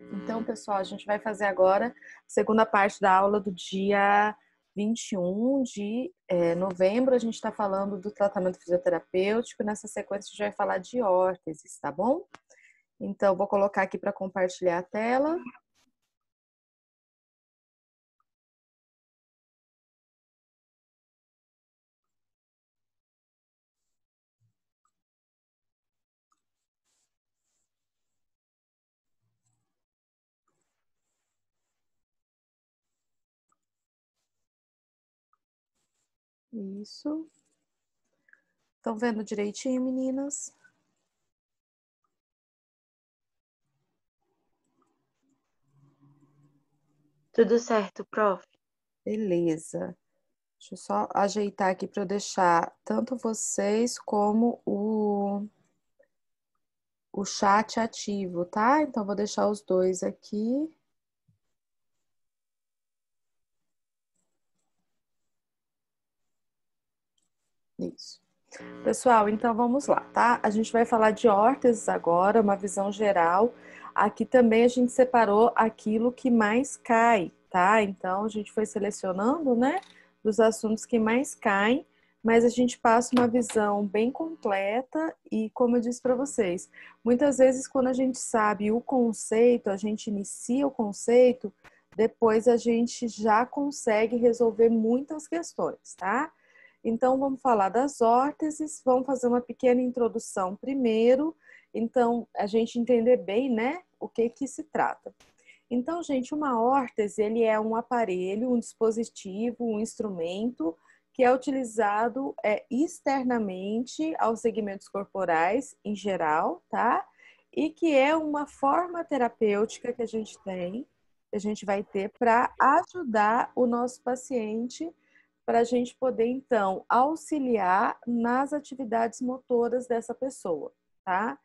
Então, hum. pessoal, a gente vai fazer agora a segunda parte da aula do dia 21 de é, novembro. A gente está falando do tratamento fisioterapêutico. Nessa sequência, a gente vai falar de órteses, tá bom? Então, vou colocar aqui para compartilhar a tela. Isso. Estão vendo direitinho, meninas? Tudo certo, prof. Beleza. Deixa eu só ajeitar aqui para eu deixar tanto vocês como o, o chat ativo, tá? Então, vou deixar os dois aqui. Isso. Pessoal, então vamos lá, tá? A gente vai falar de órteses agora, uma visão geral. Aqui também a gente separou aquilo que mais cai, tá? Então a gente foi selecionando, né, dos assuntos que mais caem, mas a gente passa uma visão bem completa e, como eu disse para vocês, muitas vezes quando a gente sabe o conceito, a gente inicia o conceito, depois a gente já consegue resolver muitas questões, tá? Então, vamos falar das órteses, vamos fazer uma pequena introdução primeiro, então, a gente entender bem, né, o que que se trata. Então, gente, uma órtese, ele é um aparelho, um dispositivo, um instrumento que é utilizado é, externamente aos segmentos corporais em geral, tá? E que é uma forma terapêutica que a gente tem, que a gente vai ter para ajudar o nosso paciente para a gente poder, então, auxiliar nas atividades motoras dessa pessoa, tá?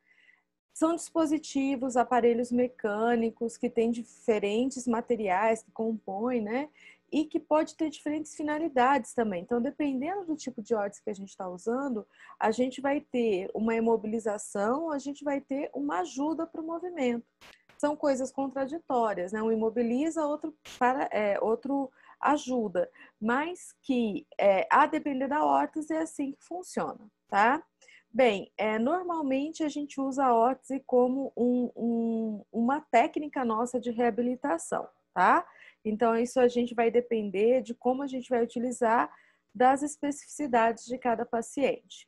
São dispositivos, aparelhos mecânicos que têm diferentes materiais que compõem, né? E que pode ter diferentes finalidades também. Então, dependendo do tipo de órtese que a gente está usando, a gente vai ter uma imobilização, a gente vai ter uma ajuda para o movimento. São coisas contraditórias, né? Um imobiliza, outro para, é, outro ajuda, mas que é, a depender da órtese é assim que funciona, tá? Bem, é, normalmente a gente usa a órtese como um, um, uma técnica nossa de reabilitação, tá? Então, isso a gente vai depender de como a gente vai utilizar das especificidades de cada paciente.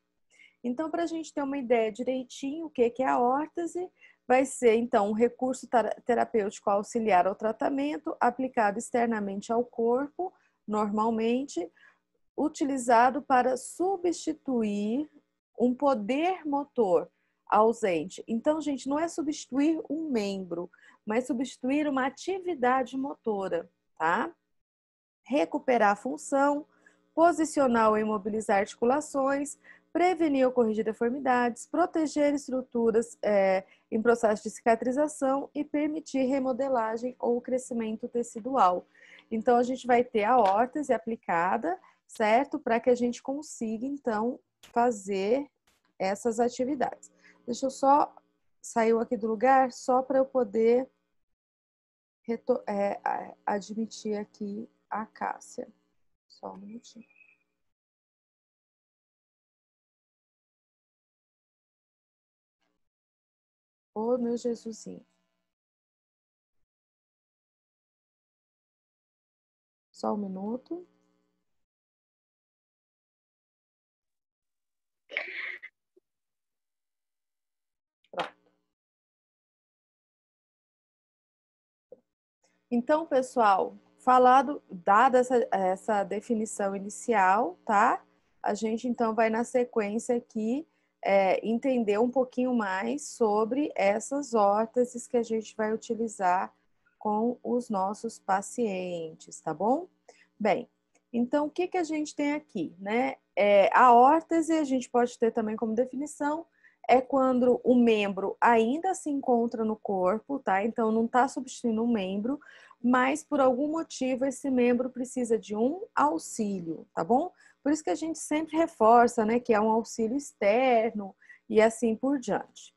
Então, para a gente ter uma ideia direitinho o que é a órtese, vai ser então um recurso terapêutico auxiliar ao tratamento, aplicado externamente ao corpo, normalmente, utilizado para substituir um poder motor ausente. Então, gente, não é substituir um membro, mas substituir uma atividade motora, tá? Recuperar a função, posicionar ou imobilizar articulações, prevenir ou corrigir deformidades, proteger estruturas é, em processo de cicatrização e permitir remodelagem ou crescimento tecidual. Então, a gente vai ter a órtese aplicada, certo? Para que a gente consiga, então, fazer essas atividades. Deixa eu só. Saiu aqui do lugar só para eu poder é, admitir aqui a Cássia. Só um minutinho. Ô oh, meu Jesusinho. Só um minuto. Pronto. Então, pessoal, falado, dada essa, essa definição inicial, tá? A gente então vai na sequência aqui é, entender um pouquinho mais sobre essas órteses que a gente vai utilizar com os nossos pacientes, tá bom? Bem, então o que, que a gente tem aqui, né? É, a órtese a gente pode ter também como definição é quando o membro ainda se encontra no corpo, tá? Então não está substituindo um membro, mas por algum motivo esse membro precisa de um auxílio, tá bom? Por isso que a gente sempre reforça, né, que é um auxílio externo e assim por diante.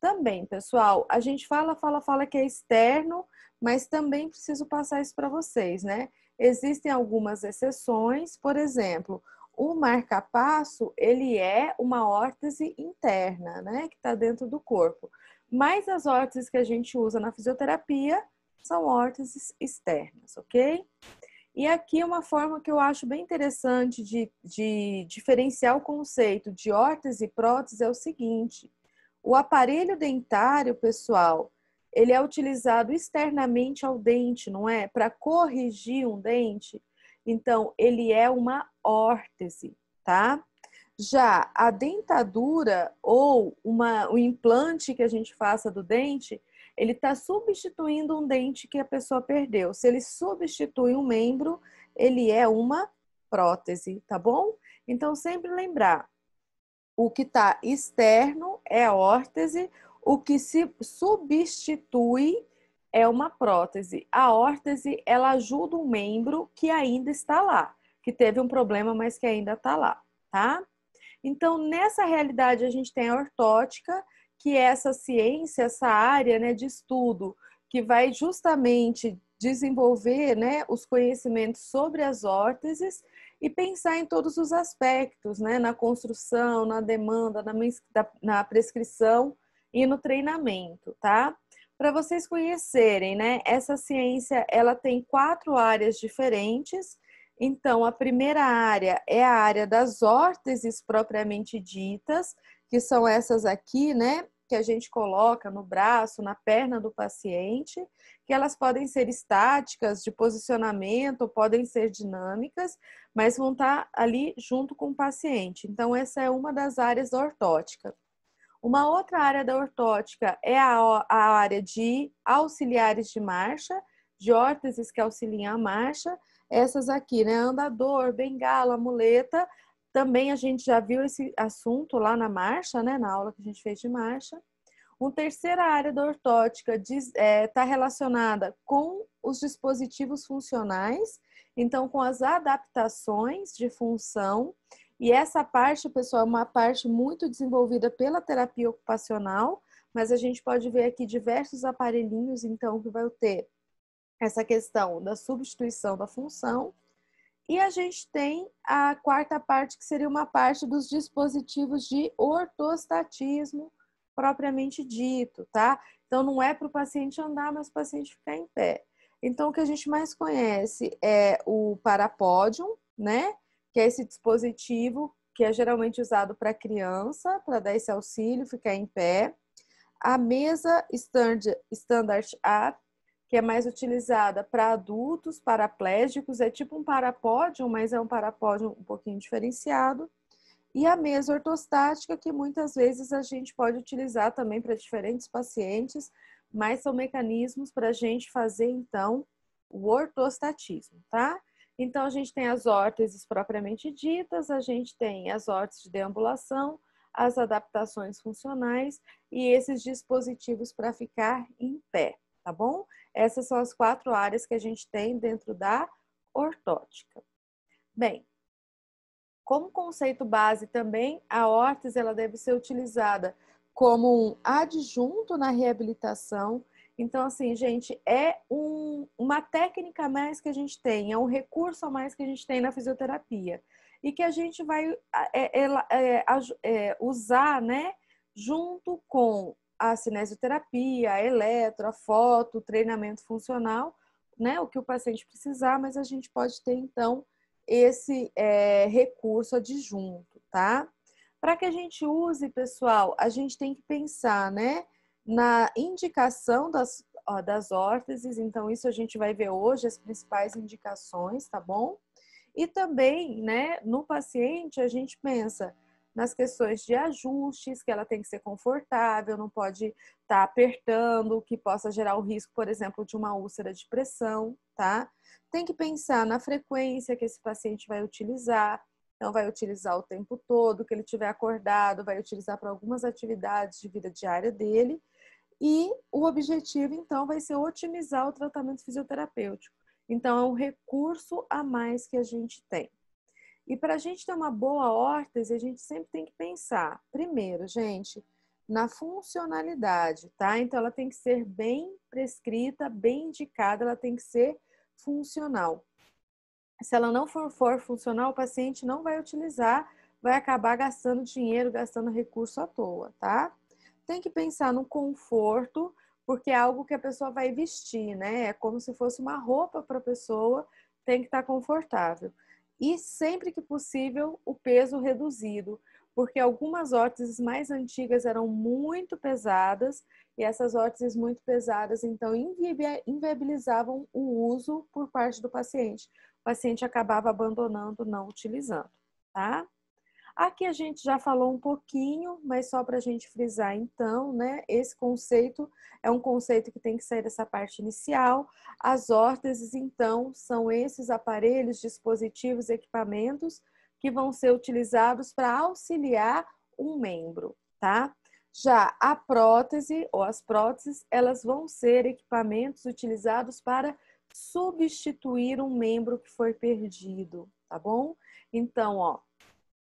Também, pessoal, a gente fala, fala, fala que é externo, mas também preciso passar isso para vocês, né? Existem algumas exceções, por exemplo, o marcapasso, ele é uma órtese interna, né, que está dentro do corpo. Mas as órteses que a gente usa na fisioterapia são órteses externas, ok? E aqui é uma forma que eu acho bem interessante de, de diferenciar o conceito de órtese e prótese é o seguinte: o aparelho dentário, pessoal, ele é utilizado externamente ao dente, não é? Para corrigir um dente. Então, ele é uma órtese, tá? Já a dentadura ou uma, o implante que a gente faça do dente, ele está substituindo um dente que a pessoa perdeu. Se ele substitui um membro, ele é uma prótese, tá bom? Então, sempre lembrar: o que está externo é órtese, o que se substitui é uma prótese. A órtese, ela ajuda um membro que ainda está lá, que teve um problema, mas que ainda está lá, tá? Então, nessa realidade, a gente tem a ortótica, que é essa ciência, essa área né, de estudo, que vai justamente desenvolver né, os conhecimentos sobre as órteses e pensar em todos os aspectos, né, na construção, na demanda, na, na prescrição e no treinamento, tá? Para vocês conhecerem, né, essa ciência ela tem quatro áreas diferentes. Então, a primeira área é a área das órteses propriamente ditas, que são essas aqui, né? que a gente coloca no braço, na perna do paciente, que elas podem ser estáticas, de posicionamento, podem ser dinâmicas, mas vão estar tá ali junto com o paciente. Então, essa é uma das áreas da ortótica. Uma outra área da ortótica é a, a área de auxiliares de marcha, de órteses que auxiliam a marcha. Essas aqui, né? Andador, bengala, muleta, também a gente já viu esse assunto lá na marcha, né, na aula que a gente fez de marcha. Uma terceira área da ortótica está é, tá relacionada com os dispositivos funcionais, então com as adaptações de função. E essa parte, pessoal, é uma parte muito desenvolvida pela terapia ocupacional, mas a gente pode ver aqui diversos aparelhinhos, então, que vai ter essa questão da substituição da função e a gente tem a quarta parte, que seria uma parte dos dispositivos de ortostatismo propriamente dito, tá? Então, não é para o paciente andar, mas o paciente ficar em pé. Então, o que a gente mais conhece é o parapódium, né? Que é esse dispositivo que é geralmente usado para criança, para dar esse auxílio, ficar em pé. A mesa standard, standard que é mais utilizada para adultos, paraplégicos, é tipo um parapódio, mas é um parapódio um pouquinho diferenciado. E a mesa ortostática, que muitas vezes a gente pode utilizar também para diferentes pacientes, mas são mecanismos para a gente fazer, então, o ortostatismo, tá? Então, a gente tem as órteses propriamente ditas, a gente tem as órteses de deambulação, as adaptações funcionais e esses dispositivos para ficar em pé tá bom? Essas são as quatro áreas que a gente tem dentro da ortótica. Bem, como conceito base também, a órtese ela deve ser utilizada como um adjunto na reabilitação. Então, assim, gente, é um, uma técnica a mais que a gente tem, é um recurso a mais que a gente tem na fisioterapia. E que a gente vai é, é, é, usar, né, junto com a cinesioterapia, a eletro, a foto, o treinamento funcional, né, o que o paciente precisar, mas a gente pode ter então esse é, recurso adjunto, tá? Para que a gente use, pessoal, a gente tem que pensar, né, na indicação das, ó, das órteses, então isso a gente vai ver hoje, as principais indicações, tá bom? E também, né, no paciente a gente pensa nas questões de ajustes, que ela tem que ser confortável, não pode estar tá apertando, que possa gerar o risco, por exemplo, de uma úlcera de pressão, tá? Tem que pensar na frequência que esse paciente vai utilizar, então vai utilizar o tempo todo que ele tiver acordado, vai utilizar para algumas atividades de vida diária dele. E o objetivo, então, vai ser otimizar o tratamento fisioterapêutico. Então, é um recurso a mais que a gente tem. E para a gente ter uma boa órtese, a gente sempre tem que pensar, primeiro, gente, na funcionalidade, tá? Então, ela tem que ser bem prescrita, bem indicada, ela tem que ser funcional. Se ela não for, for funcional, o paciente não vai utilizar, vai acabar gastando dinheiro, gastando recurso à toa, tá? Tem que pensar no conforto, porque é algo que a pessoa vai vestir, né? É como se fosse uma roupa para a pessoa, tem que estar tá confortável e, sempre que possível, o peso reduzido, porque algumas órteses mais antigas eram muito pesadas e essas órteses muito pesadas, então, inviabilizavam o uso por parte do paciente. O paciente acabava abandonando, não utilizando, tá? Aqui a gente já falou um pouquinho, mas só para a gente frisar então, né? Esse conceito é um conceito que tem que sair dessa parte inicial. As órteses, então, são esses aparelhos, dispositivos, equipamentos que vão ser utilizados para auxiliar um membro, tá? Já a prótese ou as próteses, elas vão ser equipamentos utilizados para substituir um membro que foi perdido, tá bom? Então, ó,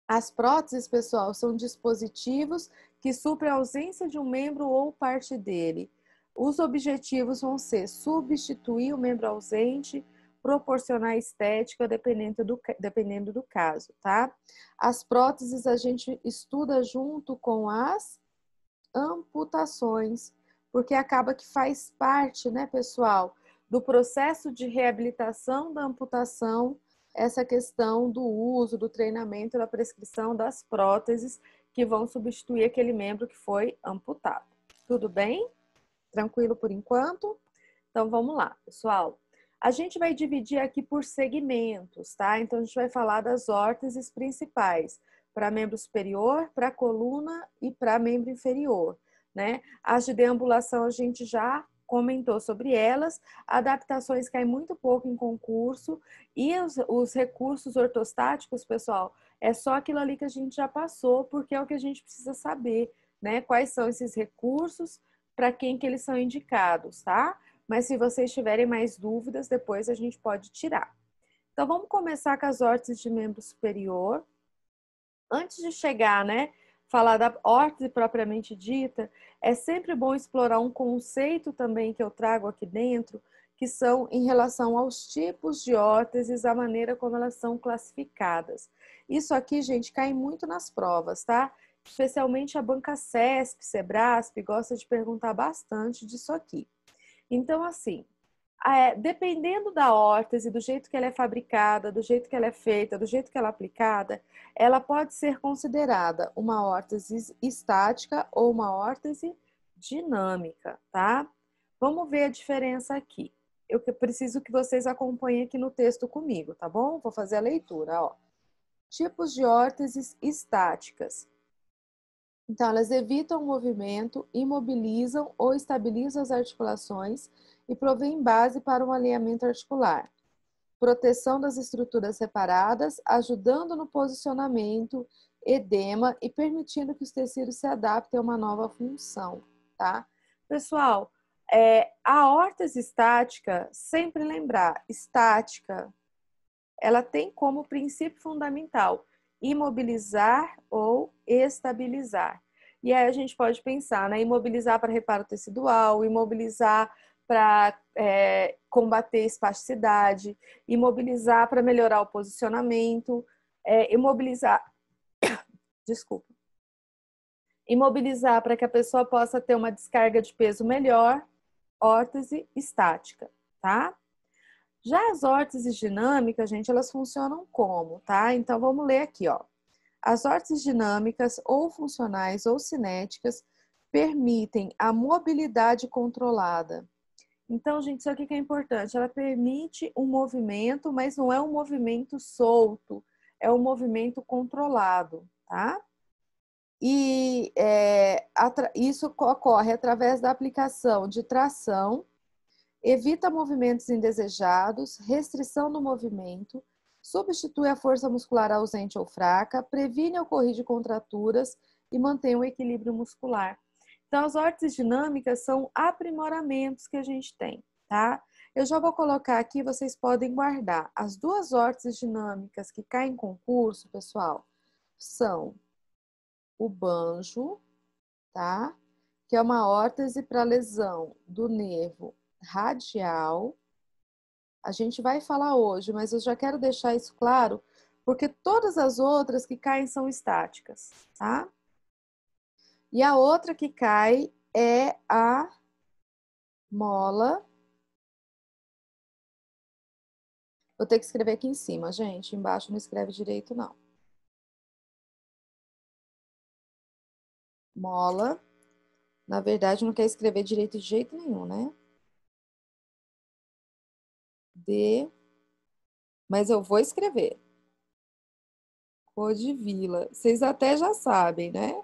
as próteses, pessoal, são dispositivos que suprem a ausência de um membro ou parte dele. Os objetivos vão ser substituir o membro ausente, proporcionar estética, dependendo do, dependendo do caso, tá? As próteses a gente estuda junto com as amputações, porque acaba que faz parte, né, pessoal, do processo de reabilitação da amputação essa questão do uso, do treinamento, da prescrição das próteses que vão substituir aquele membro que foi amputado. Tudo bem? Tranquilo por enquanto? Então vamos lá, pessoal. A gente vai dividir aqui por segmentos, tá? Então a gente vai falar das órteses principais para membro superior, para coluna e para membro inferior, né? As de deambulação a gente já comentou sobre elas. Adaptações caem muito pouco em concurso. E os, os recursos ortostáticos, pessoal, é só aquilo ali que a gente já passou, porque é o que a gente precisa saber, né? Quais são esses recursos, para quem que eles são indicados, tá? Mas se vocês tiverem mais dúvidas, depois a gente pode tirar. Então, vamos começar com as órteses de membro superior. Antes de chegar, né, falar da órtese propriamente dita, é sempre bom explorar um conceito também que eu trago aqui dentro, que são em relação aos tipos de órteses, a maneira como elas são classificadas. Isso aqui, gente, cai muito nas provas, tá? Especialmente a banca CESP, Sebrasp, gosta de perguntar bastante disso aqui. Então, assim, ah, é, dependendo da órtese, do jeito que ela é fabricada, do jeito que ela é feita, do jeito que ela é aplicada, ela pode ser considerada uma órtese estática ou uma órtese dinâmica, tá? Vamos ver a diferença aqui. Eu preciso que vocês acompanhem aqui no texto comigo, tá bom? Vou fazer a leitura, ó. Tipos de órteses estáticas. Então, elas evitam o movimento, imobilizam ou estabilizam as articulações e provém base para um alinhamento articular. Proteção das estruturas separadas, ajudando no posicionamento, edema e permitindo que os tecidos se adaptem a uma nova função, tá? Pessoal, é, a órtese estática, sempre lembrar, estática, ela tem como princípio fundamental imobilizar ou estabilizar. E aí a gente pode pensar, né? Imobilizar para reparo tecidual, imobilizar para é, combater espasticidade, imobilizar para melhorar o posicionamento, é, imobilizar. Desculpa. Imobilizar para que a pessoa possa ter uma descarga de peso melhor, órtese estática, tá? Já as órteses dinâmicas, gente, elas funcionam como, tá? Então vamos ler aqui, ó. As órteses dinâmicas, ou funcionais ou cinéticas, permitem a mobilidade controlada, então, gente, isso aqui que é importante. Ela permite um movimento, mas não é um movimento solto, é um movimento controlado, tá? E é, isso ocorre através da aplicação de tração, evita movimentos indesejados, restrição do movimento, substitui a força muscular ausente ou fraca, previne ocorrer de contraturas e mantém o equilíbrio muscular. Então, as hortes dinâmicas são aprimoramentos que a gente tem, tá? Eu já vou colocar aqui, vocês podem guardar. As duas hortes dinâmicas que caem em concurso, pessoal, são o banjo, tá? Que é uma órtese para lesão do nervo radial. A gente vai falar hoje, mas eu já quero deixar isso claro, porque todas as outras que caem são estáticas, tá? E a outra que cai é a mola. Vou ter que escrever aqui em cima, gente. Embaixo não escreve direito, não. Mola. Na verdade, não quer escrever direito de jeito nenhum, né? D. Mas eu vou escrever. Cor de vila. Vocês até já sabem, né?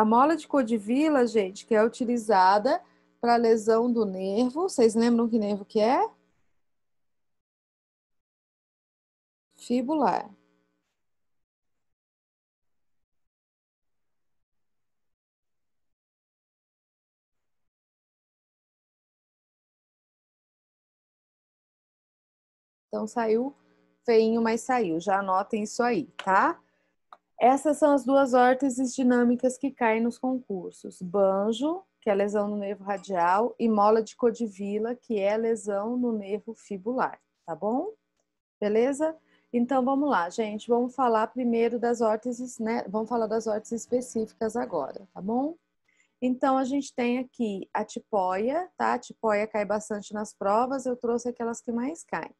A mola de Codivila, gente, que é utilizada para lesão do nervo. Vocês lembram que nervo que é? Fibular. Então saiu feinho, mas saiu. Já anotem isso aí, tá? Essas são as duas órteses dinâmicas que caem nos concursos: banjo, que é lesão no nervo radial, e mola de Codivila, que é lesão no nervo fibular, tá bom? Beleza? Então vamos lá, gente. Vamos falar primeiro das órteses, né? Vamos falar das órteses específicas agora, tá bom? Então a gente tem aqui a tipóia, tá? A tipóia cai bastante nas provas, eu trouxe aquelas que mais caem.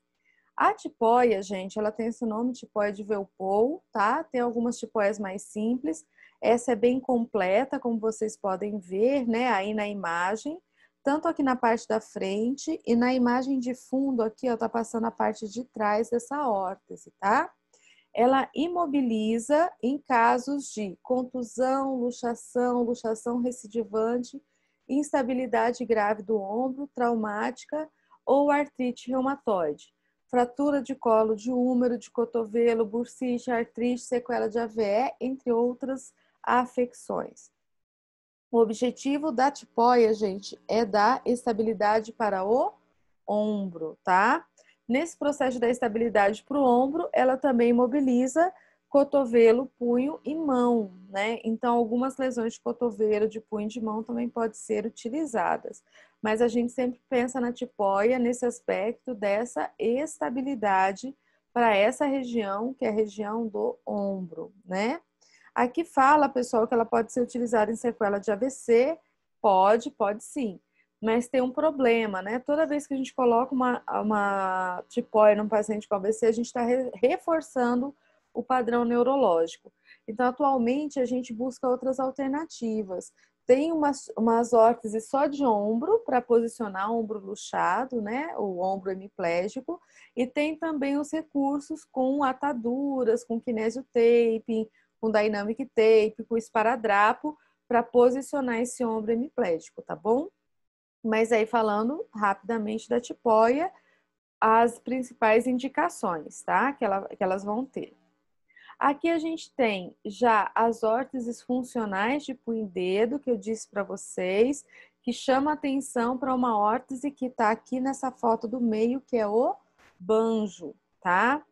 A tipóia, gente, ela tem esse nome, tipóia de Velpou, tá? Tem algumas tipóias mais simples. Essa é bem completa, como vocês podem ver, né, aí na imagem, tanto aqui na parte da frente e na imagem de fundo aqui, ó, tá passando a parte de trás dessa órtese, tá? Ela imobiliza em casos de contusão, luxação, luxação recidivante, instabilidade grave do ombro, traumática ou artrite reumatoide fratura de colo, de úmero, de cotovelo, bursite, artrite, sequela de AVE, entre outras afecções. O objetivo da tipóia, gente, é dar estabilidade para o ombro, tá? Nesse processo da estabilidade para o ombro, ela também mobiliza cotovelo, punho e mão, né? Então, algumas lesões de cotovelo, de punho e de mão também podem ser utilizadas mas a gente sempre pensa na tipóia nesse aspecto dessa estabilidade para essa região, que é a região do ombro, né? Aqui fala, pessoal, que ela pode ser utilizada em sequela de AVC. Pode, pode sim. Mas tem um problema, né? Toda vez que a gente coloca uma, uma tipóia num paciente com AVC, a gente está re reforçando o padrão neurológico. Então, atualmente, a gente busca outras alternativas. Tem umas, umas órteses só de ombro para posicionar ombro luxado, né? O ombro hemiplégico. E tem também os recursos com ataduras, com kinesiotaping, com dynamic tape, com esparadrapo para posicionar esse ombro hemiplégico, tá bom? Mas aí falando rapidamente da tipóia, as principais indicações, tá? Que, ela, que elas vão ter. Aqui a gente tem já as órteses funcionais de punho e dedo, que eu disse para vocês, que chama atenção para uma órtese que está aqui nessa foto do meio, que é o banjo, tá?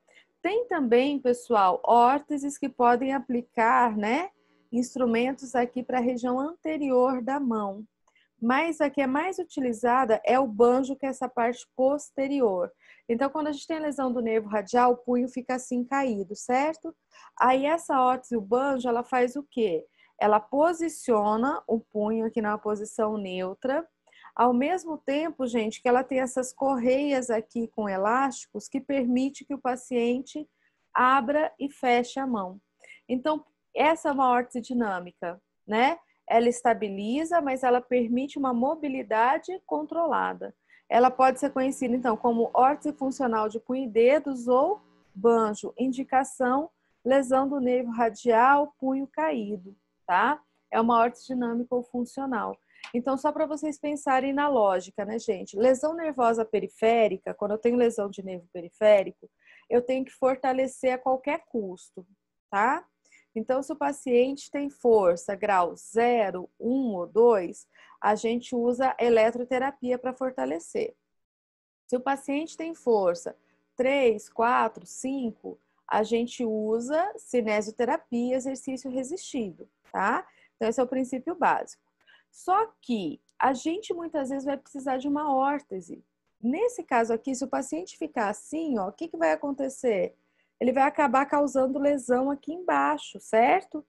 Tem também, pessoal, órteses que podem aplicar, né, instrumentos aqui para a região anterior da mão. Mas a que é mais utilizada é o banjo, que é essa parte posterior. Então, quando a gente tem a lesão do nervo radial, o punho fica assim caído, certo? Aí essa órtese, o banjo, ela faz o quê? Ela posiciona o punho aqui na é posição neutra, ao mesmo tempo, gente, que ela tem essas correias aqui com elásticos que permite que o paciente abra e feche a mão. Então, essa é uma órtese dinâmica, né? Ela estabiliza, mas ela permite uma mobilidade controlada. Ela pode ser conhecida, então, como funcional de punho e dedos ou banjo, indicação lesão do nervo radial, punho caído, tá? É uma horte dinâmica ou funcional. Então, só para vocês pensarem na lógica, né, gente? Lesão nervosa periférica, quando eu tenho lesão de nervo periférico, eu tenho que fortalecer a qualquer custo, tá? Então, se o paciente tem força grau 0, 1 ou 2, a gente usa eletroterapia para fortalecer. Se o paciente tem força 3, 4, 5, a gente usa cinesioterapia, exercício resistido, tá? Então, esse é o princípio básico. Só que a gente muitas vezes vai precisar de uma órtese. Nesse caso aqui, se o paciente ficar assim, ó, o que, que vai acontecer? ele vai acabar causando lesão aqui embaixo, certo?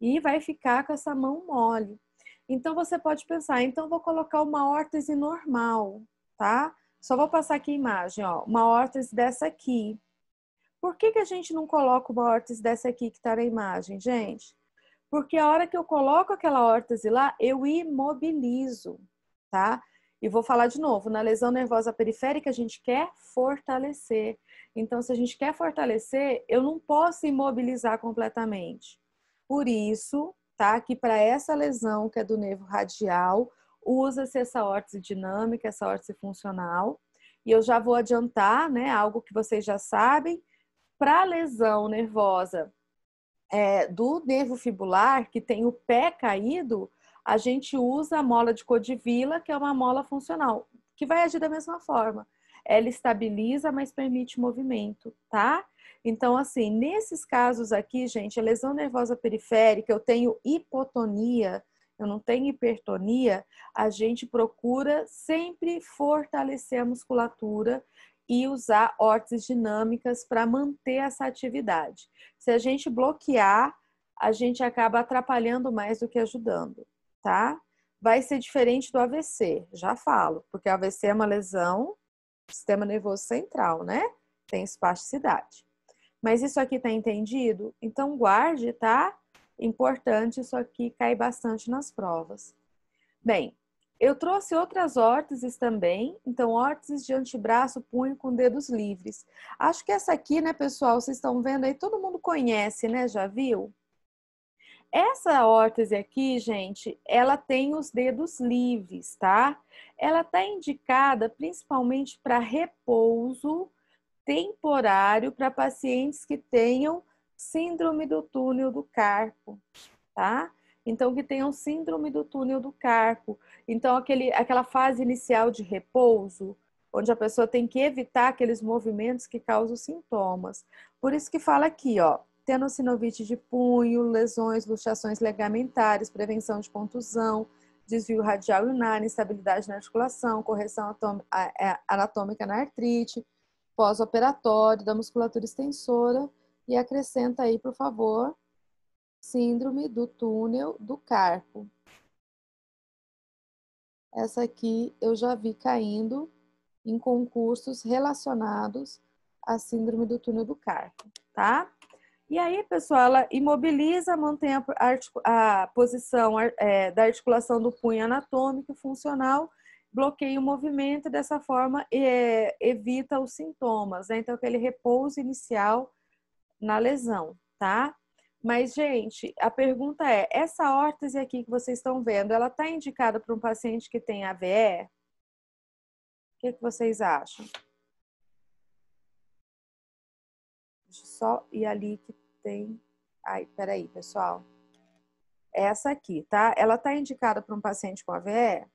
E vai ficar com essa mão mole. Então você pode pensar, então vou colocar uma órtese normal, tá? Só vou passar aqui a imagem, ó, uma órtese dessa aqui. Por que, que a gente não coloca uma órtese dessa aqui que está na imagem, gente? Porque a hora que eu coloco aquela órtese lá, eu imobilizo, tá? E vou falar de novo, na lesão nervosa periférica a gente quer fortalecer. Então, se a gente quer fortalecer, eu não posso imobilizar completamente. Por isso, tá? Que para essa lesão que é do nervo radial, usa-se essa órtese dinâmica, essa órtese funcional. E eu já vou adiantar, né? Algo que vocês já sabem. Para a lesão nervosa é, do nervo fibular, que tem o pé caído, a gente usa a mola de Codivila, que é uma mola funcional, que vai agir da mesma forma. Ela estabiliza, mas permite movimento, tá? Então, assim, nesses casos aqui, gente, a lesão nervosa periférica, eu tenho hipotonia, eu não tenho hipertonia, a gente procura sempre fortalecer a musculatura e usar órteses dinâmicas para manter essa atividade. Se a gente bloquear, a gente acaba atrapalhando mais do que ajudando tá? Vai ser diferente do AVC, já falo, porque AVC é uma lesão do sistema nervoso central, né? Tem espasticidade. Mas isso aqui tá entendido? Então guarde, tá? Importante isso aqui cai bastante nas provas. Bem, eu trouxe outras órteses também, então órteses de antebraço, punho com dedos livres. Acho que essa aqui, né, pessoal, vocês estão vendo aí, todo mundo conhece, né? Já viu? Essa órtese aqui, gente, ela tem os dedos livres, tá? Ela está indicada principalmente para repouso temporário para pacientes que tenham síndrome do túnel do carpo, tá? Então, que tenham síndrome do túnel do carpo. Então, aquele, aquela fase inicial de repouso, onde a pessoa tem que evitar aqueles movimentos que causam sintomas. Por isso que fala aqui, ó, tendo sinovite de punho, lesões, luxações ligamentares, prevenção de contusão, desvio radial unário, instabilidade na articulação, correção é, anatômica na artrite, pós-operatório da musculatura extensora e acrescenta aí, por favor, síndrome do túnel do carpo. Essa aqui eu já vi caindo em concursos relacionados à síndrome do túnel do carpo, tá? E aí, pessoal, ela imobiliza, mantém a, a posição é, da articulação do punho anatômico funcional, bloqueia o movimento e dessa forma é, evita os sintomas. Né? Então, aquele repouso inicial na lesão, tá? Mas, gente, a pergunta é: essa órtese aqui que vocês estão vendo, ela está indicada para um paciente que tem AVE? O que, que vocês acham? só ir ali que tem. Ai, peraí, pessoal. Essa aqui, tá? Ela tá indicada para um paciente com AVE?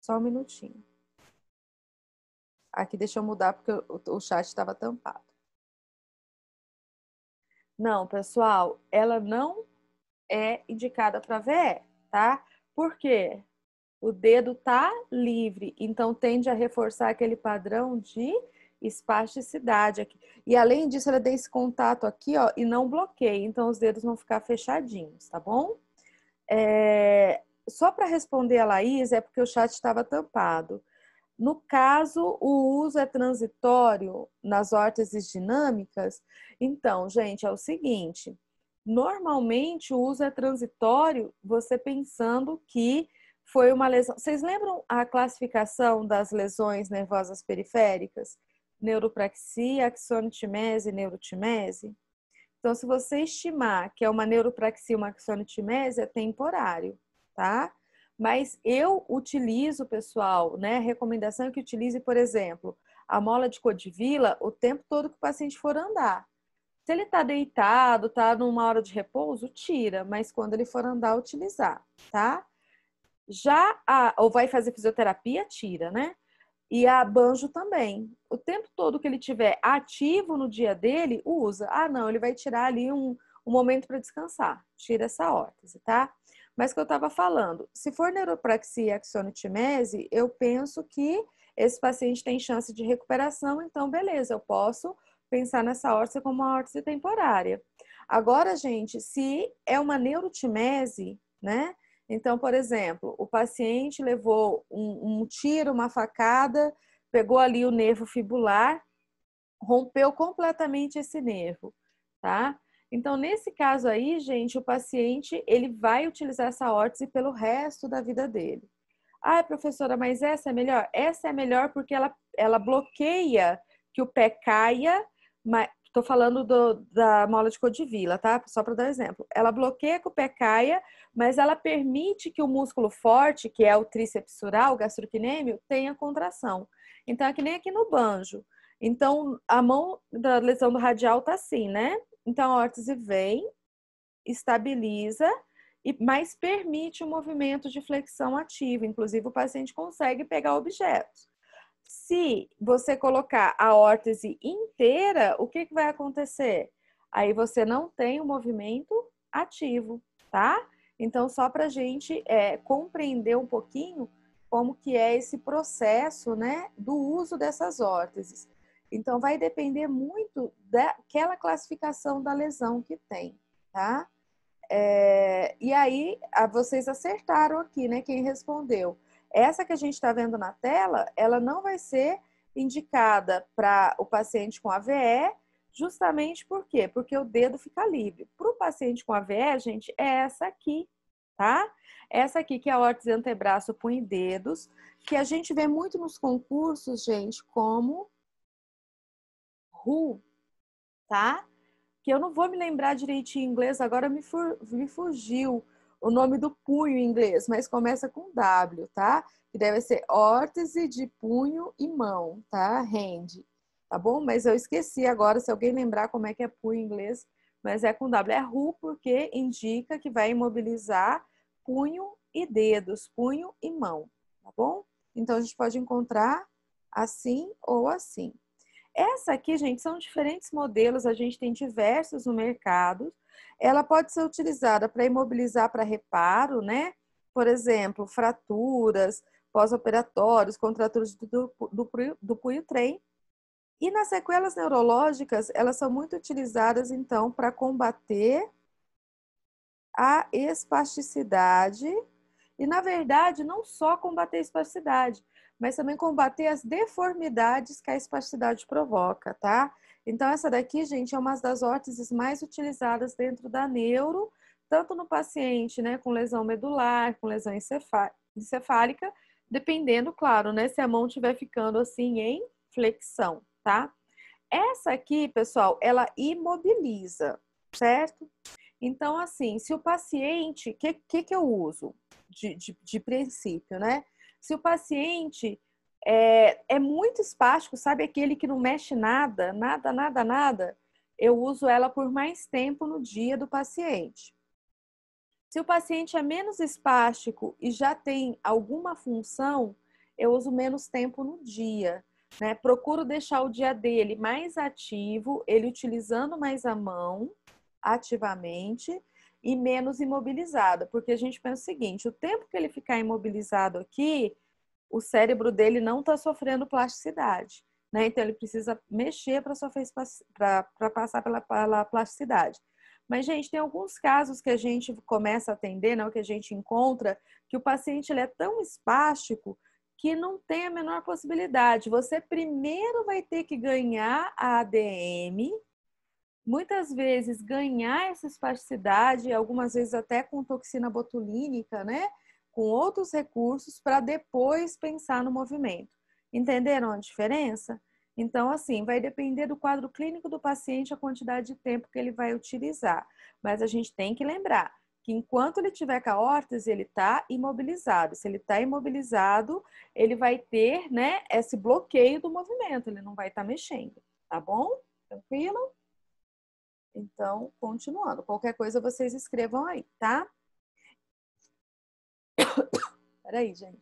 Só um minutinho. Aqui deixa eu mudar porque o, chat estava tampado. Não, pessoal, ela não é indicada para VE, tá? Por quê? O dedo tá livre, então tende a reforçar aquele padrão de espasticidade aqui. E além disso, ela deu esse contato aqui, ó, e não bloqueia, Então, os dedos vão ficar fechadinhos, tá bom? É... Só para responder a Laís, é porque o chat estava tampado. No caso, o uso é transitório nas órteses dinâmicas. Então, gente, é o seguinte: normalmente o uso é transitório, você pensando que foi uma lesão. Vocês lembram a classificação das lesões nervosas periféricas? neuropraxia, axonotimese, neurotimese? Então, se você estimar que é uma neuropraxia, uma axonotimese, é temporário, tá? Mas eu utilizo, pessoal, né? A recomendação é que utilize, por exemplo, a mola de Codivila o tempo todo que o paciente for andar. Se ele tá deitado, tá numa hora de repouso, tira, mas quando ele for andar, utilizar, tá? Já a, ou vai fazer fisioterapia, tira, né? E a banjo também. O tempo todo que ele tiver ativo no dia dele, usa. Ah, não, ele vai tirar ali um, um momento para descansar. Tira essa órtese, tá? Mas que eu estava falando, se for neuropraxia e axonotimese, eu penso que esse paciente tem chance de recuperação, então beleza, eu posso pensar nessa órtese como uma órtese temporária. Agora, gente, se é uma neurotimese, né? Então, por exemplo, o paciente levou um, um tiro, uma facada, pegou ali o nervo fibular, rompeu completamente esse nervo, tá? Então, nesse caso aí, gente, o paciente ele vai utilizar essa órtese pelo resto da vida dele. Ah, professora, mas essa é melhor? Essa é melhor porque ela, ela bloqueia que o pé caia, mas Estou falando do, da mola de Codivila, tá? Só para dar um exemplo. Ela bloqueia com o pé caia, mas ela permite que o músculo forte, que é o tríceps sural, o gastrocnêmio, tenha contração. Então, é que nem aqui no banjo. Então, a mão da lesão do radial tá assim, né? Então, a órtese vem, estabiliza, e mas permite o um movimento de flexão ativa. Inclusive, o paciente consegue pegar objetos. Se você colocar a órtese inteira, o que, que vai acontecer? Aí você não tem o um movimento ativo, tá? Então, só para a gente é, compreender um pouquinho como que é esse processo, né, do uso dessas órteses. Então, vai depender muito daquela classificação da lesão que tem, tá? É, e aí, vocês acertaram aqui, né? Quem respondeu? Essa que a gente está vendo na tela, ela não vai ser indicada para o paciente com AVE, justamente por quê? Porque o dedo fica livre. Para o paciente com AVE, gente, é essa aqui, tá? Essa aqui que é a órtese antebraço, punho e dedos, que a gente vê muito nos concursos, gente, como RU, tá? Que eu não vou me lembrar direitinho em inglês, agora me, me fugiu o nome do punho em inglês, mas começa com W, tá? Que deve ser órtese de punho e mão, tá? Hand, tá bom? Mas eu esqueci agora, se alguém lembrar como é que é punho em inglês, mas é com W. É RU porque indica que vai imobilizar punho e dedos, punho e mão, tá bom? Então a gente pode encontrar assim ou assim. Essa aqui, gente, são diferentes modelos, a gente tem diversos no mercado, ela pode ser utilizada para imobilizar para reparo, né? Por exemplo, fraturas, pós-operatórios, contraturas do, do, do punho-trem. E nas sequelas neurológicas, elas são muito utilizadas, então, para combater a espasticidade. E, na verdade, não só combater a espasticidade, mas também combater as deformidades que a espasticidade provoca, tá? Então, essa daqui, gente, é uma das órteses mais utilizadas dentro da neuro, tanto no paciente né, com lesão medular, com lesão encefálica, dependendo, claro, né, se a mão estiver ficando assim em flexão, tá? Essa aqui, pessoal, ela imobiliza, certo? Então, assim, se o paciente, o que, que, que, eu uso de, de, de princípio, né? Se o paciente é, é muito espástico, sabe aquele que não mexe nada, nada, nada, nada? Eu uso ela por mais tempo no dia do paciente. Se o paciente é menos espástico e já tem alguma função, eu uso menos tempo no dia. Né? Procuro deixar o dia dele mais ativo, ele utilizando mais a mão ativamente e menos imobilizada, porque a gente pensa o seguinte: o tempo que ele ficar imobilizado aqui, o cérebro dele não está sofrendo plasticidade. Né? Então, ele precisa mexer para sofrer para passar pela, pela, plasticidade. Mas, gente, tem alguns casos que a gente começa a atender, não, né? que a gente encontra, que o paciente ele é tão espástico que não tem a menor possibilidade. Você primeiro vai ter que ganhar a ADM, muitas vezes ganhar essa espasticidade, algumas vezes até com toxina botulínica, né? com outros recursos para depois pensar no movimento. Entenderam a diferença? Então, assim, vai depender do quadro clínico do paciente a quantidade de tempo que ele vai utilizar. Mas a gente tem que lembrar que enquanto ele tiver com a órtese, ele está imobilizado. Se ele está imobilizado, ele vai ter né, esse bloqueio do movimento, ele não vai estar tá mexendo, tá bom? Tranquilo? Então, continuando. Qualquer coisa vocês escrevam aí, tá? Peraí, gente.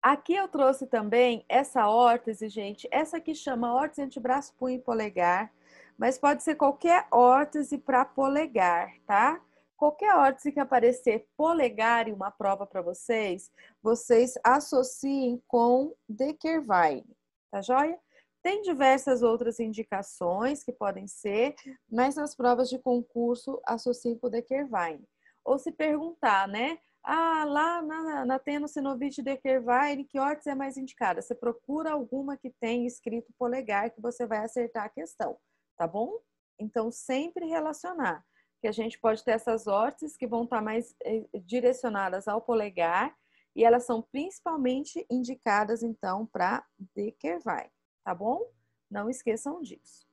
Aqui eu trouxe também essa órtese, gente. Essa aqui chama órtese antebraço punho e polegar. Mas pode ser qualquer órtese para polegar, tá? Qualquer órtese que aparecer polegar em uma prova para vocês, vocês associem com Deckerwein, tá joia? Tem diversas outras indicações que podem ser, mas nas provas de concurso associem com Deckerwein ou se perguntar, né? Ah, lá na, na Tenosynovite de Kervain, que órtese é mais indicada? Você procura alguma que tem escrito polegar que você vai acertar a questão, tá bom? Então, sempre relacionar, que a gente pode ter essas órteses que vão estar tá mais eh, direcionadas ao polegar e elas são principalmente indicadas, então, para de Kervain, tá bom? Não esqueçam disso.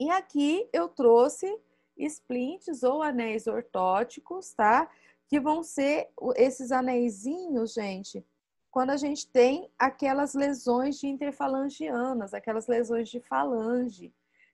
E aqui eu trouxe splints ou anéis ortóticos, tá? Que vão ser esses anéisinhos, gente, quando a gente tem aquelas lesões de interfalangianas, aquelas lesões de falange.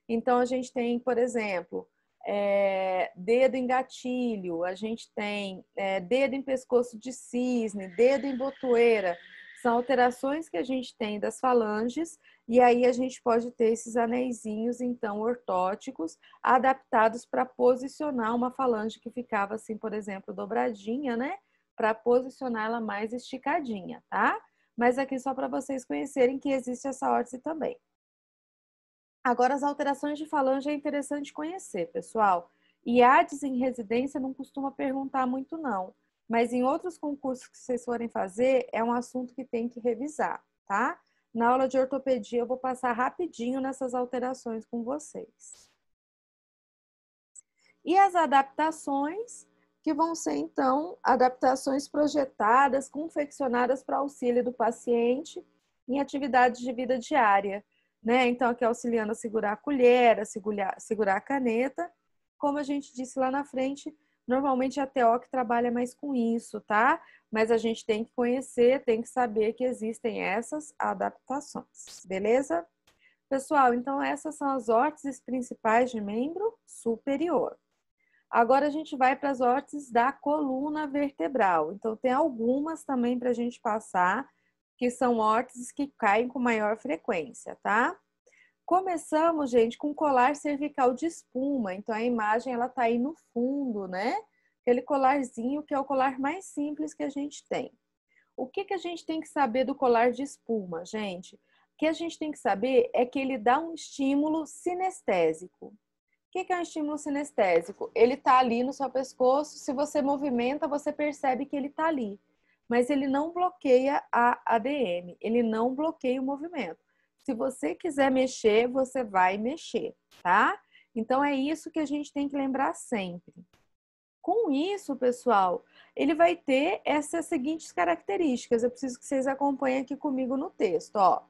Então, a gente tem, por exemplo, é, dedo em gatilho, a gente tem é, dedo em pescoço de cisne, dedo em botoeira. São alterações que a gente tem das falanges e aí a gente pode ter esses anéisinhos, então, ortóticos, adaptados para posicionar uma falange que ficava assim, por exemplo, dobradinha, né? Para posicionar ela mais esticadinha, tá? Mas aqui só para vocês conhecerem que existe essa órtese também. Agora, as alterações de falange é interessante conhecer, pessoal. E ades em residência não costuma perguntar muito, não. Mas em outros concursos que vocês forem fazer, é um assunto que tem que revisar, tá? Na aula de ortopedia, eu vou passar rapidinho nessas alterações com vocês. E as adaptações, que vão ser, então, adaptações projetadas, confeccionadas para auxílio do paciente em atividades de vida diária. Né? Então, aqui auxiliando a segurar a colher, a segurar, a caneta. Como a gente disse lá na frente, Normalmente a TO que trabalha mais com isso, tá? Mas a gente tem que conhecer, tem que saber que existem essas adaptações, beleza? Pessoal, então essas são as órteses principais de membro superior. Agora a gente vai para as órteses da coluna vertebral. Então tem algumas também para a gente passar, que são órteses que caem com maior frequência, tá? Começamos, gente, com colar cervical de espuma. Então a imagem ela tá aí no fundo, né? Aquele colarzinho que é o colar mais simples que a gente tem. O que, que a gente tem que saber do colar de espuma, gente? O que a gente tem que saber é que ele dá um estímulo sinestésico. O que, que é um estímulo sinestésico? Ele tá ali no seu pescoço, se você movimenta, você percebe que ele tá ali. Mas ele não bloqueia a ADM, ele não bloqueia o movimento. Se você quiser mexer, você vai mexer, tá? Então é isso que a gente tem que lembrar sempre. Com isso, pessoal, ele vai ter essas seguintes características. Eu preciso que vocês acompanhem aqui comigo no texto, ó.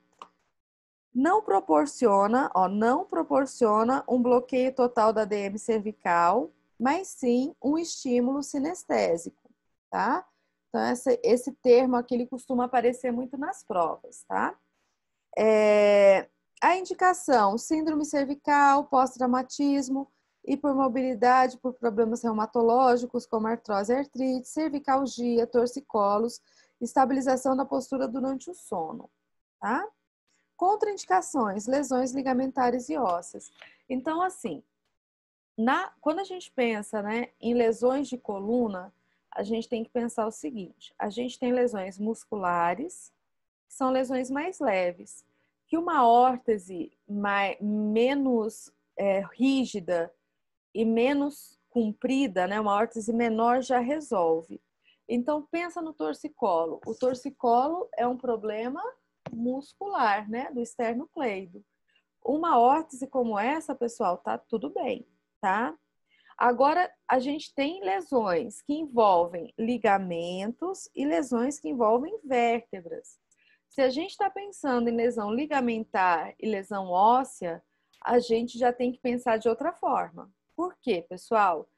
Não proporciona, ó, não proporciona um bloqueio total da DM cervical, mas sim um estímulo sinestésico, tá? Então, esse termo aqui ele costuma aparecer muito nas provas, tá? É, a indicação: síndrome cervical, pós-traumatismo, hipermobilidade por problemas reumatológicos, como artrose e artrite, cervicalgia, torcicolos, estabilização da postura durante o sono. Tá? Contraindicações: lesões ligamentares e ósseas. Então, assim, na, quando a gente pensa né, em lesões de coluna, a gente tem que pensar o seguinte: a gente tem lesões musculares, são lesões mais leves. Que uma órtese mais, menos é, rígida e menos comprida, né, uma órtese menor já resolve. Então pensa no torcicolo. O torcicolo é um problema muscular, né, do esternocleido. Uma órtese como essa, pessoal, tá tudo bem, tá? Agora a gente tem lesões que envolvem ligamentos e lesões que envolvem vértebras. Se a gente está pensando em lesão ligamentar e lesão óssea, a gente já tem que pensar de outra forma. Por quê, pessoal?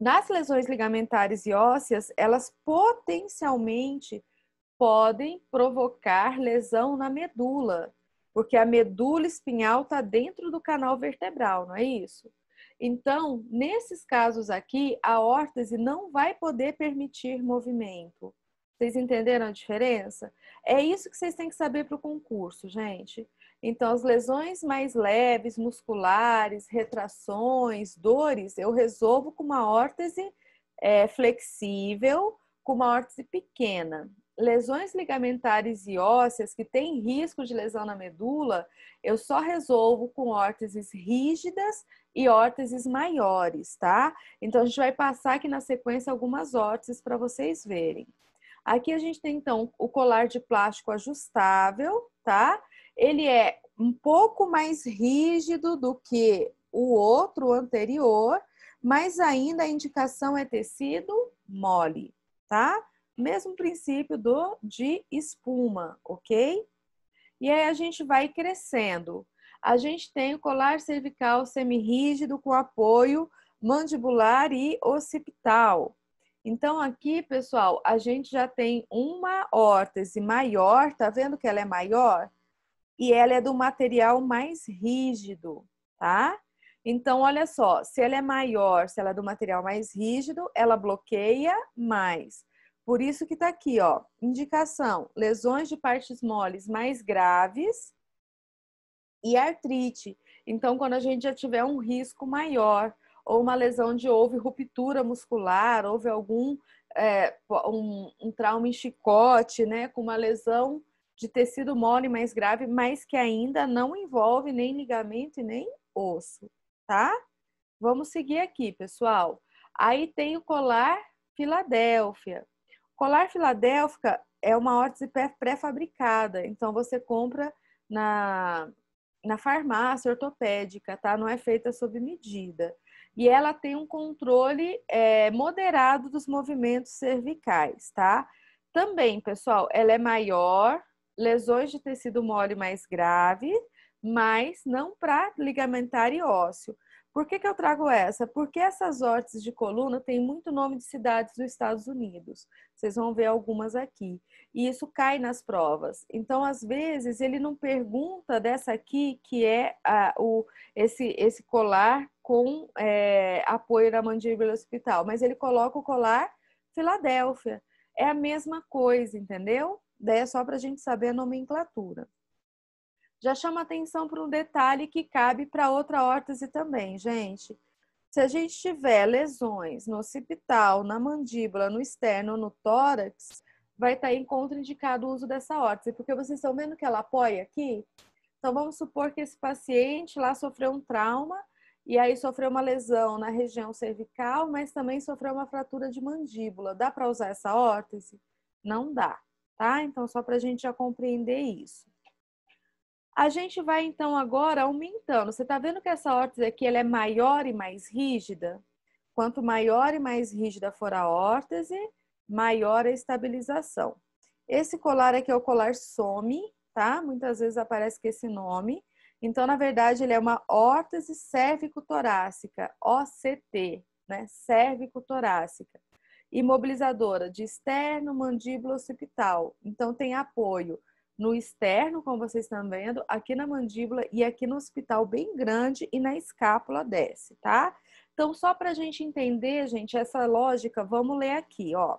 Nas lesões ligamentares e ósseas, elas potencialmente podem provocar lesão na medula, porque a medula espinhal está dentro do canal vertebral, não é isso? Então, nesses casos aqui, a órtese não vai poder permitir movimento. Vocês entenderam a diferença? É isso que vocês têm que saber para o concurso, gente. Então, as lesões mais leves, musculares, retrações, dores, eu resolvo com uma órtese é, flexível, com uma órtese pequena. Lesões ligamentares e ósseas que têm risco de lesão na medula, eu só resolvo com órteses rígidas e órteses maiores, tá? Então, a gente vai passar aqui na sequência algumas órteses para vocês verem. Aqui a gente tem então o colar de plástico ajustável, tá? Ele é um pouco mais rígido do que o outro o anterior, mas ainda a indicação é tecido mole, tá? Mesmo princípio do de espuma, ok? E aí a gente vai crescendo. A gente tem o colar cervical semirrígido com apoio mandibular e occipital. Então, aqui, pessoal, a gente já tem uma órtese maior, tá vendo que ela é maior? E ela é do material mais rígido, tá? Então, olha só, se ela é maior, se ela é do material mais rígido, ela bloqueia mais. Por isso que tá aqui, ó, indicação, lesões de partes moles mais graves e artrite. Então, quando a gente já tiver um risco maior, ou uma lesão de houve ruptura muscular, houve algum é, um, um, trauma em chicote, né, com uma lesão de tecido mole mais grave, mas que ainda não envolve nem ligamento e nem osso, tá? Vamos seguir aqui, pessoal. Aí tem o colar Filadélfia. colar Filadélfia é uma órtese pré-fabricada, então você compra na, na farmácia ortopédica, tá? Não é feita sob medida e ela tem um controle é, moderado dos movimentos cervicais, tá? Também, pessoal, ela é maior, lesões de tecido mole mais grave, mas não para ligamentar e ósseo. Por que, que eu trago essa? Porque essas hortes de coluna têm muito nome de cidades dos Estados Unidos. Vocês vão ver algumas aqui. E isso cai nas provas. Então, às vezes, ele não pergunta dessa aqui, que é a, o, esse, esse colar com é, apoio da mandíbula hospital, mas ele coloca o colar Filadélfia. É a mesma coisa, entendeu? Daí é só para a gente saber a nomenclatura. Já chama atenção para um detalhe que cabe para outra órtese também, gente. Se a gente tiver lesões no occipital, na mandíbula, no externo, no tórax, vai estar tá em contraindicado o uso dessa órtese, porque vocês estão vendo que ela apoia aqui? Então vamos supor que esse paciente lá sofreu um trauma e aí sofreu uma lesão na região cervical, mas também sofreu uma fratura de mandíbula. Dá para usar essa órtese? Não dá, tá? Então, só para a gente já compreender isso. A gente vai, então, agora aumentando. Você está vendo que essa órtese aqui ela é maior e mais rígida? Quanto maior e mais rígida for a órtese, maior a estabilização. Esse colar aqui é o colar SOME, tá? Muitas vezes aparece com esse nome então, na verdade, ele é uma órtese cérvico-torácica, OCT, né? Cérvico-torácica. Imobilizadora de externo, mandíbula, occipital. Então, tem apoio no externo, como vocês estão vendo, aqui na mandíbula e aqui no hospital bem grande e na escápula desce, tá? Então, só para a gente entender, gente, essa lógica, vamos ler aqui, ó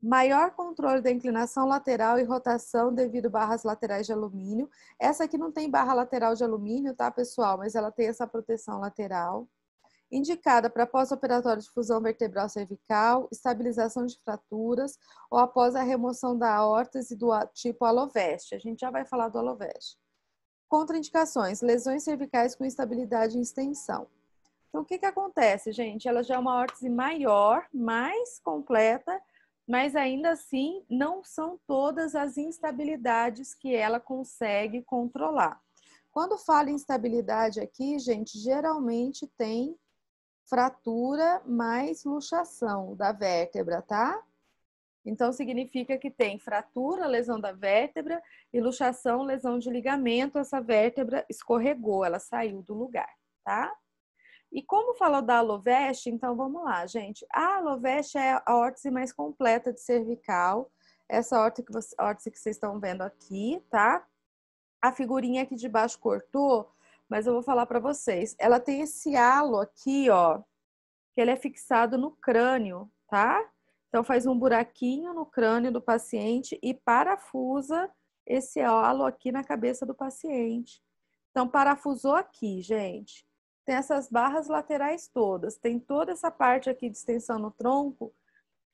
maior controle da inclinação lateral e rotação devido barras laterais de alumínio. Essa aqui não tem barra lateral de alumínio, tá, pessoal? Mas ela tem essa proteção lateral. Indicada para pós-operatório de fusão vertebral cervical, estabilização de fraturas ou após a remoção da órtese do tipo aloveste. A gente já vai falar do aloveste. Contraindicações: lesões cervicais com instabilidade em extensão. Então, o que, que acontece, gente? Ela já é uma órtese maior, mais completa, mas ainda assim não são todas as instabilidades que ela consegue controlar. Quando fala em instabilidade aqui, gente, geralmente tem fratura mais luxação da vértebra, tá? Então, significa que tem fratura, lesão da vértebra e luxação, lesão de ligamento. Essa vértebra escorregou, ela saiu do lugar, tá? E como falou da aloveste, então vamos lá, gente. A aloveste é a órtese mais completa de cervical. Essa órtese que, você, órtese que vocês estão vendo aqui, tá? A figurinha aqui de baixo cortou, mas eu vou falar para vocês. Ela tem esse halo aqui, ó, que ele é fixado no crânio, tá? Então faz um buraquinho no crânio do paciente e parafusa esse halo aqui na cabeça do paciente. Então parafusou aqui, gente tem essas barras laterais todas, tem toda essa parte aqui de extensão no tronco,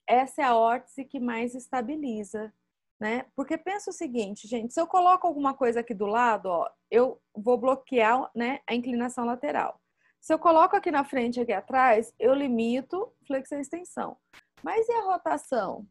essa é a órtese que mais estabiliza, né? Porque pensa o seguinte, gente, se eu coloco alguma coisa aqui do lado, ó, eu vou bloquear, né, a inclinação lateral. Se eu coloco aqui na frente aqui atrás, eu limito flexão e extensão. Mas e a rotação?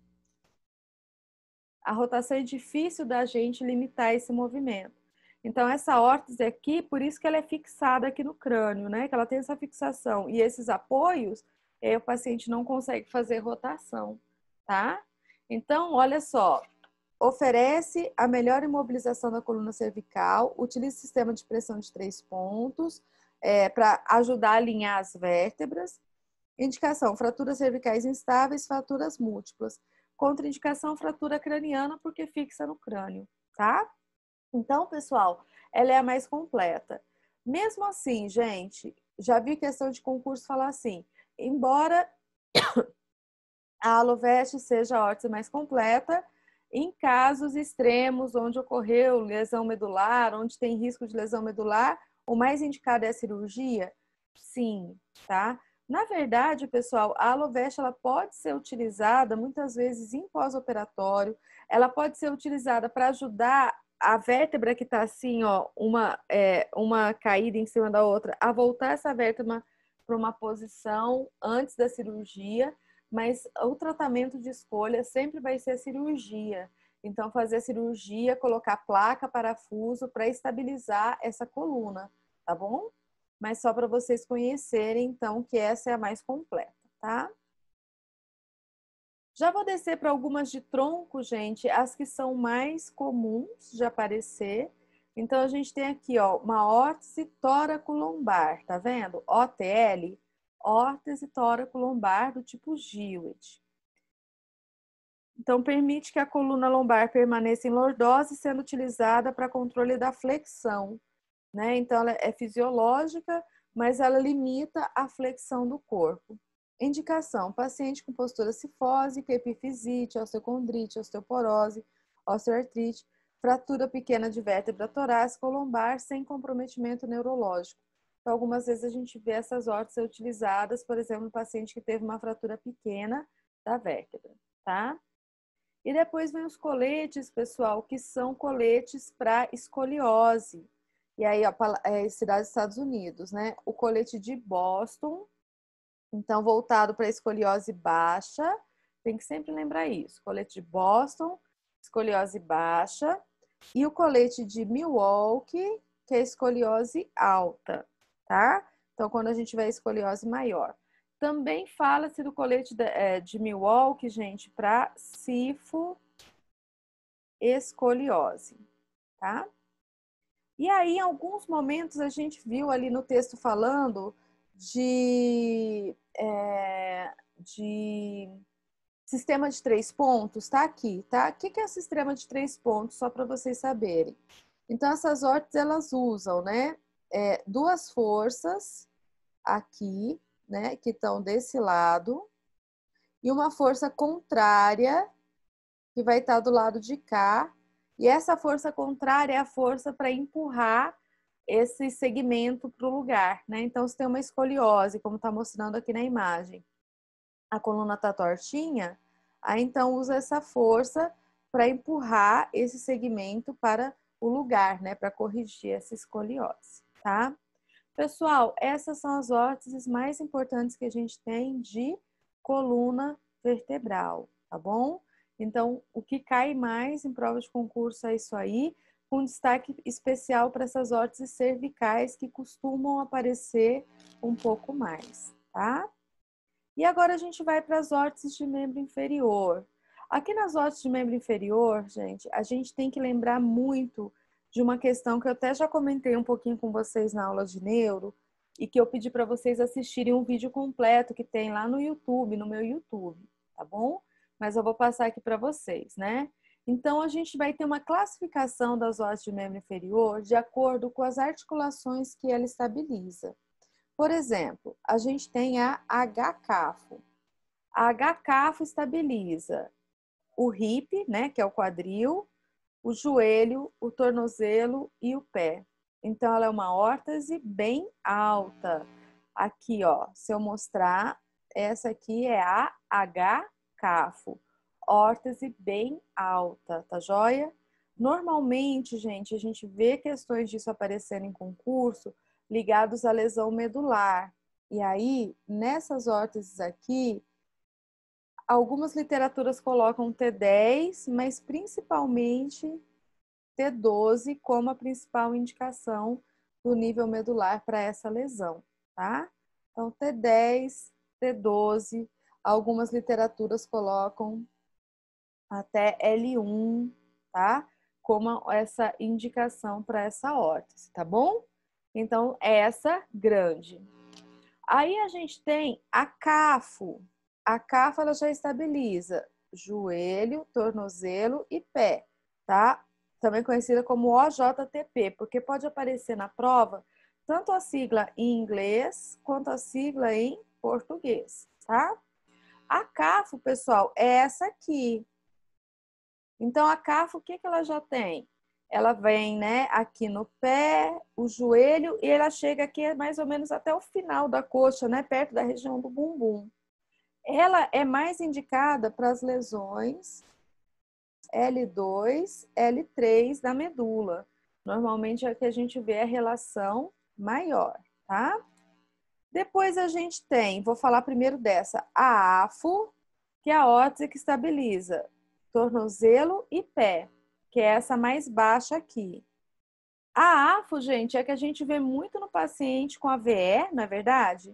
A rotação é difícil da gente limitar esse movimento. Então, essa órtese aqui, por isso que ela é fixada aqui no crânio, né? Que ela tem essa fixação. E esses apoios, é, o paciente não consegue fazer rotação, tá? Então, olha só. Oferece a melhor imobilização da coluna cervical, utiliza sistema de pressão de três pontos é, para ajudar a alinhar as vértebras. Indicação: fraturas cervicais instáveis, fraturas múltiplas. Contraindicação: fratura craniana, porque fixa no crânio, tá? Então, pessoal, ela é a mais completa. Mesmo assim, gente, já vi questão de concurso falar assim, embora a aloveste seja a órtese mais completa, em casos extremos onde ocorreu lesão medular, onde tem risco de lesão medular, o mais indicado é a cirurgia? Sim, tá? Na verdade, pessoal, a aloveste ela pode ser utilizada muitas vezes em pós-operatório, ela pode ser utilizada para ajudar a vértebra que está assim, ó, uma, é, uma caída em cima da outra, a voltar essa vértebra para uma posição antes da cirurgia, mas o tratamento de escolha sempre vai ser a cirurgia. Então, fazer a cirurgia, colocar placa, parafuso para estabilizar essa coluna, tá bom? Mas só para vocês conhecerem, então, que essa é a mais completa, tá? Já vou descer para algumas de tronco, gente, as que são mais comuns de aparecer. Então, a gente tem aqui, ó, uma órtese tóraco-lombar, tá vendo? OTL, órtese tóraco-lombar do tipo Gillett. Então, permite que a coluna lombar permaneça em lordose, sendo utilizada para controle da flexão. Né? Então, ela é fisiológica, mas ela limita a flexão do corpo. Indicação: paciente com postura cifósica, epifisite, osteocondrite, osteoporose, osteoartrite, fratura pequena de vértebra torácica ou lombar sem comprometimento neurológico. Então, algumas vezes a gente vê essas órteses utilizadas, por exemplo, no paciente que teve uma fratura pequena da vértebra, tá? E depois vem os coletes, pessoal, que são coletes para escoliose. E aí, ó, é, cidade dos Estados Unidos, né? O colete de Boston, então, voltado para escoliose baixa, tem que sempre lembrar isso: colete de Boston, escoliose baixa, e o colete de Milwaukee, que é escoliose alta, tá? Então, quando a gente tiver escoliose maior. Também fala-se do colete de, é, de Milwaukee, gente, para sifo escoliose, tá? E aí, em alguns momentos, a gente viu ali no texto falando de, é, de sistema de três pontos, tá aqui, tá? O que é o sistema de três pontos, só para vocês saberem. Então, essas hortes, elas usam, né, é, duas forças aqui, né, que estão desse lado, e uma força contrária, que vai estar tá do lado de cá, e essa força contrária é a força para empurrar esse segmento para o lugar, né? Então, se tem uma escoliose, como está mostrando aqui na imagem, a coluna está tortinha, aí então usa essa força para empurrar esse segmento para o lugar, né? Para corrigir essa escoliose, tá? Pessoal, essas são as órteses mais importantes que a gente tem de coluna vertebral, tá bom? Então, o que cai mais em prova de concurso é isso aí com destaque especial para essas órtices cervicais que costumam aparecer um pouco mais, tá? E agora a gente vai para as órtices de membro inferior. Aqui nas órtices de membro inferior, gente, a gente tem que lembrar muito de uma questão que eu até já comentei um pouquinho com vocês na aula de neuro e que eu pedi para vocês assistirem um vídeo completo que tem lá no YouTube, no meu YouTube, tá bom? Mas eu vou passar aqui para vocês, né? Então, a gente vai ter uma classificação das vozes de membro inferior de acordo com as articulações que ela estabiliza. Por exemplo, a gente tem a HCAFO. A HCAFO estabiliza o hip, né, que é o quadril, o joelho, o tornozelo e o pé. Então, ela é uma órtese bem alta. Aqui, ó, se eu mostrar, essa aqui é a H-CAFO órtese bem alta, tá joia? Normalmente, gente, a gente vê questões disso aparecendo em concurso ligados à lesão medular. E aí, nessas órteses aqui, algumas literaturas colocam T10, mas principalmente T12 como a principal indicação do nível medular para essa lesão, tá? Então, T10, T12, algumas literaturas colocam até L1, tá? Como essa indicação para essa órtese, tá bom? Então, essa grande. Aí a gente tem a CAFO. A CAFO ela já estabiliza joelho, tornozelo e pé, tá? Também conhecida como OJTP, porque pode aparecer na prova tanto a sigla em inglês quanto a sigla em português, tá? A CAFO, pessoal, é essa aqui, então, a cafa, o que, que ela já tem? Ela vem né, aqui no pé, o joelho, e ela chega aqui mais ou menos até o final da coxa, né, perto da região do bumbum. Ela é mais indicada para as lesões L2, L3 da medula. Normalmente é que a gente vê é a relação maior, tá? Depois a gente tem, vou falar primeiro dessa, a AFO, que é a órtese que estabiliza tornozelo e pé, que é essa mais baixa aqui. A AFO, gente, é que a gente vê muito no paciente com AVE, não é verdade?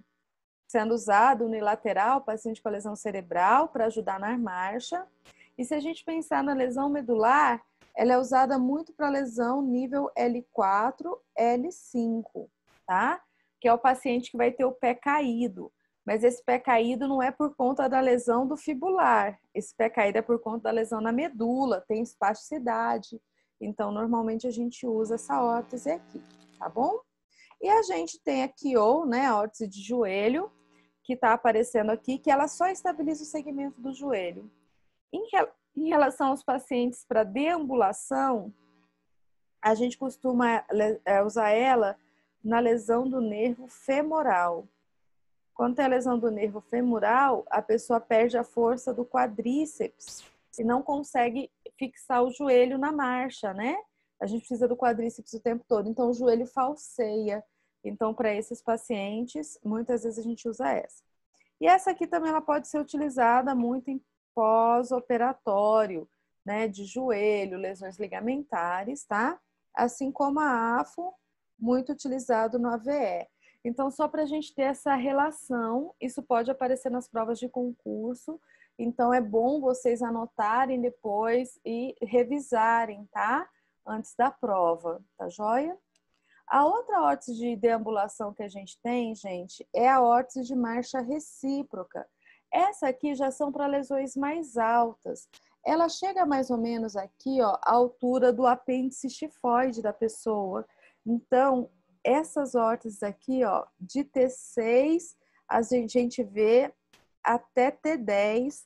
Sendo usado unilateral, paciente com lesão cerebral, para ajudar na marcha. E se a gente pensar na lesão medular, ela é usada muito para lesão nível L4, L5, tá? Que é o paciente que vai ter o pé caído. Mas esse pé caído não é por conta da lesão do fibular. Esse pé caído é por conta da lesão na medula, tem espasticidade. Então, normalmente a gente usa essa órtese aqui, tá bom? E a gente tem aqui ou, né, a órtese de joelho, que está aparecendo aqui, que ela só estabiliza o segmento do joelho. Em, em relação aos pacientes para deambulação, a gente costuma é, usar ela na lesão do nervo femoral. Quando tem a lesão do nervo femoral, a pessoa perde a força do quadríceps e não consegue fixar o joelho na marcha, né? A gente precisa do quadríceps o tempo todo, então o joelho falseia. Então, para esses pacientes, muitas vezes a gente usa essa. E essa aqui também ela pode ser utilizada muito em pós-operatório, né, de joelho, lesões ligamentares, tá? Assim como a AFO, muito utilizado no AVE. Então, só para a gente ter essa relação, isso pode aparecer nas provas de concurso. Então, é bom vocês anotarem depois e revisarem, tá? Antes da prova, tá joia? A outra órtese de deambulação que a gente tem, gente, é a órtese de marcha recíproca. Essa aqui já são para lesões mais altas. Ela chega mais ou menos aqui, ó, à altura do apêndice chifoide da pessoa. Então, essas hortas aqui, ó, de T6 a gente vê até T10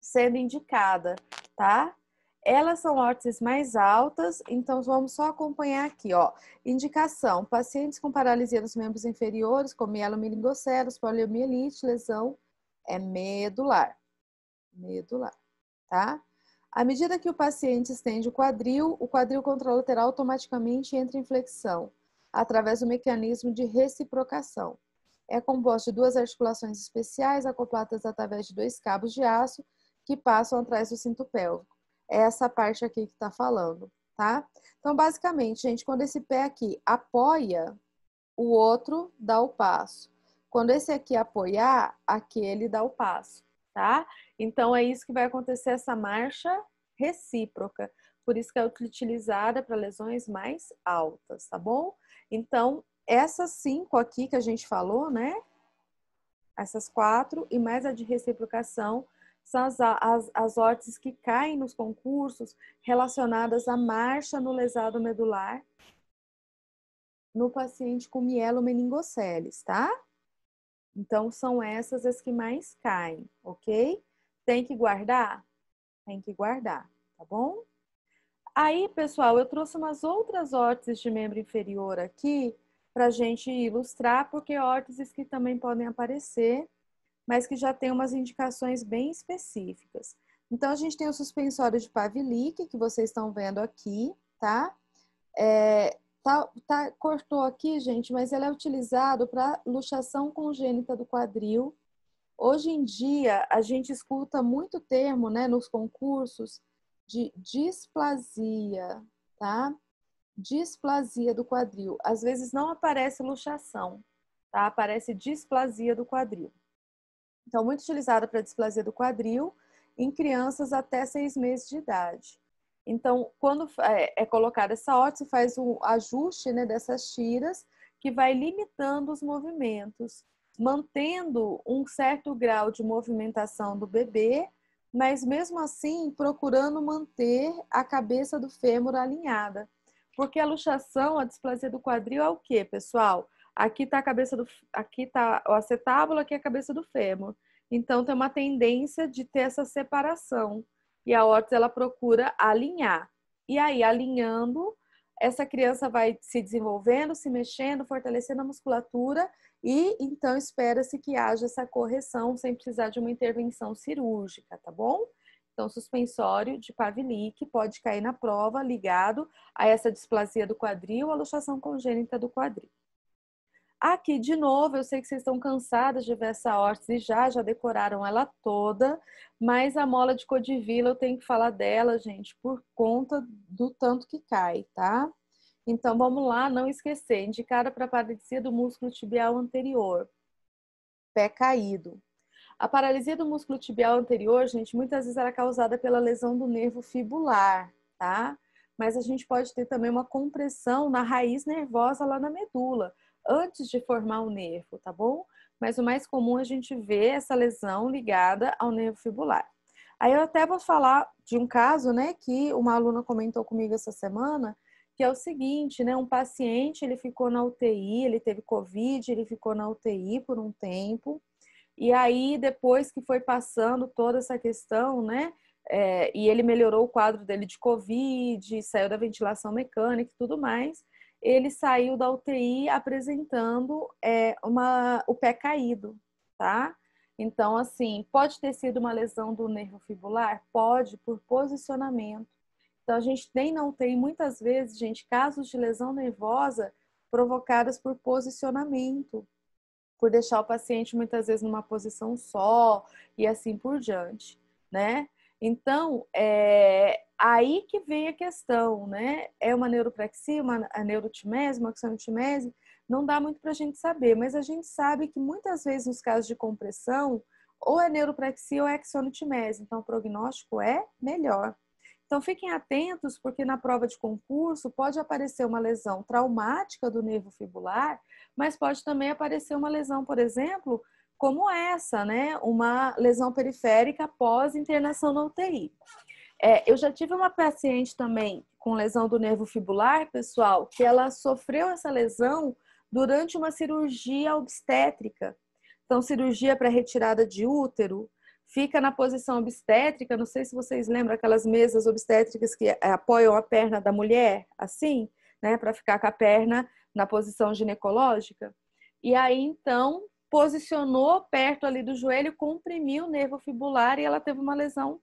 sendo indicada, tá? Elas são órteses mais altas, então vamos só acompanhar aqui, ó. Indicação: pacientes com paralisia nos membros inferiores, com mielomilingoceros, poliomielite, lesão é medular. Medular, tá? À medida que o paciente estende o quadril, o quadril contralateral automaticamente entra em flexão através do mecanismo de reciprocação. É composto de duas articulações especiais acopladas através de dois cabos de aço que passam atrás do cinto pélvico. É essa parte aqui que está falando, tá? Então, basicamente, gente, quando esse pé aqui apoia, o outro dá o passo. Quando esse aqui apoiar, aquele dá o passo, tá? Então, é isso que vai acontecer essa marcha recíproca. Por isso que é utilizada para lesões mais altas, tá bom? Então, essas cinco aqui que a gente falou, né? Essas quatro e mais a de reciprocação são as, as, as órteses que caem nos concursos relacionadas à marcha no lesado medular no paciente com mielomeningoceles, tá? Então, são essas as que mais caem, ok? Tem que guardar? Tem que guardar, tá bom? Aí, pessoal, eu trouxe umas outras órteses de membro inferior aqui para a gente ilustrar, porque órteses que também podem aparecer, mas que já tem umas indicações bem específicas. Então, a gente tem o suspensório de Pavlik, que vocês estão vendo aqui, tá? É, tá, tá cortou aqui, gente, mas ele é utilizado para luxação congênita do quadril. Hoje em dia, a gente escuta muito termo né, nos concursos de displasia, tá? Displasia do quadril. Às vezes não aparece luxação, tá? Aparece displasia do quadril. Então, muito utilizada para displasia do quadril em crianças até seis meses de idade. Então, quando é, é colocada essa órtese, faz o ajuste né, dessas tiras, que vai limitando os movimentos, mantendo um certo grau de movimentação do bebê, mas mesmo assim procurando manter a cabeça do fêmur alinhada. Porque a luxação, a displasia do quadril é o quê, pessoal? Aqui está a cabeça do, aqui está o acetábulo, aqui é a cabeça do fêmur. Então tem uma tendência de ter essa separação e a ótis ela procura alinhar. E aí alinhando, essa criança vai se desenvolvendo, se mexendo, fortalecendo a musculatura e então espera-se que haja essa correção sem precisar de uma intervenção cirúrgica, tá bom? Então, suspensório de Pavlik pode cair na prova ligado a essa displasia do quadril, a luxação congênita do quadril. Aqui, de novo, eu sei que vocês estão cansadas de ver essa órtese já, já decoraram ela toda, mas a mola de Codivila eu tenho que falar dela, gente, por conta do tanto que cai, tá? Então vamos lá, não esquecer, indicada para paralisia do músculo tibial anterior, pé caído. A paralisia do músculo tibial anterior, gente, muitas vezes era é causada pela lesão do nervo fibular, tá? Mas a gente pode ter também uma compressão na raiz nervosa lá na medula, antes de formar o nervo, tá bom? Mas o mais comum é a gente ver essa lesão ligada ao nervo fibular. Aí eu até vou falar de um caso, né, que uma aluna comentou comigo essa semana, que é o seguinte, né? Um paciente ele ficou na UTI, ele teve Covid, ele ficou na UTI por um tempo, e aí depois que foi passando toda essa questão, né? É, e ele melhorou o quadro dele de Covid, saiu da ventilação mecânica e tudo mais. Ele saiu da UTI apresentando é, uma, o pé caído, tá? Então, assim, pode ter sido uma lesão do nervo fibular? Pode, por posicionamento então, a gente tem não tem, muitas vezes, gente, casos de lesão nervosa provocadas por posicionamento, por deixar o paciente muitas vezes numa posição só e assim por diante, né? Então, é aí que vem a questão, né? É uma neuropraxia, uma neurotimese, uma axonotimese? Não dá muito para a gente saber, mas a gente sabe que muitas vezes nos casos de compressão, ou é neuropraxia ou é axonotimese, então o prognóstico é melhor. Então fiquem atentos, porque na prova de concurso pode aparecer uma lesão traumática do nervo fibular, mas pode também aparecer uma lesão, por exemplo, como essa, né? Uma lesão periférica após internação na UTI. É, eu já tive uma paciente também com lesão do nervo fibular, pessoal, que ela sofreu essa lesão durante uma cirurgia obstétrica. Então, cirurgia para retirada de útero, fica na posição obstétrica, não sei se vocês lembram aquelas mesas obstétricas que eh, apoiam a perna da mulher, assim, né, para ficar com a perna na posição ginecológica. E aí então posicionou perto ali do joelho, comprimiu o nervo fibular e ela teve uma lesão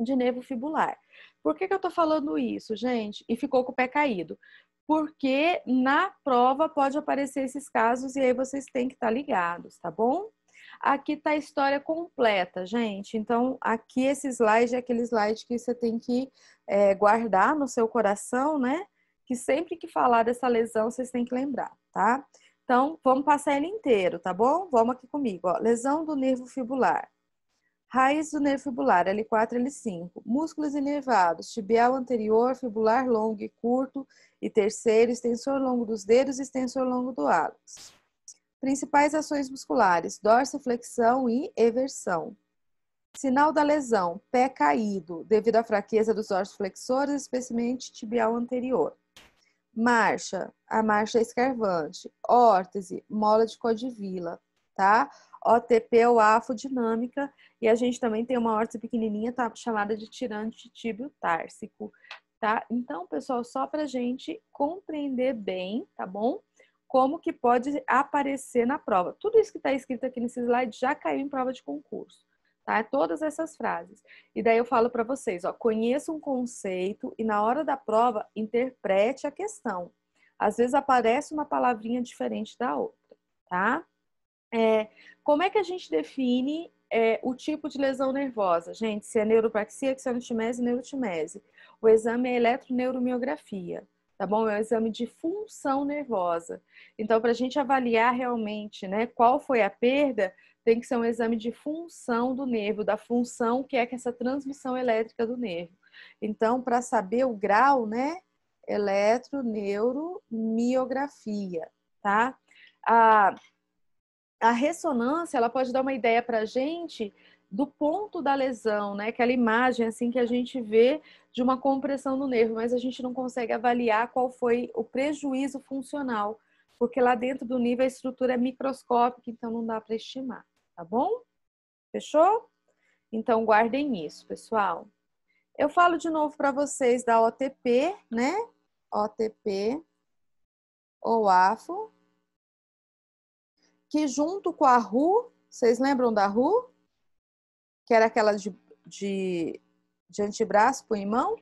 de nervo fibular. Por que, que eu estou falando isso, gente? E ficou com o pé caído. Porque na prova pode aparecer esses casos e aí vocês têm que estar tá ligados, tá bom? Aqui está a história completa, gente. Então, aqui esse slide é aquele slide que você tem que é, guardar no seu coração, né? Que sempre que falar dessa lesão, vocês têm que lembrar, tá? Então, vamos passar ele inteiro, tá bom? Vamos aqui comigo, ó. Lesão do nervo fibular. Raiz do nervo fibular, L4, L5. Músculos inervados, tibial anterior, fibular longo e curto e terceiro, extensor longo dos dedos e extensor longo do hálux. Principais ações musculares: dorsiflexão e eversão. Sinal da lesão: pé caído, devido à fraqueza dos dorsiflexores, especialmente tibial anterior. Marcha: a marcha escarvante. Órtese: mola de codivila, tá? OTP é ou afodinâmica. E a gente também tem uma órtese pequenininha tá, chamada de tirante tíbio társico, tá? Então, pessoal, só para gente compreender bem, tá bom? como que pode aparecer na prova. Tudo isso que está escrito aqui nesse slide já caiu em prova de concurso. Tá? É todas essas frases. E daí eu falo para vocês, ó, conheça um conceito e na hora da prova interprete a questão. Às vezes aparece uma palavrinha diferente da outra, tá? É, como é que a gente define é, o tipo de lesão nervosa? Gente, se é neuropraxia, que se é neurotimese, neurotimese. O exame é eletroneuromiografia tá bom? É um exame de função nervosa. Então, para a gente avaliar realmente, né, qual foi a perda, tem que ser um exame de função do nervo, da função que é que essa transmissão elétrica do nervo. Então, para saber o grau, né, eletroneuromiografia, tá? A, a ressonância, ela pode dar uma ideia para a gente do ponto da lesão, né? Aquela imagem assim que a gente vê de uma compressão do nervo, mas a gente não consegue avaliar qual foi o prejuízo funcional, porque lá dentro do nível a estrutura é microscópica, então não dá para estimar, tá bom? Fechou? Então guardem isso, pessoal. Eu falo de novo para vocês da OTP, né? OTP ou AFO, que junto com a RU, vocês lembram da RU? que era aquela de, de, de antebraço, punhão,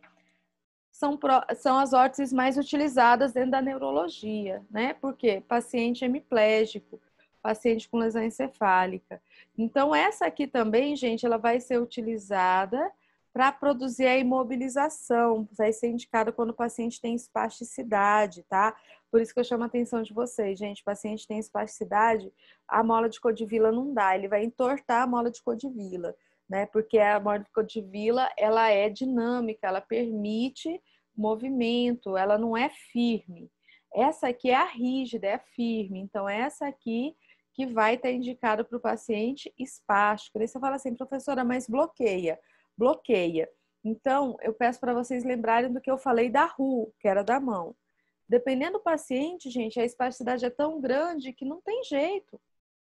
são, pro, são as órteses mais utilizadas dentro da neurologia, né? Porque paciente hemiplégico, paciente com lesão encefálica. Então, essa aqui também, gente, ela vai ser utilizada para produzir a imobilização, vai ser indicada quando o paciente tem espasticidade, tá? Por isso que eu chamo a atenção de vocês, gente. O paciente tem espasticidade, a mola de codivila não dá, ele vai entortar a mola de codivila né? Porque a Mônica de Vila, ela é dinâmica, ela permite movimento, ela não é firme. Essa aqui é a rígida, é firme. Então, essa aqui que vai estar indicado para o paciente espástico. Daí você fala assim, professora, mas bloqueia, bloqueia. Então, eu peço para vocês lembrarem do que eu falei da RU, que era da mão. Dependendo do paciente, gente, a espasticidade é tão grande que não tem jeito.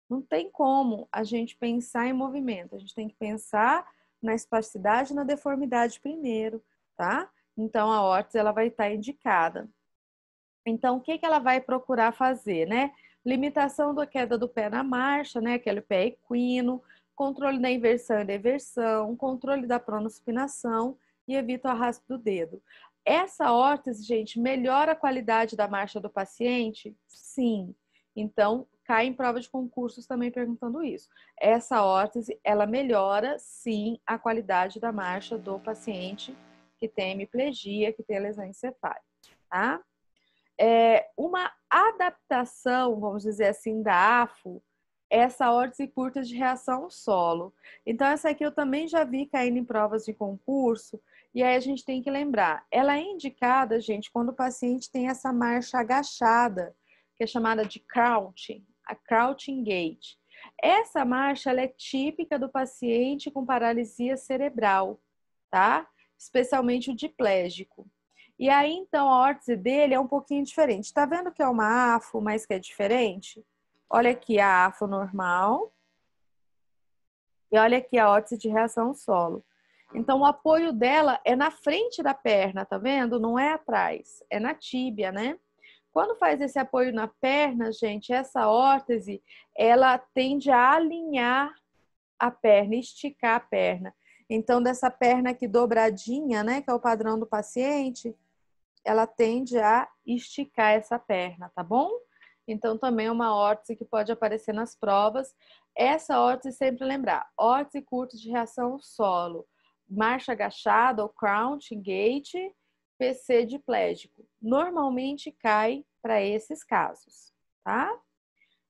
Não tem como a gente pensar em movimento, a gente tem que pensar na espasticidade e na deformidade primeiro, tá? Então a órtese ela vai estar tá indicada. Então o que, que ela vai procurar fazer, né? Limitação da queda do pé na marcha, né? Aquele pé equino, controle da inversão e deversão, controle da pronospinação e evita o arrasto do dedo. Essa órtese, gente, melhora a qualidade da marcha do paciente? Sim. Então, cai em prova de concursos também perguntando isso. Essa órtese, ela melhora, sim, a qualidade da marcha do paciente que tem hemiplegia, que tem lesão encefálica, tá? É, uma adaptação, vamos dizer assim, da AFO, essa órtese curta de reação solo. Então, essa aqui eu também já vi caindo em provas de concurso, e aí a gente tem que lembrar, ela é indicada, gente, quando o paciente tem essa marcha agachada, que é chamada de crouching, a crouching gait. Essa marcha é típica do paciente com paralisia cerebral, tá? Especialmente o diplégico. E aí, então, a órtese dele é um pouquinho diferente. Tá vendo que é uma afo, mas que é diferente? Olha aqui a afo normal. E olha aqui a órtese de reação solo. Então, o apoio dela é na frente da perna, tá vendo? Não é atrás, é na tíbia, né? Quando faz esse apoio na perna, gente, essa órtese, ela tende a alinhar a perna, esticar a perna. Então, dessa perna aqui dobradinha, né, que é o padrão do paciente, ela tende a esticar essa perna, tá bom? Então, também é uma órtese que pode aparecer nas provas. Essa órtese, sempre lembrar, órtese curta de reação solo, marcha agachada ou crouching gait, PC diplégico. Normalmente cai para esses casos, tá?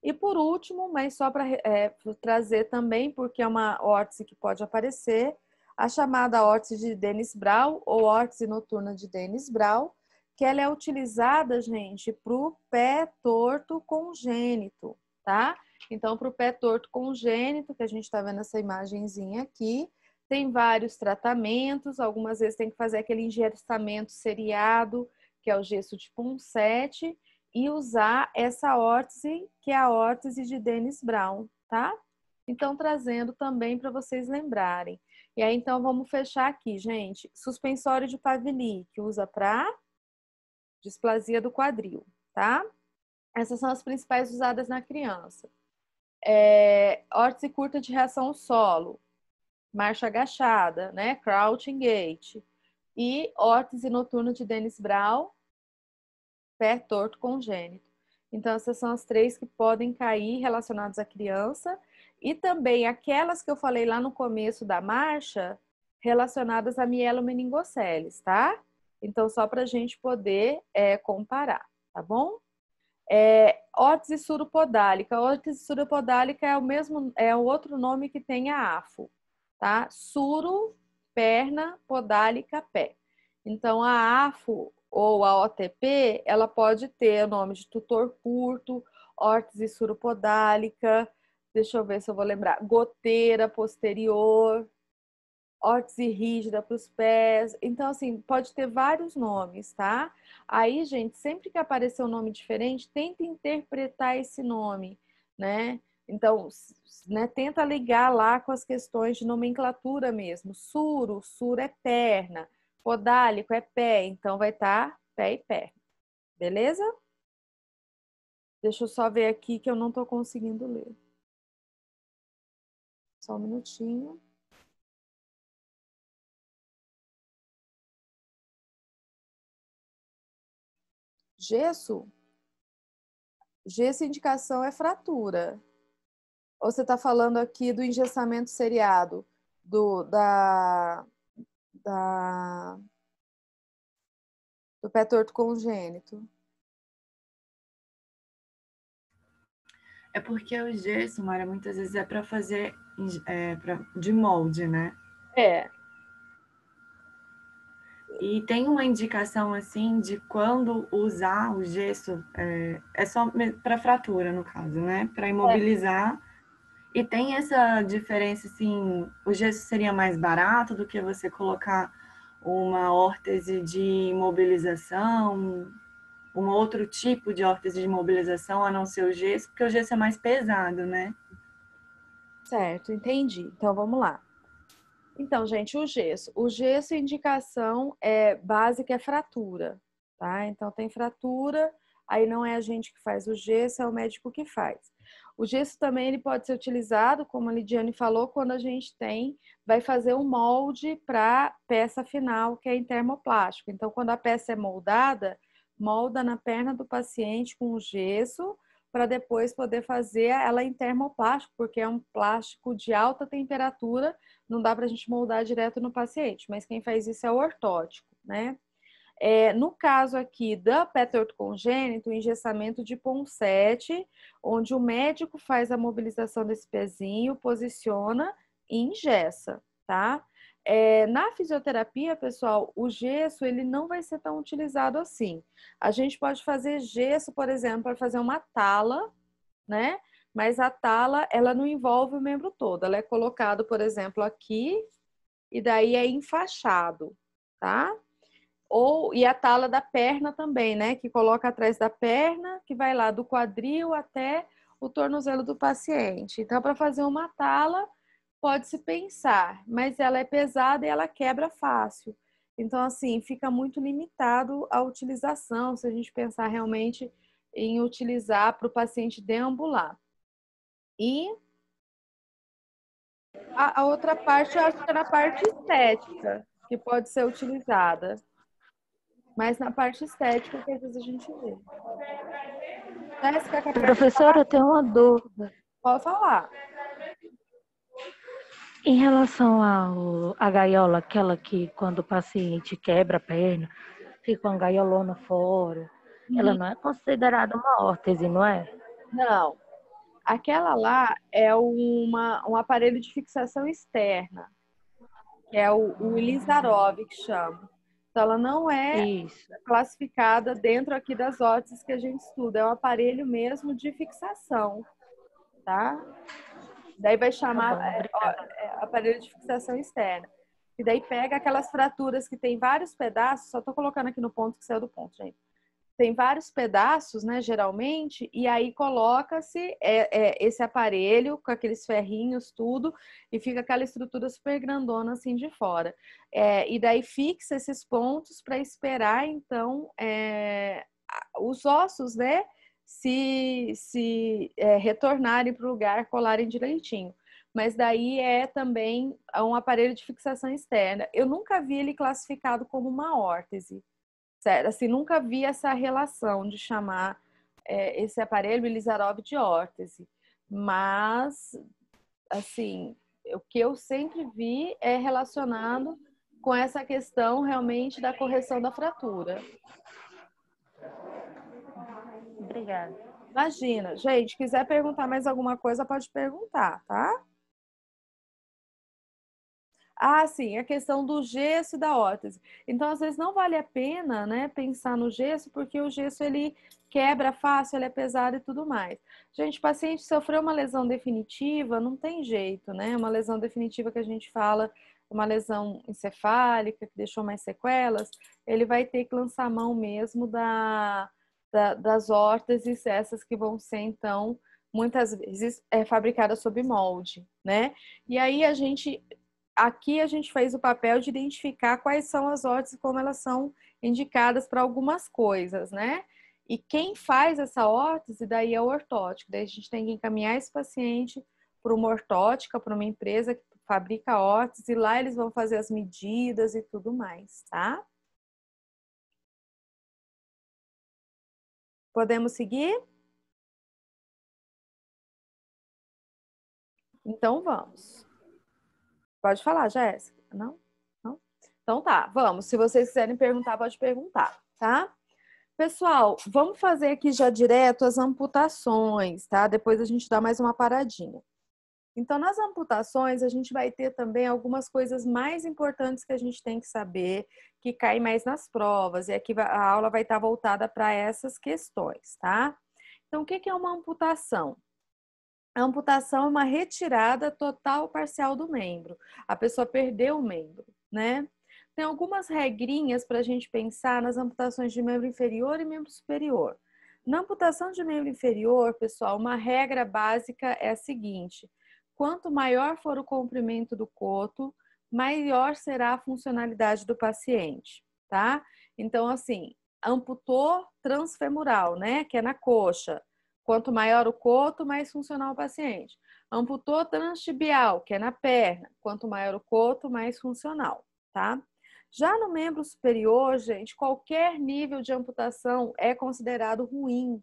E por último, mas só para é, trazer também, porque é uma órtese que pode aparecer, a chamada órtese de Dennis Brown ou órtese noturna de Dennis Brown, que ela é utilizada, gente, para o pé torto congênito, tá? Então, para o pé torto congênito, que a gente está vendo essa imagenzinha aqui, tem vários tratamentos, algumas vezes tem que fazer aquele ingestamento seriado, que é o gesso tipo 17, e usar essa órtese, que é a órtese de Dennis Brown, tá? Então, trazendo também para vocês lembrarem. E aí, então, vamos fechar aqui, gente. Suspensório de Pavili, que usa para displasia do quadril, tá? Essas são as principais usadas na criança. É, órtese curta de reação solo, marcha agachada, né? Crouching gait. E órtese noturna de Dennis Brown, pé torto congênito. Então, essas são as três que podem cair relacionadas à criança. E também aquelas que eu falei lá no começo da marcha, relacionadas a mielomeningoceles, tá? Então, só para a gente poder é, comparar, tá bom? É, órtese suropodálica. Órtese suropodálica é o mesmo, é o outro nome que tem a AFO, tá? Suro, perna, podálica, pé. Então, a AFO ou a OTP, ela pode ter o nome de tutor curto, órtese suropodálica, deixa eu ver se eu vou lembrar, goteira posterior, órtese rígida para os pés. Então, assim, pode ter vários nomes, tá? Aí, gente, sempre que aparecer um nome diferente, tenta interpretar esse nome, né? Então, né, tenta ligar lá com as questões de nomenclatura mesmo. Suro, suro é perna. Podálico é pé, então vai estar tá pé e pé. Beleza? Deixa eu só ver aqui que eu não estou conseguindo ler. Só um minutinho. Gesso? Gesso indicação é fratura. Ou você está falando aqui do engessamento seriado, do, da, da, do pé torto congênito? É porque o gesso, Mara, muitas vezes é para fazer é, pra, de molde, né? É. E tem uma indicação assim de quando usar o gesso, é, é só para fratura, no caso, né? Para imobilizar. É e tem essa diferença, assim, o gesso seria mais barato do que você colocar uma órtese de imobilização, um outro tipo de órtese de imobilização, a não ser o gesso, porque o gesso é mais pesado, né? Certo, entendi. Então vamos lá. Então, gente, o gesso. O gesso, indicação é básica é fratura, tá? Então tem fratura, aí não é a gente que faz o gesso, é o médico que faz. O gesso também ele pode ser utilizado, como a Lidiane falou, quando a gente tem, vai fazer um molde para peça final, que é em termoplástico. Então, quando a peça é moldada, molda na perna do paciente com o gesso para depois poder fazer ela em termoplástico, porque é um plástico de alta temperatura, não dá para a gente moldar direto no paciente, mas quem faz isso é o ortótico, né? É, no caso aqui da petorto congênito, engessamento de ponsete, onde o médico faz a mobilização desse pezinho, posiciona e engessa, tá? É, na fisioterapia, pessoal, o gesso ele não vai ser tão utilizado assim. A gente pode fazer gesso, por exemplo, para fazer uma tala, né? Mas a tala, ela não envolve o membro todo. Ela é colocado, por exemplo, aqui e daí é enfaixado, tá? ou e a tala da perna também, né? Que coloca atrás da perna, que vai lá do quadril até o tornozelo do paciente. Então, para fazer uma tala, pode-se pensar, mas ela é pesada e ela quebra fácil. Então, assim, fica muito limitado a utilização, se a gente pensar realmente em utilizar para o paciente deambular. E a, a outra parte, eu acho que é na parte estética, que pode ser utilizada. Mas na parte estética, que às vezes a gente vê. Professora, eu tenho uma dúvida. Pode falar. Em relação ao, à gaiola, aquela que quando o paciente quebra a perna, fica uma gaiolona fora, uhum. ela não é considerada uma órtese, não é? Não. Aquela lá é uma, um aparelho de fixação externa, que é o, o que chama. Então, ela não é Isso. classificada dentro aqui das órtices que a gente estuda, é um aparelho mesmo de fixação, tá? Daí vai tá chamar tá é, aparelho de fixação externa. E daí pega aquelas fraturas que tem vários pedaços, só estou colocando aqui no ponto que saiu do ponto, gente tem vários pedaços, né, geralmente, e aí coloca-se é, é, esse aparelho com aqueles ferrinhos, tudo, e fica aquela estrutura super grandona assim de fora. É, e daí fixa esses pontos para esperar, então, é, os ossos, né, se, se é, retornarem para o lugar, colarem direitinho mas daí é também um aparelho de fixação externa. Eu nunca vi ele classificado como uma órtese, Assim, nunca vi essa relação de chamar é, esse aparelho Elisarov de órtese. Mas, assim, o que eu sempre vi é relacionado com essa questão realmente da correção da fratura. Obrigada. Imagina, gente, quiser perguntar mais alguma coisa, pode perguntar, tá? Ah, sim, a questão do gesso e da órtese. Então, às vezes não vale a pena, né, pensar no gesso, porque o gesso ele quebra fácil, ele é pesado e tudo mais. Gente, o paciente sofreu uma lesão definitiva, não tem jeito, né? Uma lesão definitiva que a gente fala, uma lesão encefálica que deixou mais sequelas, ele vai ter que lançar mão mesmo da, da das órteses, essas que vão ser então muitas vezes é fabricada sob molde, né? E aí a gente aqui a gente fez o papel de identificar quais são as ordens e como elas são indicadas para algumas coisas, né? E quem faz essa órtese daí é o ortótico. Daí a gente tem que encaminhar esse paciente para uma ortótica, para uma empresa que fabrica órtese, e lá eles vão fazer as medidas e tudo mais, tá? Podemos seguir? Então vamos. Pode falar, Jéssica. Não? Não? Então tá, vamos. Se vocês quiserem perguntar, pode perguntar, tá? Pessoal, vamos fazer aqui já direto as amputações, tá? Depois a gente dá mais uma paradinha. Então, nas amputações, a gente vai ter também algumas coisas mais importantes que a gente tem que saber, que caem mais nas provas, e aqui a aula vai estar voltada para essas questões, tá? Então, o que é uma amputação? A amputação é uma retirada total ou parcial do membro. A pessoa perdeu o membro, né? Tem algumas regrinhas para a gente pensar nas amputações de membro inferior e membro superior. Na amputação de membro inferior, pessoal, uma regra básica é a seguinte: quanto maior for o comprimento do coto, maior será a funcionalidade do paciente, tá? Então, assim, amputou transfemoral, né? Que é na coxa Quanto maior o coto, mais funcional o paciente. Amputou transtibial, que é na perna. Quanto maior o coto, mais funcional, tá? Já no membro superior, gente, qualquer nível de amputação é considerado ruim.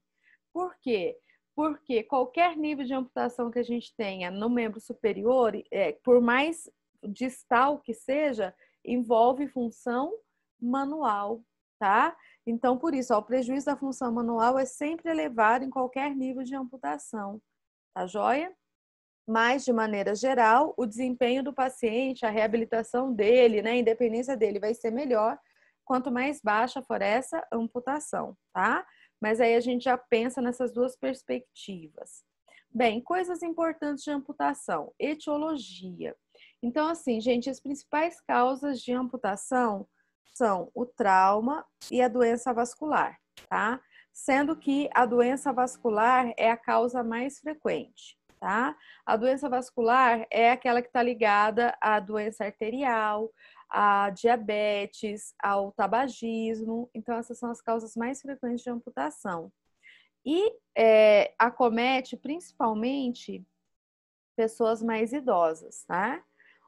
Por quê? Porque qualquer nível de amputação que a gente tenha no membro superior, é, por mais distal que seja, envolve função manual, tá? Então, por isso, ó, o prejuízo da função manual é sempre elevado em qualquer nível de amputação, tá joia? Mas, de maneira geral, o desempenho do paciente, a reabilitação dele, né, a independência dele vai ser melhor quanto mais baixa for essa amputação, tá? Mas aí a gente já pensa nessas duas perspectivas. Bem, coisas importantes de amputação: etiologia. Então, assim, gente, as principais causas de amputação são o trauma e a doença vascular, tá? Sendo que a doença vascular é a causa mais frequente, tá? A doença vascular é aquela que está ligada à doença arterial, à diabetes, ao tabagismo. Então, essas são as causas mais frequentes de amputação. E é, acomete principalmente pessoas mais idosas, tá?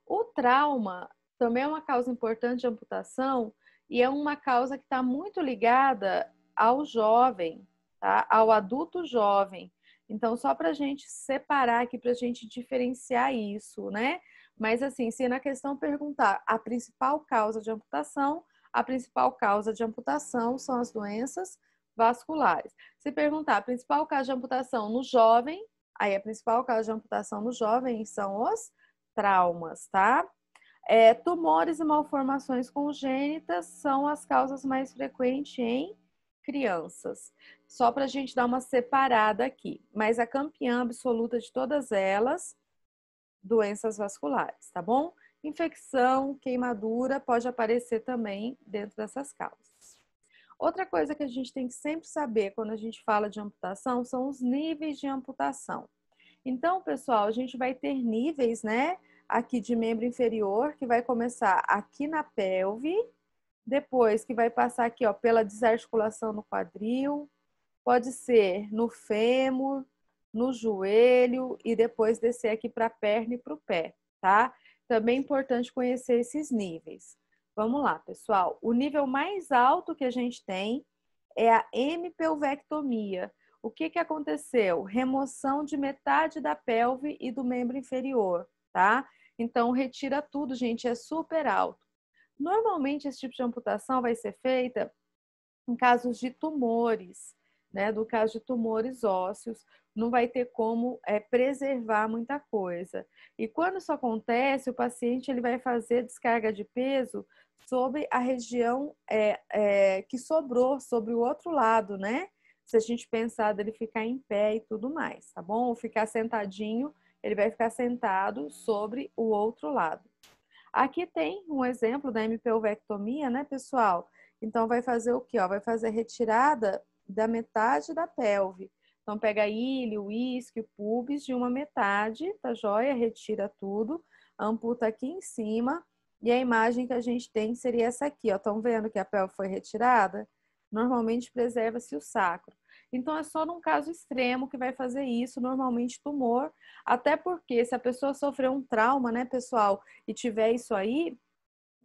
O trauma também é uma causa importante de amputação e é uma causa que está muito ligada ao jovem, tá? ao adulto jovem. Então, só para a gente separar aqui, para a gente diferenciar isso, né? Mas, assim, se na questão perguntar a principal causa de amputação, a principal causa de amputação são as doenças vasculares. Se perguntar a principal causa de amputação no jovem, aí a principal causa de amputação no jovem são os traumas, tá? É, tumores e malformações congênitas são as causas mais frequentes em crianças. Só para a gente dar uma separada aqui. Mas a campeã absoluta de todas elas, doenças vasculares, tá bom? Infecção, queimadura pode aparecer também dentro dessas causas. Outra coisa que a gente tem que sempre saber quando a gente fala de amputação são os níveis de amputação. Então, pessoal, a gente vai ter níveis, né? aqui de membro inferior, que vai começar aqui na pelve, depois que vai passar aqui, ó, pela desarticulação no quadril, pode ser no fêmur, no joelho e depois descer aqui para a perna e para o pé, tá? Também é importante conhecer esses níveis. Vamos lá, pessoal. O nível mais alto que a gente tem é a hemipelvectomia. O que, que aconteceu? Remoção de metade da pelve e do membro inferior, tá? Então, retira tudo, gente, é super alto. Normalmente, esse tipo de amputação vai ser feita em casos de tumores, né? Do caso de tumores ósseos, não vai ter como é, preservar muita coisa. E quando isso acontece, o paciente ele vai fazer descarga de peso sobre a região é, é, que sobrou, sobre o outro lado, né? Se a gente pensar dele ficar em pé e tudo mais, tá bom? Ou ficar sentadinho ele vai ficar sentado sobre o outro lado. Aqui tem um exemplo da MPUVectomia, né, pessoal? Então, vai fazer o quê? Ó, vai fazer a retirada da metade da pelve. Então, pega ilho, isque, pubis de uma metade, tá joia? Retira tudo, amputa aqui em cima. E a imagem que a gente tem seria essa aqui, ó. Estão vendo que a pelve foi retirada? Normalmente preserva-se o sacro. Então, é só num caso extremo que vai fazer isso, normalmente tumor. Até porque, se a pessoa sofreu um trauma, né, pessoal, e tiver isso aí,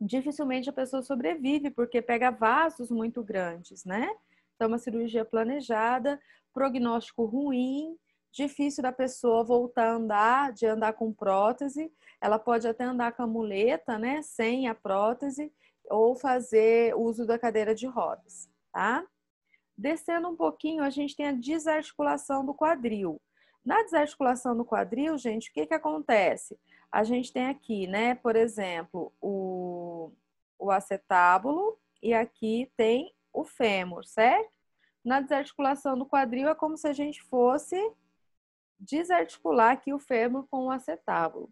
dificilmente a pessoa sobrevive, porque pega vasos muito grandes, né? Então, uma cirurgia planejada, prognóstico ruim, difícil da pessoa voltar a andar, de andar com prótese. Ela pode até andar com a muleta, né, sem a prótese, ou fazer uso da cadeira de rodas, tá? Descendo um pouquinho, a gente tem a desarticulação do quadril. Na desarticulação do quadril, gente, o que, que acontece? A gente tem aqui, né, por exemplo, o, o acetábulo e aqui tem o fêmur, certo? Na desarticulação do quadril é como se a gente fosse desarticular aqui o fêmur com o acetábulo.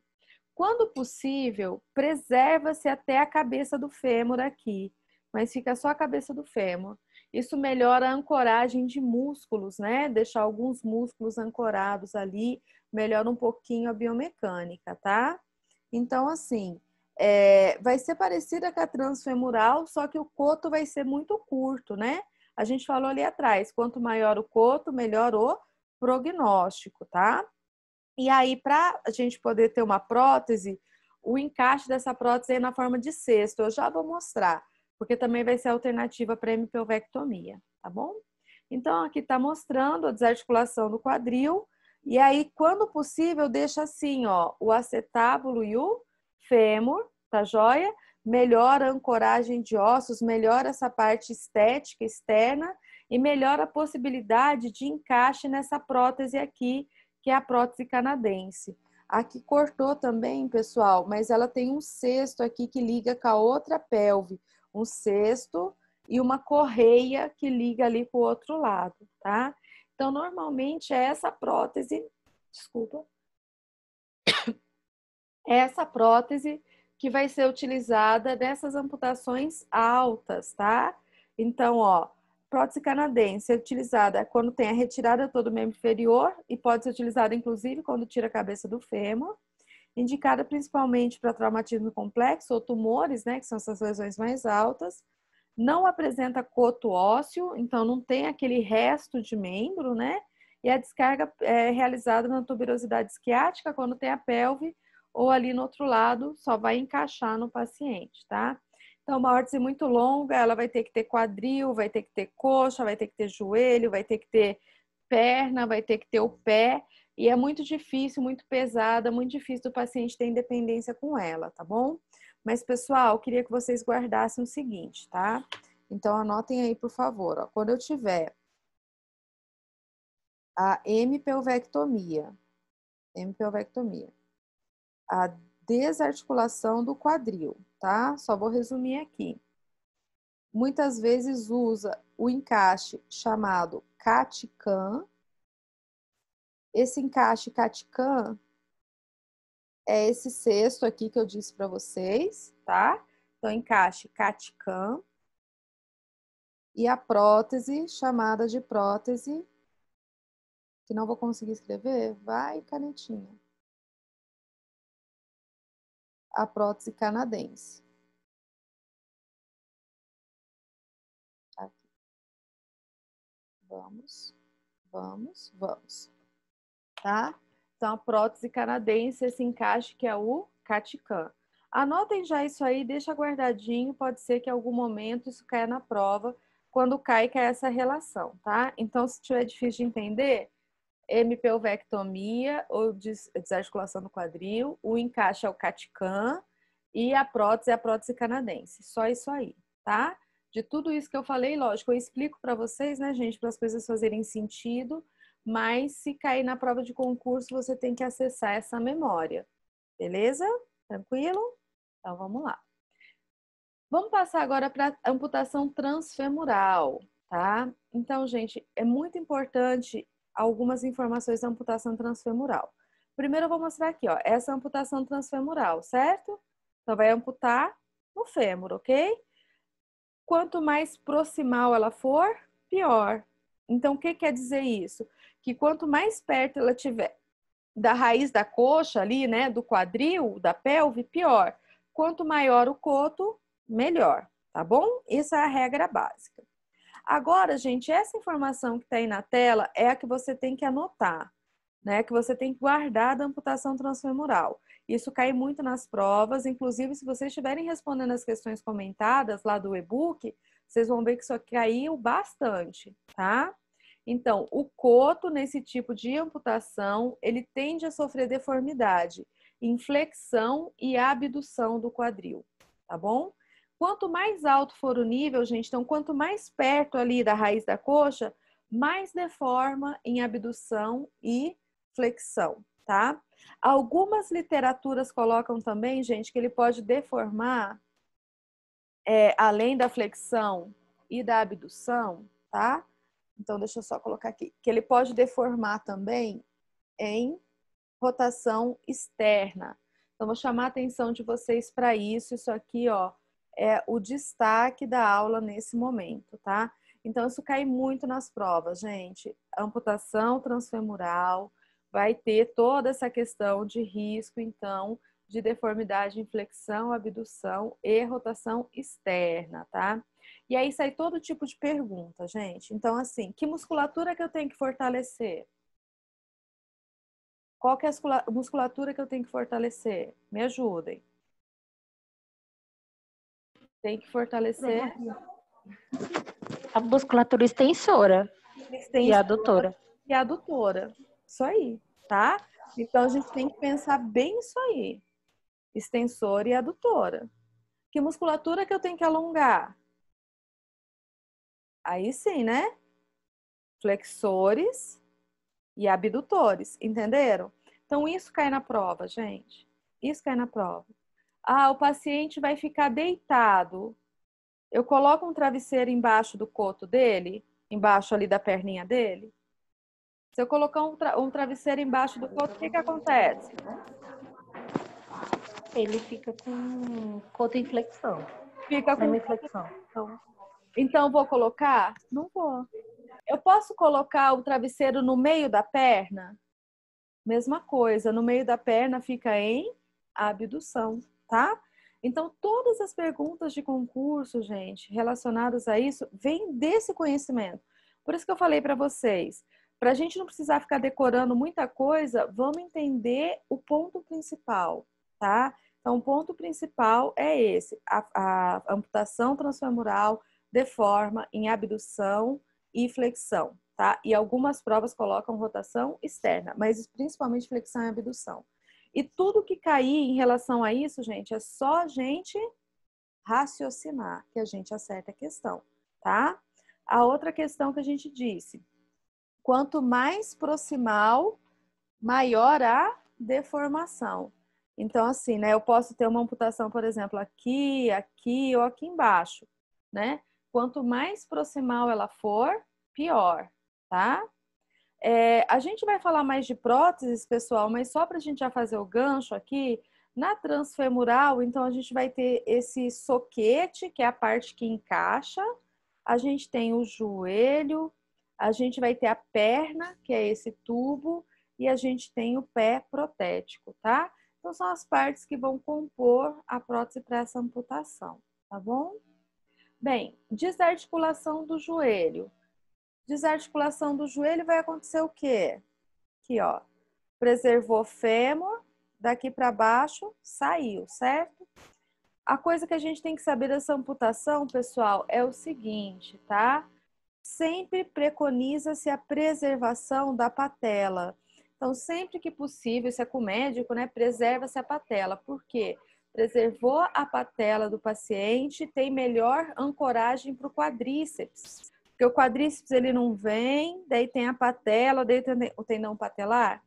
Quando possível, preserva-se até a cabeça do fêmur aqui, mas fica só a cabeça do fêmur. Isso melhora a ancoragem de músculos, né? Deixar alguns músculos ancorados ali, melhora um pouquinho a biomecânica, tá? Então, assim, é, vai ser parecida com a transfemoral, só que o coto vai ser muito curto, né? A gente falou ali atrás, quanto maior o coto, melhor o prognóstico, tá? E aí, para a gente poder ter uma prótese, o encaixe dessa prótese é na forma de cesto. Eu já vou mostrar porque também vai ser alternativa para hemipelvectomia, tá bom? Então, aqui está mostrando a desarticulação do quadril. E aí, quando possível, deixa assim, ó, o acetábulo e o fêmur, tá joia? Melhora a ancoragem de ossos, melhora essa parte estética externa e melhora a possibilidade de encaixe nessa prótese aqui, que é a prótese canadense. Aqui cortou também, pessoal, mas ela tem um cesto aqui que liga com a outra pelve um cesto e uma correia que liga ali para o outro lado, tá? Então, normalmente é essa prótese, desculpa, é essa prótese que vai ser utilizada nessas amputações altas, tá? Então, ó, prótese canadense é utilizada quando tem a retirada todo o membro inferior e pode ser utilizada, inclusive, quando tira a cabeça do fêmur indicada principalmente para traumatismo complexo ou tumores, né, que são essas lesões mais altas. Não apresenta coto ósseo, então não tem aquele resto de membro, né? E a descarga é realizada na tuberosidade esquiática quando tem a pelve ou ali no outro lado, só vai encaixar no paciente, tá? Então, uma órtese muito longa, ela vai ter que ter quadril, vai ter que ter coxa, vai ter que ter joelho, vai ter que ter perna, vai ter que ter o pé. E é muito difícil, muito pesada, muito difícil do paciente ter independência com ela, tá bom? Mas, pessoal, queria que vocês guardassem o seguinte, tá? Então, anotem aí, por favor. Ó. Quando eu tiver a MPelvectomia, MPelvectomia, a desarticulação do quadril, tá? Só vou resumir aqui. Muitas vezes usa o encaixe chamado CATCAM, esse encaixe Catican é esse sexto aqui que eu disse para vocês, tá? Então, encaixe Catican e a prótese, chamada de prótese, que não vou conseguir escrever, vai canetinha. A prótese canadense. Vamos, vamos, vamos tá? Então, a prótese canadense, esse encaixe que é o Catican. Anotem já isso aí, deixa guardadinho, pode ser que em algum momento isso caia na prova, quando cai, cai essa relação, tá? Então, se tiver difícil de entender, MPUVectomia ou desarticulação do quadril, o encaixe é o Catican e a prótese é a prótese canadense. Só isso aí, tá? De tudo isso que eu falei, lógico, eu explico para vocês, né, gente, para as coisas fazerem sentido mas se cair na prova de concurso, você tem que acessar essa memória. Beleza? Tranquilo? Então vamos lá. Vamos passar agora para amputação transfemoral, tá? Então, gente, é muito importante algumas informações da amputação transfemoral. Primeiro eu vou mostrar aqui, ó, essa amputação transfemoral, certo? Então vai amputar no fêmur, ok? Quanto mais proximal ela for, pior. Então, o que quer dizer isso? que quanto mais perto ela tiver da raiz da coxa ali, né, do quadril, da pelve, pior. Quanto maior o coto, melhor, tá bom? Essa é a regra básica. Agora, gente, essa informação que está aí na tela é a que você tem que anotar, né? Que você tem que guardar da amputação transfemoral. Isso cai muito nas provas, inclusive se vocês estiverem respondendo as questões comentadas lá do e-book, vocês vão ver que isso caiu bastante, tá? Então, o coto, nesse tipo de amputação, ele tende a sofrer deformidade, inflexão e abdução do quadril, tá bom? Quanto mais alto for o nível, gente, então quanto mais perto ali da raiz da coxa, mais deforma em abdução e flexão, tá? Algumas literaturas colocam também, gente, que ele pode deformar é, além da flexão e da abdução, tá? Então, deixa eu só colocar aqui. Que ele pode deformar também em rotação externa. Então, vou chamar a atenção de vocês para isso. Isso aqui, ó, é o destaque da aula nesse momento, tá? Então, isso cai muito nas provas, gente. Amputação transfemoral, vai ter toda essa questão de risco, então, de deformidade, inflexão, abdução e rotação externa, tá? E aí sai todo tipo de pergunta, gente. Então, assim, que musculatura que eu tenho que fortalecer? Qual que é a musculatura que eu tenho que fortalecer? Me ajudem. Tem que fortalecer. A musculatura extensora. extensora e a adutora. E a adutora. Isso aí, tá? Então a gente tem que pensar bem isso aí. Extensora e adutora. Que musculatura que eu tenho que alongar? Aí sim, né? Flexores e abdutores, entenderam? Então, isso cai na prova, gente. Isso cai na prova. Ah, o paciente vai ficar deitado. Eu coloco um travesseiro embaixo do coto dele, embaixo ali da perninha dele. Se eu colocar um, tra um travesseiro embaixo do coto, o que, que acontece? Ele fica com coto em flexão. Fica com. flexão. Então, então, vou colocar? Não vou. Eu posso colocar o travesseiro no meio da perna? Mesma coisa, no meio da perna fica em abdução, tá? Então, todas as perguntas de concurso, gente, relacionadas a isso, vêm desse conhecimento. Por isso que eu falei para vocês, para a gente não precisar ficar decorando muita coisa, vamos entender o ponto principal, tá? Então, o ponto principal é esse: a, a amputação transfemoral deforma em abdução e flexão, tá? E algumas provas colocam rotação externa, mas principalmente flexão e abdução. E tudo que cair em relação a isso, gente, é só a gente raciocinar que a gente acerta a questão, tá? A outra questão que a gente disse, quanto mais proximal, maior a deformação. Então, assim, né? Eu posso ter uma amputação, por exemplo, aqui, aqui ou aqui embaixo, né? Quanto mais proximal ela for, pior, tá? É, a gente vai falar mais de próteses, pessoal, mas só para a gente já fazer o gancho aqui, na transfemoral, então a gente vai ter esse soquete, que é a parte que encaixa, a gente tem o joelho, a gente vai ter a perna, que é esse tubo, e a gente tem o pé protético, tá? Então são as partes que vão compor a prótese para essa amputação, tá bom? Bem, desarticulação do joelho. Desarticulação do joelho vai acontecer o quê? Aqui, ó. Preservou fêmur, daqui para baixo, saiu, certo? A coisa que a gente tem que saber dessa amputação, pessoal, é o seguinte, tá? Sempre preconiza-se a preservação da patela. Então, sempre que possível, isso é com o médico, né? Preserva-se a patela. Por quê? Porque preservou a patela do paciente, tem melhor ancoragem para o quadríceps. Porque o quadríceps ele não vem, daí tem a patela, daí tem o tendão patelar.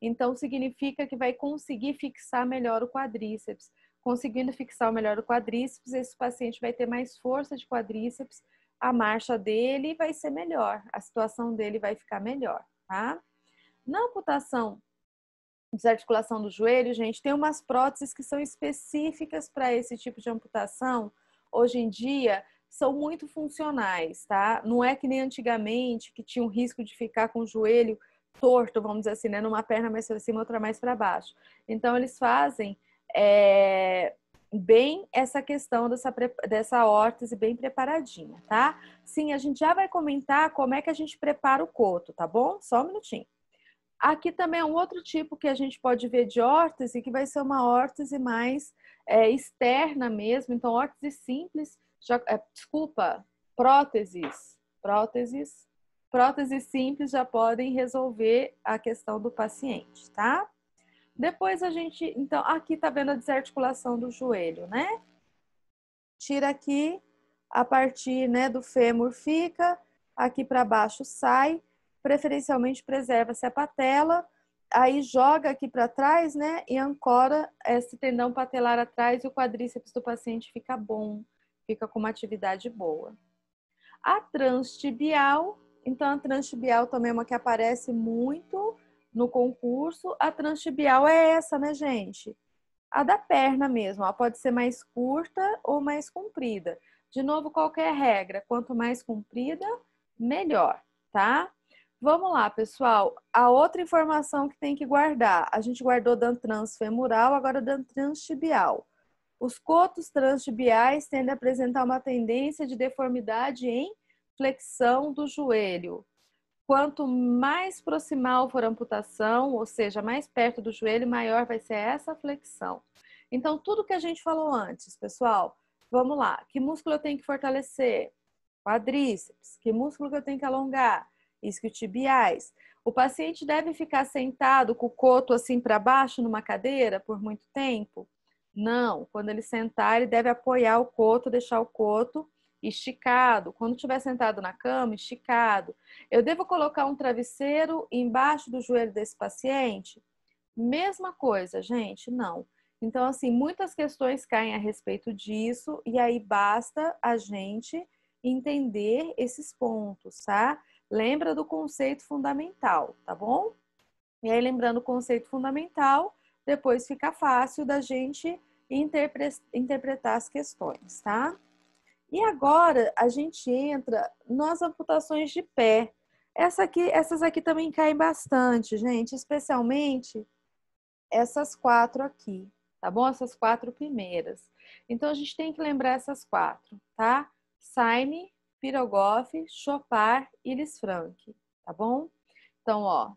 Então significa que vai conseguir fixar melhor o quadríceps. Conseguindo fixar melhor o quadríceps, esse paciente vai ter mais força de quadríceps, a marcha dele vai ser melhor, a situação dele vai ficar melhor, tá? Na amputação desarticulação do joelho, gente, tem umas próteses que são específicas para esse tipo de amputação. Hoje em dia, são muito funcionais, tá? Não é que nem antigamente, que tinha o risco de ficar com o joelho torto, vamos dizer assim, né? Numa perna mais para cima, outra mais para baixo. Então, eles fazem é, bem essa questão dessa, dessa órtese bem preparadinha, tá? Sim, a gente já vai comentar como é que a gente prepara o coto, tá bom? Só um minutinho. Aqui também é um outro tipo que a gente pode ver de órtese, que vai ser uma órtese mais é, externa mesmo. Então, órtese simples, já, é, desculpa, próteses, próteses, próteses simples já podem resolver a questão do paciente, tá? Depois a gente, então, aqui tá vendo a desarticulação do joelho, né? Tira aqui, a partir né, do fêmur fica, aqui para baixo sai preferencialmente preserva-se é a patela, aí joga aqui para trás, né? E ancora eh, esse tendão patelar atrás e o quadríceps do paciente fica bom, fica com uma atividade boa. A transtibial, então a transtibial também é uma que aparece muito no concurso. A transtibial é essa, né, gente? A da perna mesmo, ela pode ser mais curta ou mais comprida. De novo, qualquer regra, quanto mais comprida, melhor, tá? Vamos lá, pessoal. A outra informação que tem que guardar. A gente guardou dan transfemoral, agora dan transtibial. Os cotos transtibiais tendem a apresentar uma tendência de deformidade em flexão do joelho. Quanto mais proximal for a amputação, ou seja, mais perto do joelho, maior vai ser essa flexão. Então, tudo que a gente falou antes, pessoal, vamos lá. Que músculo eu tenho que fortalecer? Quadríceps. Que músculo que eu tenho que alongar? isquiotibiais. O paciente deve ficar sentado com o coto assim para baixo numa cadeira por muito tempo? Não, quando ele sentar, ele deve apoiar o coto, deixar o coto esticado. Quando estiver sentado na cama, esticado. Eu devo colocar um travesseiro embaixo do joelho desse paciente? Mesma coisa, gente, não. Então, assim, muitas questões caem a respeito disso, e aí basta a gente entender esses pontos, tá? Lembra do conceito fundamental, tá bom? E aí, lembrando o conceito fundamental, depois fica fácil da gente interpretar as questões, tá? E agora a gente entra nas amputações de pé. Essa aqui, essas aqui também caem bastante, gente, especialmente essas quatro aqui, tá bom? Essas quatro primeiras. Então a gente tem que lembrar essas quatro, tá? Saime, Pirogov, Chopar e Lis Frank, tá bom? Então, ó,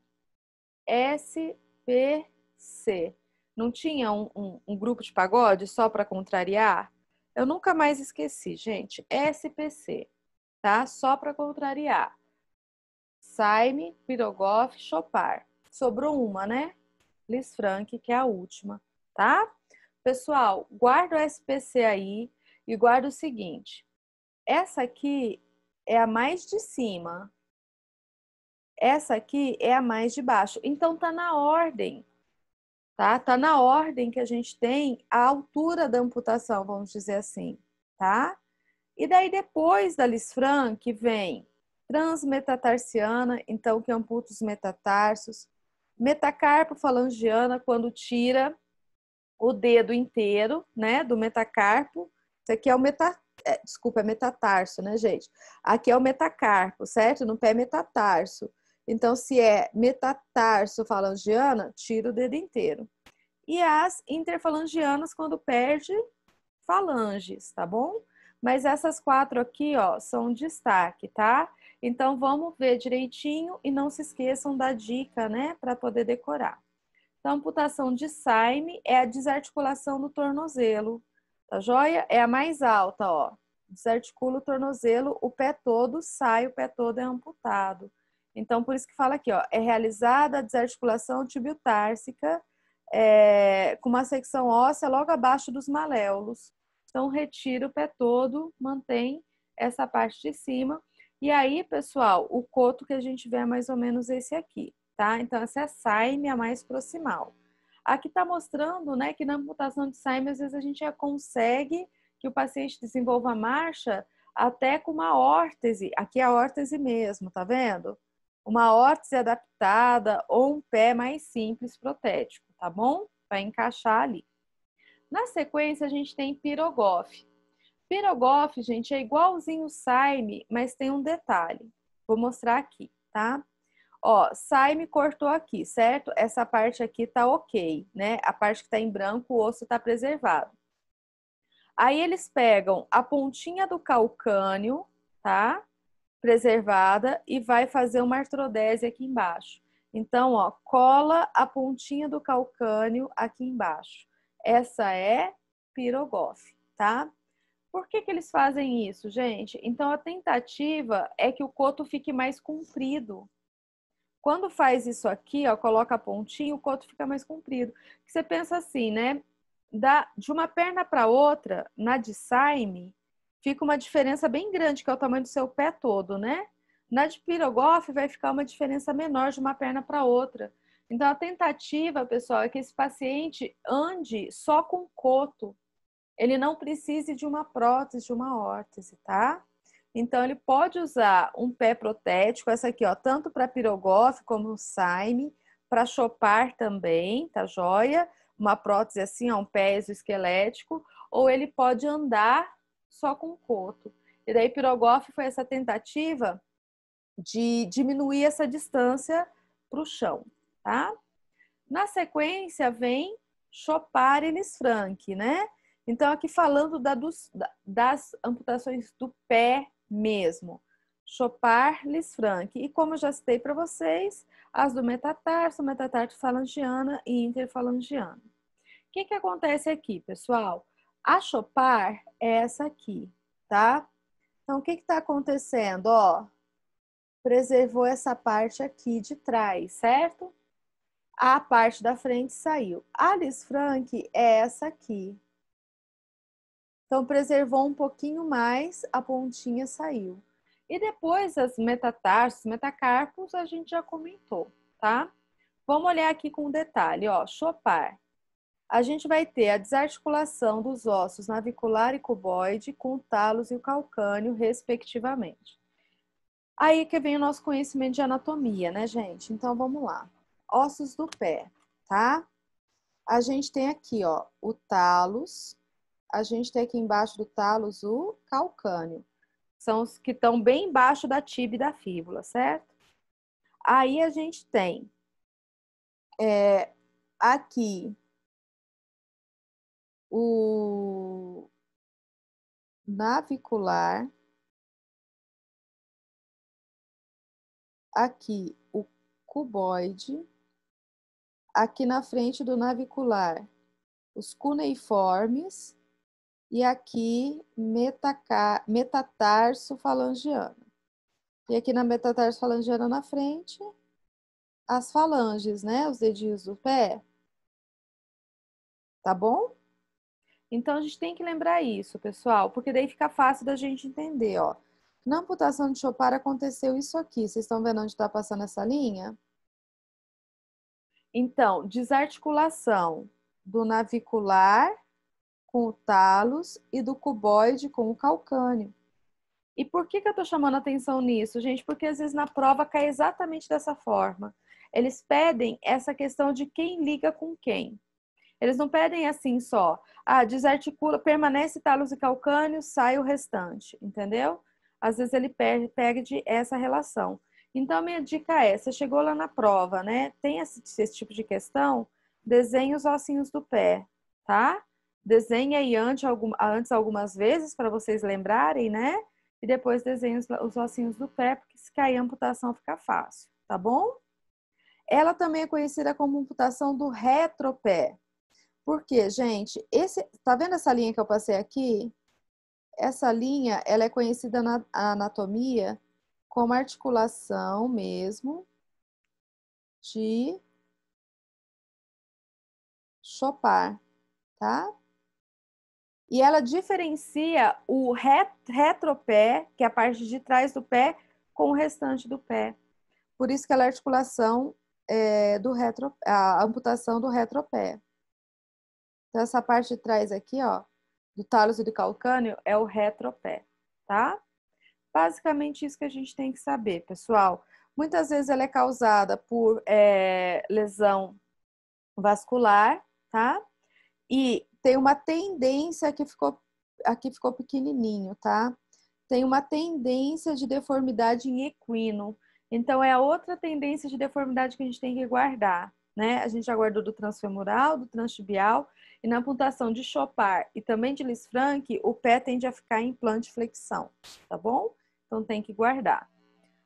SPC. Não tinha um, um, um grupo de pagode só para contrariar? Eu nunca mais esqueci, gente. SPC, tá? Só para contrariar. Saime, Pirogov, Chopar. Sobrou uma, né? Lis Frank, que é a última, tá? Pessoal, guarda o SPC aí e guarda o seguinte: essa aqui é a mais de cima. Essa aqui é a mais de baixo. Então, tá na ordem. Tá? Tá na ordem que a gente tem a altura da amputação, vamos dizer assim, tá? E daí, depois da Lisfranc que vem transmetatarsiana, então que amputa é os metatarsos, metacarpofalangiana, quando tira o dedo inteiro, né, do metacarpo. Isso aqui é o meta, é, desculpa, é metatarso, né, gente? Aqui é o metacarpo, certo? No pé é metatarso. Então, se é metatarso falangiana, tira o dedo inteiro. E as interfalangianas, quando perde falanges, tá bom? Mas essas quatro aqui, ó, são destaque, tá? Então, vamos ver direitinho e não se esqueçam da dica, né, para poder decorar. Então, amputação de saime é a desarticulação do tornozelo, Tá joia? É a mais alta, ó. Desarticula o tornozelo, o pé todo sai, o pé todo é amputado. Então, por isso que fala aqui, ó. É realizada a desarticulação tibiotársica é, com uma secção óssea logo abaixo dos maléolos. Então, retira o pé todo, mantém essa parte de cima. E aí, pessoal, o coto que a gente vê é mais ou menos esse aqui, tá? Então, essa é a saime, a mais proximal. Aqui está mostrando né, que na amputação de Simon, às vezes a gente já consegue que o paciente desenvolva marcha até com uma órtese. Aqui é a órtese mesmo, tá vendo? Uma órtese adaptada ou um pé mais simples protético, tá bom? Vai encaixar ali. Na sequência, a gente tem pirogofe. Pirogofe, gente, é igualzinho o Saime, mas tem um detalhe. Vou mostrar aqui, tá? Ó, sai me cortou aqui, certo? Essa parte aqui tá ok, né? A parte que tá em branco, o osso tá preservado. Aí eles pegam a pontinha do calcânio, tá? Preservada e vai fazer uma artrodese aqui embaixo. Então, ó, cola a pontinha do calcânio aqui embaixo. Essa é pirogofe, tá? Por que, que eles fazem isso, gente? Então, a tentativa é que o coto fique mais comprido, quando faz isso aqui, ó, coloca a pontinha, o coto fica mais comprido. Você pensa assim, né? Da, de uma perna para outra, na de Saime, fica uma diferença bem grande, que é o tamanho do seu pé todo, né? Na de Pirogoff vai ficar uma diferença menor de uma perna para outra. Então, a tentativa, pessoal, é que esse paciente ande só com coto. Ele não precise de uma prótese, de uma órtese, tá? Então, ele pode usar um pé protético, essa aqui, ó, tanto para pirogofe como um saime, para chopar também, tá joia? Uma prótese assim, ó, um pé exoesquelético, ou ele pode andar só com coto. E daí, pirogofe foi essa tentativa de diminuir essa distância para o chão, tá? Na sequência vem chopar e Frank né? Então, aqui falando da, dos, das amputações do pé mesmo. chopar lisfranc Frank. E como eu já citei para vocês, as do metatarso, metatarso falangiana e interfalangiana. O que, que acontece aqui, pessoal? A chopar é essa aqui, tá? Então, o que está acontecendo? Ó, preservou essa parte aqui de trás, certo? A parte da frente saiu. A Liz Frank é essa aqui, então, preservou um pouquinho mais, a pontinha saiu. E depois as metatarsos, metacarpos, a gente já comentou, tá? Vamos olhar aqui com detalhe, ó, chopar. A gente vai ter a desarticulação dos ossos navicular e cuboide com o talos e o calcânio, respectivamente. Aí que vem o nosso conhecimento de anatomia, né, gente? Então, vamos lá. Ossos do pé, tá? A gente tem aqui, ó, o talos, a gente tem aqui embaixo do talos o calcâneo. São os que estão bem embaixo da tibia e da fíbula, certo? Aí a gente tem é, aqui o navicular, aqui o cuboide, aqui na frente do navicular os cuneiformes e aqui metaca, metatarso falangiano. E aqui na metatarso falangiana na frente, as falanges, né? Os dedinhos do pé. Tá bom? Então a gente tem que lembrar isso, pessoal, porque daí fica fácil da gente entender, ó. Na amputação de Chopar aconteceu isso aqui. Vocês estão vendo onde está passando essa linha? Então, desarticulação do navicular com o talos e do cuboide com o calcânio. E por que, que eu estou chamando atenção nisso, gente? Porque às vezes na prova cai exatamente dessa forma. Eles pedem essa questão de quem liga com quem. Eles não pedem assim só, ah, desarticula, permanece talos e calcânio, sai o restante, entendeu? Às vezes ele perde essa relação. Então, minha dica é: você chegou lá na prova, né? Tem esse, esse tipo de questão, desenhe os ossinhos do pé, tá? desenhe aí antes, algumas vezes para vocês lembrarem, né? E depois desenhe os ossinhos do pé, porque se cair a amputação fica fácil, tá bom? Ela também é conhecida como amputação do retropé. Por quê, gente? Esse, tá vendo essa linha que eu passei aqui? Essa linha, ela é conhecida na anatomia como articulação mesmo de chopar, tá? e ela diferencia o retropé, que é a parte de trás do pé, com o restante do pé. Por isso que ela é a articulação é, do retro, a amputação do retropé. Então, essa parte de trás aqui, ó, do talos e do calcâneo é o retropé, tá? Basicamente isso que a gente tem que saber, pessoal. Muitas vezes ela é causada por é, lesão vascular, tá? E tem uma tendência que ficou aqui ficou pequenininho, tá? Tem uma tendência de deformidade em equino. Então é a outra tendência de deformidade que a gente tem que guardar, né? A gente já guardou do transfemoral, do transtibial e na amputação de Chopar e também de Lis o pé tende a ficar em plante flexão, tá bom? Então tem que guardar.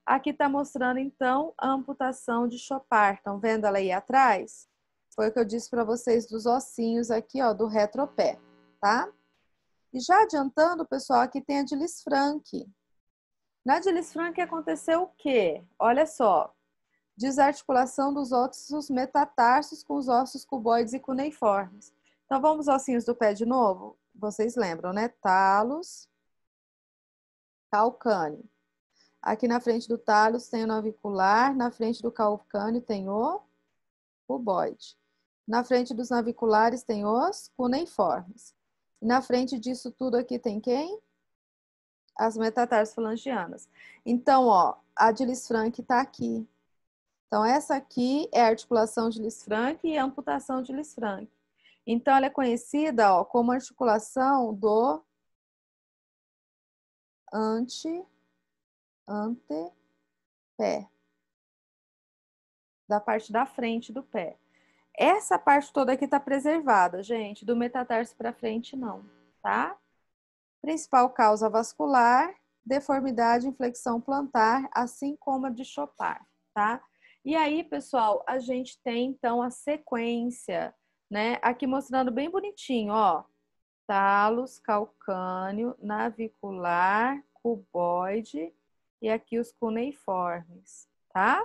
Aqui está mostrando então a amputação de Chopar. Estão vendo ela aí atrás? Foi o que eu disse para vocês dos ossinhos aqui, ó, do retropé, tá? E já adiantando, pessoal, aqui tem a Dilis Frank. Na Dilis Frank aconteceu o quê? Olha só. Desarticulação dos ossos metatarsos com os ossos cuboides e cuneiformes. Então vamos aos ossinhos do pé de novo? Vocês lembram, né? Talos, calcâneo. Aqui na frente do talos tem o navicular, na frente do calcâneo tem o cuboide. Na frente dos naviculares tem os cuneiformes. Na frente disso tudo aqui tem quem? As metatarsofalangianas. Então, ó, a de Lisfranc está aqui. Então, essa aqui é a articulação de Lisfranc e a amputação de Lisfranc. Então, ela é conhecida ó, como articulação do ante, ante pé da parte da frente do pé. Essa parte toda aqui está preservada, gente. Do metatarso para frente, não, tá? Principal causa vascular, deformidade, inflexão plantar, assim como a de chopar, tá? E aí, pessoal, a gente tem então a sequência, né? Aqui mostrando bem bonitinho, ó. Talos, calcâneo, navicular, cuboide e aqui os cuneiformes, tá?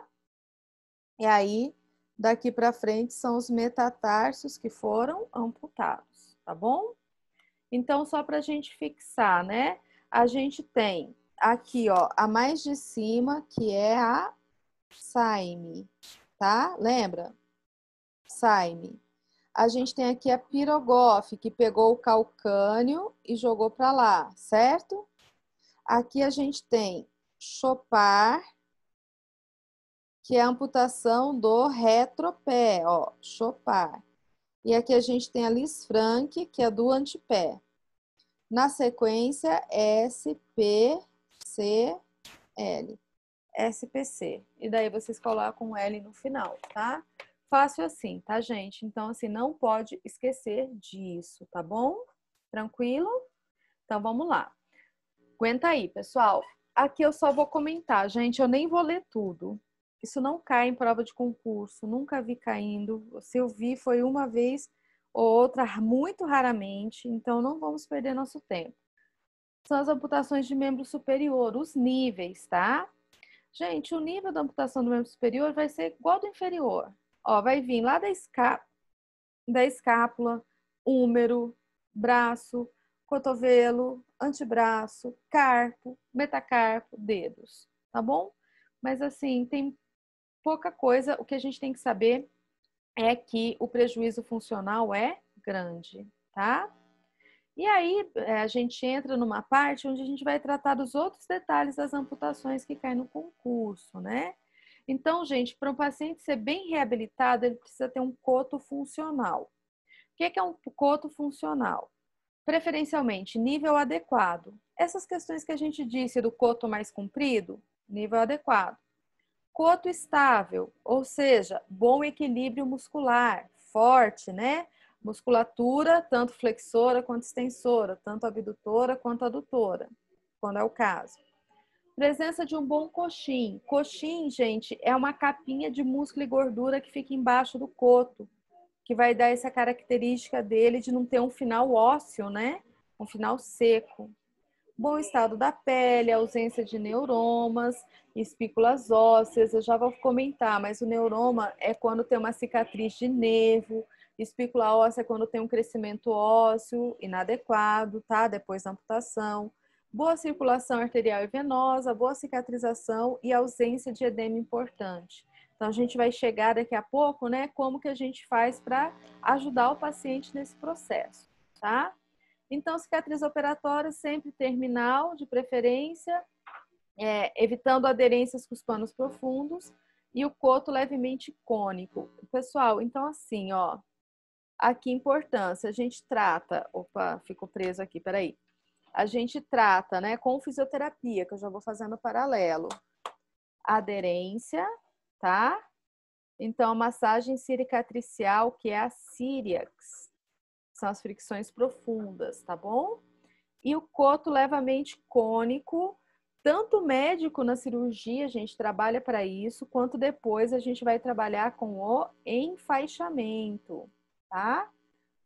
E aí, Daqui para frente são os metatarsos que foram amputados, tá bom? Então, só para a gente fixar, né? A gente tem aqui, ó, a mais de cima, que é a saime, tá? Lembra? Saime. A gente tem aqui a pirogofe, que pegou o calcânio e jogou para lá, certo? Aqui a gente tem chopar, que é a amputação do retropé, ó, chopar. E aqui a gente tem a Liz Frank, que é do antepé. Na sequência, SPCL, SPC. E daí vocês colocam um L no final, tá? Fácil assim, tá, gente? Então, assim, não pode esquecer disso, tá bom? Tranquilo? Então, vamos lá. Aguenta aí, pessoal. Aqui eu só vou comentar, gente. Eu nem vou ler tudo. Isso não cai em prova de concurso, nunca vi caindo. Se eu vi, foi uma vez ou outra, muito raramente, então não vamos perder nosso tempo. São as amputações de membro superior, os níveis, tá? Gente, o nível da amputação do membro superior vai ser igual ao do inferior. Ó, vai vir lá da, esca... da escápula, úmero, braço, cotovelo, antebraço, carpo, metacarpo, dedos, tá bom? Mas assim, tem pouca coisa, o que a gente tem que saber é que o prejuízo funcional é grande, tá? E aí é, a gente entra numa parte onde a gente vai tratar dos outros detalhes das amputações que caem no concurso, né? Então, gente, para um paciente ser bem reabilitado, ele precisa ter um coto funcional. O que é, é um coto funcional? Preferencialmente, nível adequado. Essas questões que a gente disse do coto mais comprido, nível adequado. Coto estável, ou seja, bom equilíbrio muscular, forte, né? Musculatura tanto flexora quanto extensora, tanto abdutora quanto adutora, quando é o caso. Presença de um bom coxim. Coxim, gente, é uma capinha de músculo e gordura que fica embaixo do coto, que vai dar essa característica dele de não ter um final ósseo, né? Um final seco bom estado da pele, ausência de neuromas, espículas ósseas, eu já vou comentar, mas o neuroma é quando tem uma cicatriz de nervo, espícula óssea é quando tem um crescimento ósseo inadequado, tá? Depois da amputação. Boa circulação arterial e venosa, boa cicatrização e ausência de edema importante. Então a gente vai chegar daqui a pouco, né, como que a gente faz para ajudar o paciente nesse processo, tá? Então, cicatriz operatória sempre terminal, de preferência, é, evitando aderências com os panos profundos e o coto levemente cônico. Pessoal, então assim, ó, aqui importância, a gente trata, opa, ficou preso aqui, peraí. A gente trata, né, com fisioterapia, que eu já vou fazendo paralelo. Aderência, tá? Então, massagem cicatricial, que é a Ciriax, são as fricções profundas, tá bom? E o coto levemente cônico, tanto médico na cirurgia, a gente trabalha para isso, quanto depois a gente vai trabalhar com o enfaixamento, tá?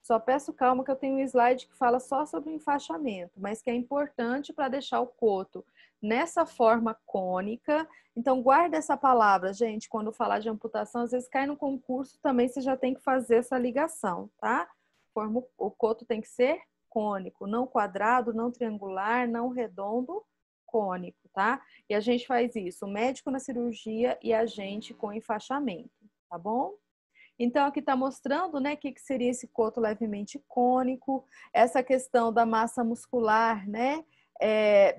Só peço calma que eu tenho um slide que fala só sobre enfaixamento, mas que é importante para deixar o coto nessa forma cônica. Então, guarda essa palavra, gente, quando falar de amputação, às vezes cai no concurso também, você já tem que fazer essa ligação, tá? forma, o coto tem que ser cônico, não quadrado, não triangular, não redondo, cônico, tá? E a gente faz isso, o médico na cirurgia e a gente com enfaixamento, tá bom? Então, aqui está mostrando né, o que, que seria esse coto levemente cônico, essa questão da massa muscular, né? É,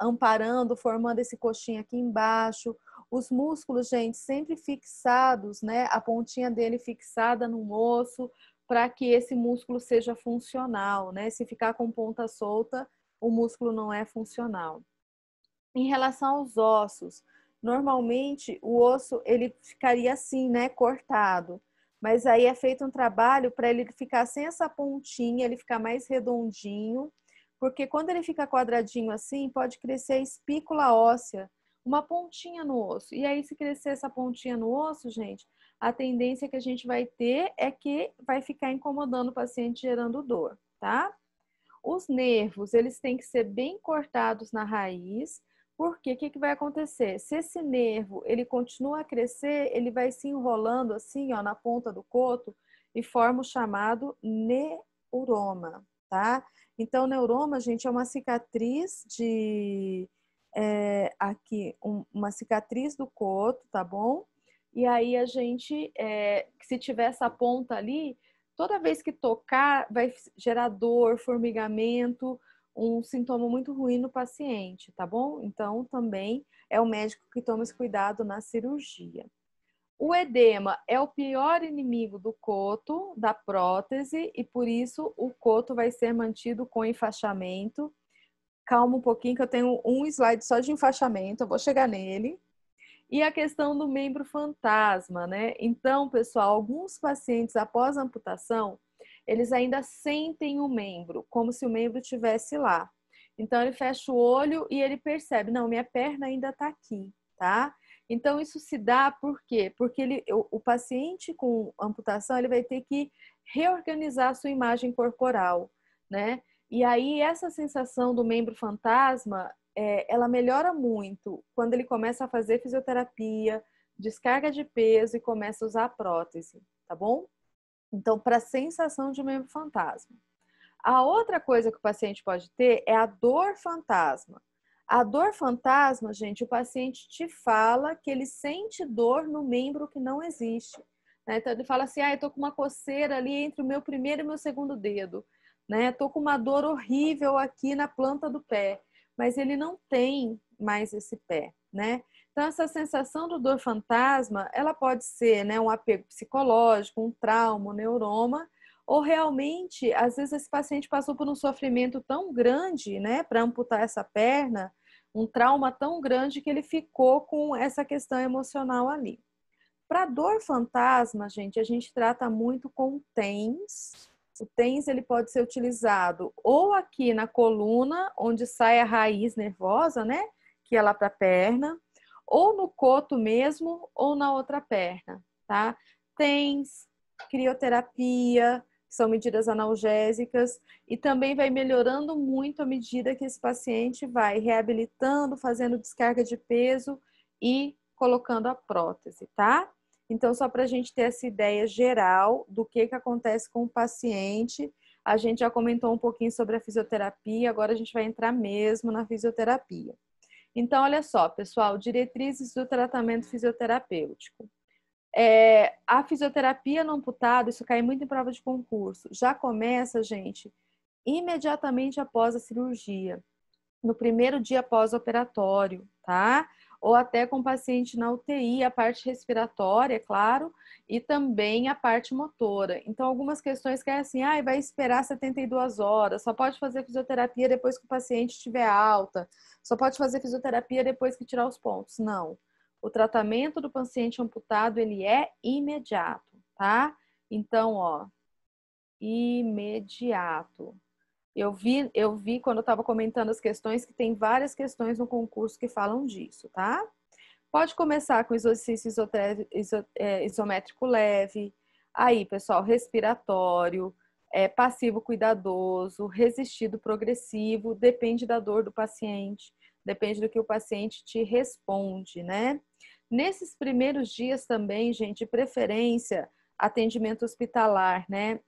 amparando, formando esse coxinho aqui embaixo. Os músculos, gente, sempre fixados, né? A pontinha dele fixada no osso, para que esse músculo seja funcional, né? Se ficar com ponta solta, o músculo não é funcional. Em relação aos ossos, normalmente o osso ele ficaria assim, né, cortado. Mas aí é feito um trabalho para ele ficar sem essa pontinha, ele ficar mais redondinho, porque quando ele fica quadradinho assim, pode crescer a espícula óssea, uma pontinha no osso. E aí se crescer essa pontinha no osso, gente, a tendência que a gente vai ter é que vai ficar incomodando o paciente, gerando dor, tá? Os nervos, eles têm que ser bem cortados na raiz, porque o que, que, vai acontecer? Se esse nervo ele continua a crescer, ele vai se enrolando assim, ó, na ponta do coto e forma o chamado neuroma, tá? Então, neuroma, gente, é uma cicatriz de. É, aqui, um, uma cicatriz do coto, tá bom? E aí a gente, é, se tiver essa ponta ali, toda vez que tocar, vai gerar dor, formigamento, um sintoma muito ruim no paciente, tá bom? Então também é o médico que toma esse cuidado na cirurgia. O edema é o pior inimigo do coto, da prótese, e por isso o coto vai ser mantido com enfaixamento. Calma um pouquinho que eu tenho um slide só de enfaixamento, eu vou chegar nele. E a questão do membro fantasma, né? Então, pessoal, alguns pacientes após amputação, eles ainda sentem o membro, como se o membro tivesse lá. Então, ele fecha o olho e ele percebe, não, minha perna ainda está aqui, tá? Então, isso se dá por quê? Porque ele, o, o paciente com amputação, ele vai ter que reorganizar a sua imagem corporal, né? E aí, essa sensação do membro fantasma, é, ela melhora muito quando ele começa a fazer fisioterapia, descarga de peso e começa a usar a prótese, tá bom? Então, para sensação de membro fantasma. A outra coisa que o paciente pode ter é a dor fantasma. A dor fantasma, gente, o paciente te fala que ele sente dor no membro que não existe. Né? Então, ele fala assim: ah, eu tô com uma coceira ali entre o meu primeiro e o meu segundo dedo. Né? Tô com uma dor horrível aqui na planta do pé mas ele não tem mais esse pé, né? Então, essa sensação do dor fantasma, ela pode ser né, um apego psicológico, um trauma, um neuroma, ou realmente, às vezes, esse paciente passou por um sofrimento tão grande, né, para amputar essa perna, um trauma tão grande que ele ficou com essa questão emocional ali. Para dor fantasma, gente, a gente trata muito com TENS, o TENS ele pode ser utilizado ou aqui na coluna, onde sai a raiz nervosa, né? Que é lá para a perna, ou no coto mesmo, ou na outra perna, tá? TENS, crioterapia, são medidas analgésicas, e também vai melhorando muito à medida que esse paciente vai reabilitando, fazendo descarga de peso e colocando a prótese, tá? Então, só para a gente ter essa ideia geral do que, que acontece com o paciente, a gente já comentou um pouquinho sobre a fisioterapia, agora a gente vai entrar mesmo na fisioterapia. Então, olha só, pessoal, diretrizes do tratamento fisioterapêutico. É, a fisioterapia não amputada, isso cai muito em prova de concurso, já começa, gente, imediatamente após a cirurgia, no primeiro dia pós-operatório, tá? ou até com paciente na UTI, a parte respiratória, é claro, e também a parte motora. Então, algumas questões que é assim, ah, vai esperar 72 horas, só pode fazer fisioterapia depois que o paciente estiver alta, só pode fazer fisioterapia depois que tirar os pontos. Não. O tratamento do paciente amputado, ele é imediato, tá? Então, ó, imediato. Eu vi, eu vi quando eu estava comentando as questões que tem várias questões no concurso que falam disso, tá? Pode começar com exercício é, isométrico leve, aí, pessoal, respiratório, é, passivo cuidadoso, resistido progressivo, depende da dor do paciente, depende do que o paciente te responde, né? Nesses primeiros dias também, gente, de preferência, atendimento hospitalar, né?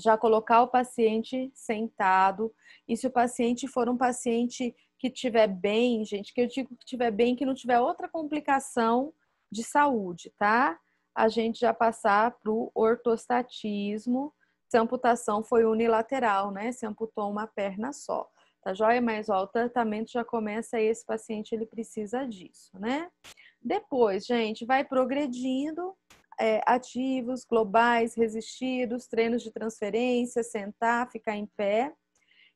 já colocar o paciente sentado. E se o paciente for um paciente que tiver bem, gente, que eu digo que tiver bem, que não tiver outra complicação de saúde, tá? A gente já passar para o ortostatismo, se a amputação foi unilateral, né? Se amputou uma perna só, tá joia? Mas ó, o tratamento já começa e esse paciente ele precisa disso, né? Depois, gente, vai progredindo, é, ativos, globais, resistidos, treinos de transferência, sentar, ficar em pé.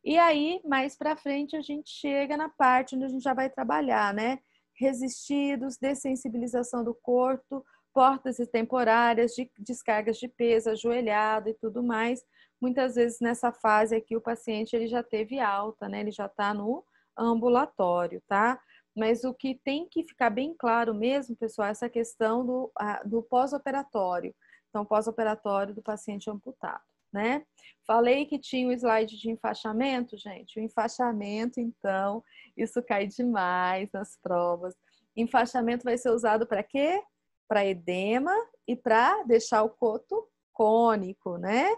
E aí, mais para frente, a gente chega na parte onde a gente já vai trabalhar, né? Resistidos, dessensibilização do corpo, portas temporárias, de descargas de peso, ajoelhado e tudo mais. Muitas vezes nessa fase aqui o paciente ele já teve alta, né? Ele já está no ambulatório, tá? Mas o que tem que ficar bem claro mesmo, pessoal, é essa questão do, do pós-operatório. Então, pós-operatório do paciente amputado, né? Falei que tinha o slide de enfaixamento, gente. O enfaixamento, então, isso cai demais nas provas. Enfaixamento vai ser usado para quê? Para edema e para deixar o coto cônico, né?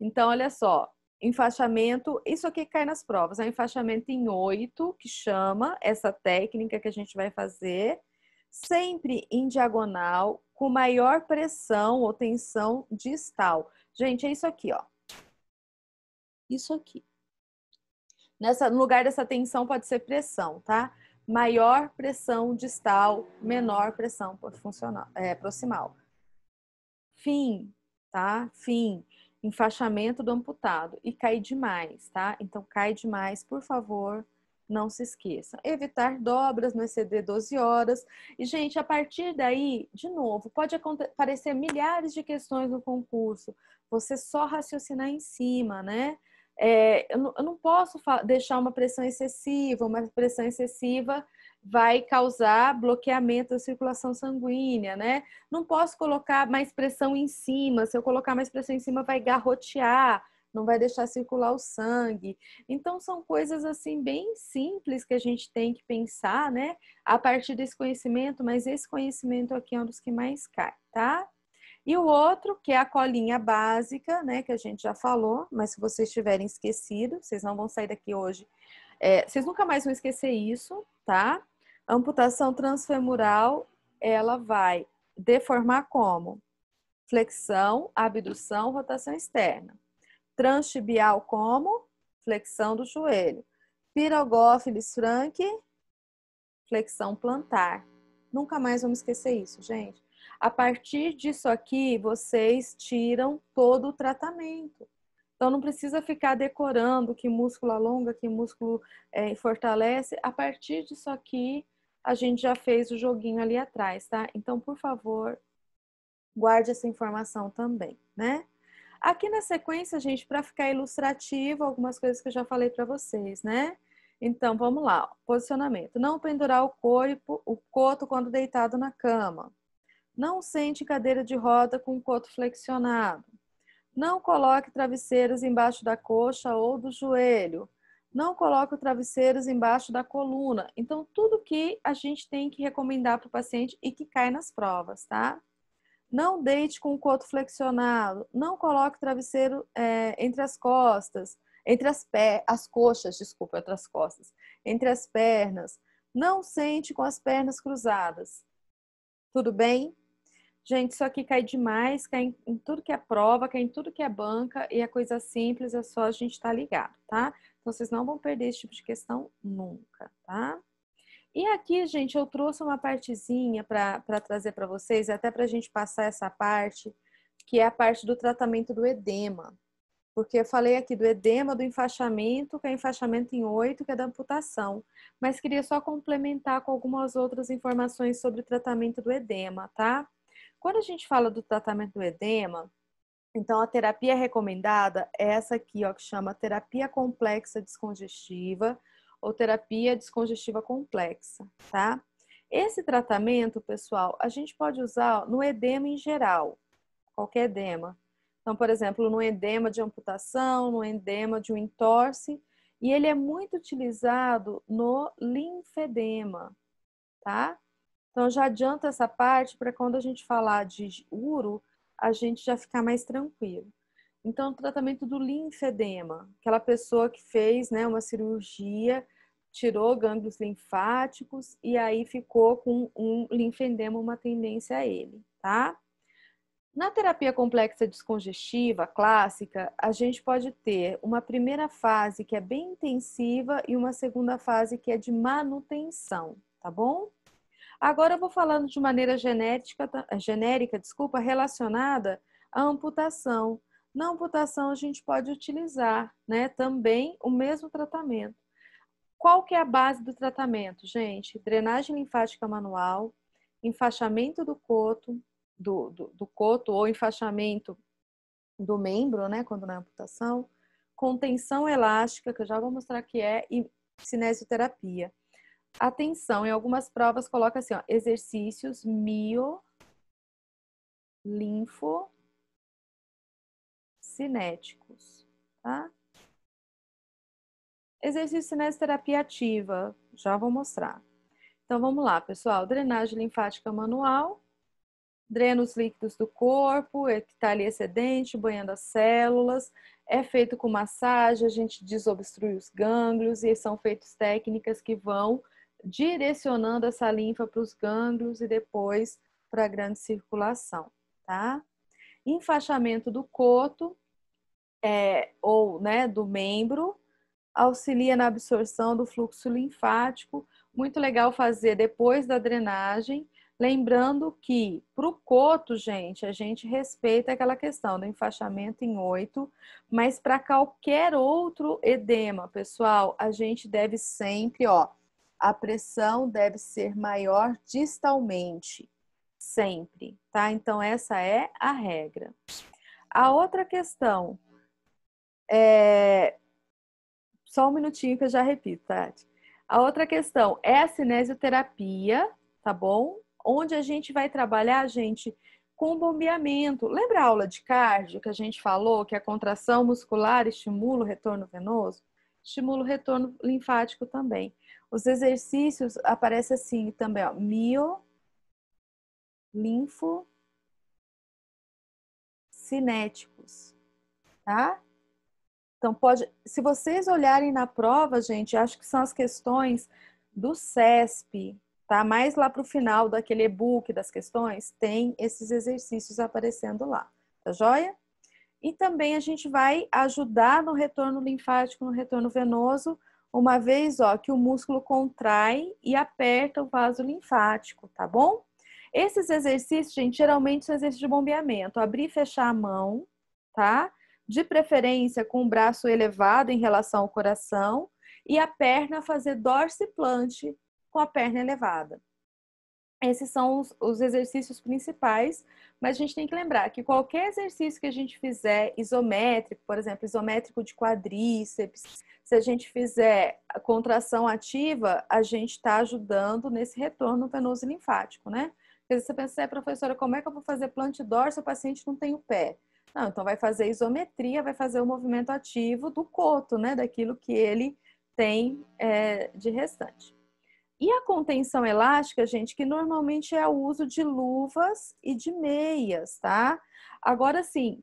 Então, olha só, enfaixamento, isso aqui cai nas provas, é enfaixamento em oito, que chama essa técnica que a gente vai fazer, sempre em diagonal, com maior pressão ou tensão distal. Gente, é isso aqui, ó. Isso aqui. Nessa, no lugar dessa tensão pode ser pressão, tá? Maior pressão distal, menor pressão funcional, é, proximal. Fim, tá? Fim enfaixamento do amputado e cai demais, tá? Então, cai demais, por favor, não se esqueça, Evitar dobras, no exceder 12 horas. E, gente, a partir daí, de novo, pode aparecer milhares de questões no concurso. Você só raciocinar em cima, né? É, eu, não, eu, não, posso deixar uma pressão excessiva, uma pressão excessiva vai causar bloqueamento da circulação sanguínea, né? Não posso colocar mais pressão em cima, se eu colocar mais pressão em cima vai garrotear, não vai deixar circular o sangue. Então são coisas assim bem simples que a gente tem que pensar, né? A partir desse conhecimento, mas esse conhecimento aqui é um dos que mais cai, tá? E o outro, que é a colinha básica, né, que a gente já falou, mas se vocês tiverem esquecido, vocês não vão sair daqui hoje. É, vocês nunca mais vão esquecer isso, tá? amputação transfemoral, ela vai deformar como? Flexão, abdução, rotação externa. Transtibial como? Flexão do joelho. Pirogófilis franque, flexão plantar. Nunca mais vamos esquecer isso, gente. A partir disso aqui, vocês tiram todo o tratamento. Então, não precisa ficar decorando que músculo alonga, que músculo é, fortalece. A partir disso aqui, a gente já fez o joguinho ali atrás, tá? Então, por favor, guarde essa informação também, né? Aqui na sequência, gente, para ficar ilustrativo, algumas coisas que eu já falei para vocês, né? Então, vamos lá. Posicionamento. Não pendurar o corpo, o coto quando deitado na cama. Não sente cadeira de roda com o coto flexionado. Não coloque travesseiros embaixo da coxa ou do joelho não coloque travesseiros embaixo da coluna. Então, tudo que a gente tem que recomendar para o paciente e que cai nas provas, tá? Não deite com o coto flexionado, não coloque travesseiro é, entre as costas, entre as, pé, as coxas, desculpa, entre as costas, entre as pernas. Não sente com as pernas cruzadas. Tudo bem? Gente, isso aqui cai demais, cai em, em tudo que é prova, cai em tudo que é banca e é coisa simples, é só a gente estar tá ligado, tá? Então vocês não vão perder esse tipo de questão nunca, tá? E aqui, gente, eu trouxe uma partezinha para trazer para vocês, até para a gente passar essa parte, que é a parte do tratamento do edema. Porque eu falei aqui do edema, do enfaixamento, que é enfaixamento em oito, que é da amputação. Mas queria só complementar com algumas outras informações sobre o tratamento do edema, tá? Quando a gente fala do tratamento do edema, então a terapia recomendada é essa aqui, ó, que chama terapia complexa descongestiva ou terapia descongestiva complexa, tá? Esse tratamento, pessoal, a gente pode usar no edema em geral, qualquer edema. Então, por exemplo, no edema de amputação, no edema de um entorse, e ele é muito utilizado no linfedema, tá? Então, já adianta essa parte para quando a gente falar de uro, a gente já ficar mais tranquilo. Então, o tratamento do linfedema, aquela pessoa que fez né, uma cirurgia, tirou gânglios linfáticos e aí ficou com um linfedema, uma tendência a ele, tá? Na terapia complexa descongestiva clássica, a gente pode ter uma primeira fase que é bem intensiva e uma segunda fase que é de manutenção, tá bom? Agora eu vou falando de maneira genética, eh, genérica, desculpa, relacionada à amputação. Na amputação a gente pode utilizar, né, também o mesmo tratamento. Qual que é a base do tratamento, gente? Drenagem linfática manual, enfaixamento do coto, do, do, do coto ou enfaixamento do membro, né, quando na amputação, contenção elástica, que eu já vou mostrar que é, e cinesioterapia. Atenção, em algumas provas coloca assim, ó, exercícios mio linfo cinéticos, tá? Exercício de terapia ativa, já vou mostrar. Então vamos lá, pessoal, drenagem linfática manual, drena os líquidos do corpo, que está ali excedente, banhando as células, é feito com massagem, a gente desobstrui os gânglios e são feitas técnicas que vão direcionando essa linfa para os gânglios e depois para a grande circulação, tá? Enfaixamento do coto é, ou né, do membro auxilia na absorção do fluxo linfático. Muito legal fazer depois da drenagem. Lembrando que para o coto, gente, a gente respeita aquela questão do enfaixamento em oito, mas para qualquer outro edema, pessoal, a gente deve sempre, ó, a pressão deve ser maior distalmente, sempre, tá? Então, essa é a regra. A outra questão é. Só um minutinho que eu já repito, tá, Tati. A outra questão é a cinesioterapia, tá bom? Onde a gente vai trabalhar, gente, com bombeamento. Lembra a aula de cardio que a gente falou que a contração muscular estimula o retorno venoso? Estimula o retorno linfático também. Os exercícios aparece assim também, ó, mio, linfo, cinéticos, tá? Então pode, se vocês olharem na prova, gente, acho que são as questões do CESP, tá? Mais lá para o final daquele e-book das questões, tem esses exercícios aparecendo lá, tá joia? E também a gente vai ajudar no retorno linfático, no retorno venoso, uma vez ó, que o músculo contrai e aperta o vaso linfático, tá bom? Esses exercícios, gente, geralmente são exercícios de bombeamento. Abrir e fechar a mão, tá? De preferência com o braço elevado em relação ao coração e a perna fazer dorse com a perna elevada. Esses são os, os, exercícios principais, mas a gente tem que lembrar que qualquer exercício que a gente fizer isométrico, por exemplo, isométrico de quadríceps, se a gente fizer contração ativa, a gente está ajudando nesse retorno venoso linfático, né? Porque você pensa, é, professora, como é que eu vou fazer plantidor se o paciente não tem o pé? Não, então vai fazer isometria, vai fazer o movimento ativo do coto, né? Daquilo que ele tem é, de restante. E a contenção elástica, gente, que normalmente é o uso de luvas e de meias, tá? Agora sim,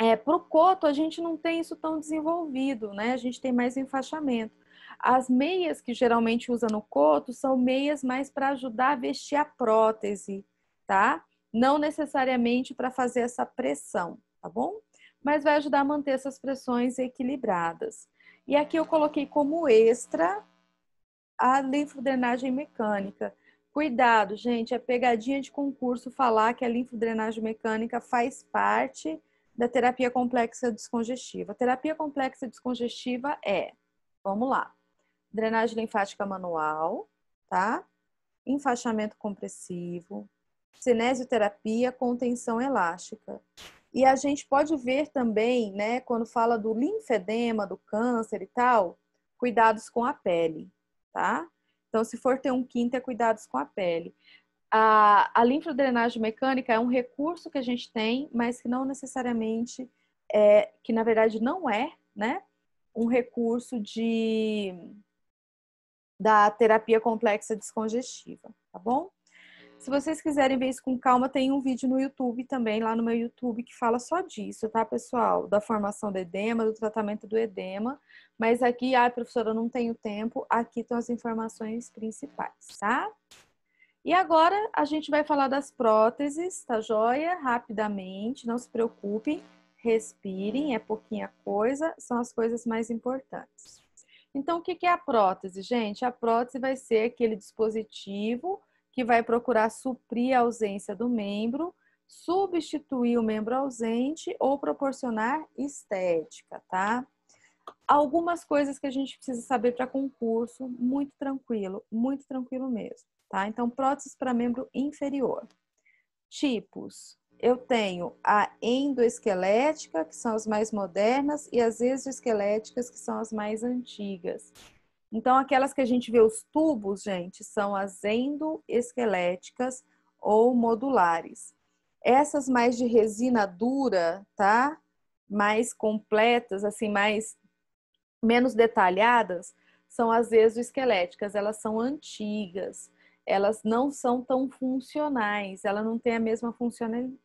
é, para o coto a gente não tem isso tão desenvolvido, né? A gente tem mais enfaixamento. As meias que geralmente usa no coto são meias mais para ajudar a vestir a prótese, tá? Não necessariamente para fazer essa pressão, tá bom? Mas vai ajudar a manter essas pressões equilibradas. E aqui eu coloquei como extra a linfodrenagem mecânica. Cuidado, gente, é pegadinha de concurso falar que a linfodrenagem mecânica faz parte da terapia complexa descongestiva. A terapia complexa descongestiva é, vamos lá, drenagem linfática manual, tá? Enfaixamento compressivo, cinesioterapia com tensão elástica. E a gente pode ver também, né, quando fala do linfedema, do câncer e tal, cuidados com a pele tá? Então, se for ter um quinto, é cuidados com a pele. A, a linfodrenagem mecânica é um recurso que a gente tem, mas que não necessariamente é, que na verdade não é, né? Um recurso de da terapia complexa descongestiva, tá bom? Se vocês quiserem ver isso com calma, tem um vídeo no YouTube também, lá no meu YouTube, que fala só disso, tá, pessoal? Da formação do edema, do tratamento do edema. Mas aqui, ai, professora, eu não tenho tempo. Aqui estão as informações principais, tá? E agora a gente vai falar das próteses, tá joia? Rapidamente, não se preocupem, respirem, é pouquinha coisa, são as coisas mais importantes. Então, o que é a prótese, gente? A prótese vai ser aquele dispositivo que vai procurar suprir a ausência do membro, substituir o membro ausente ou proporcionar estética, tá? Algumas coisas que a gente precisa saber para concurso, muito tranquilo, muito tranquilo mesmo, tá? Então, próteses para membro inferior. Tipos. Eu tenho a endoesquelética, que são as mais modernas, e as exoesqueléticas, que são as mais antigas. Então, aquelas que a gente vê os tubos, gente, são as endoesqueléticas ou modulares. Essas mais de resina dura, tá? Mais completas, assim, mais menos detalhadas, são as exoesqueléticas. Elas são antigas, elas não são tão funcionais, ela não tem a mesma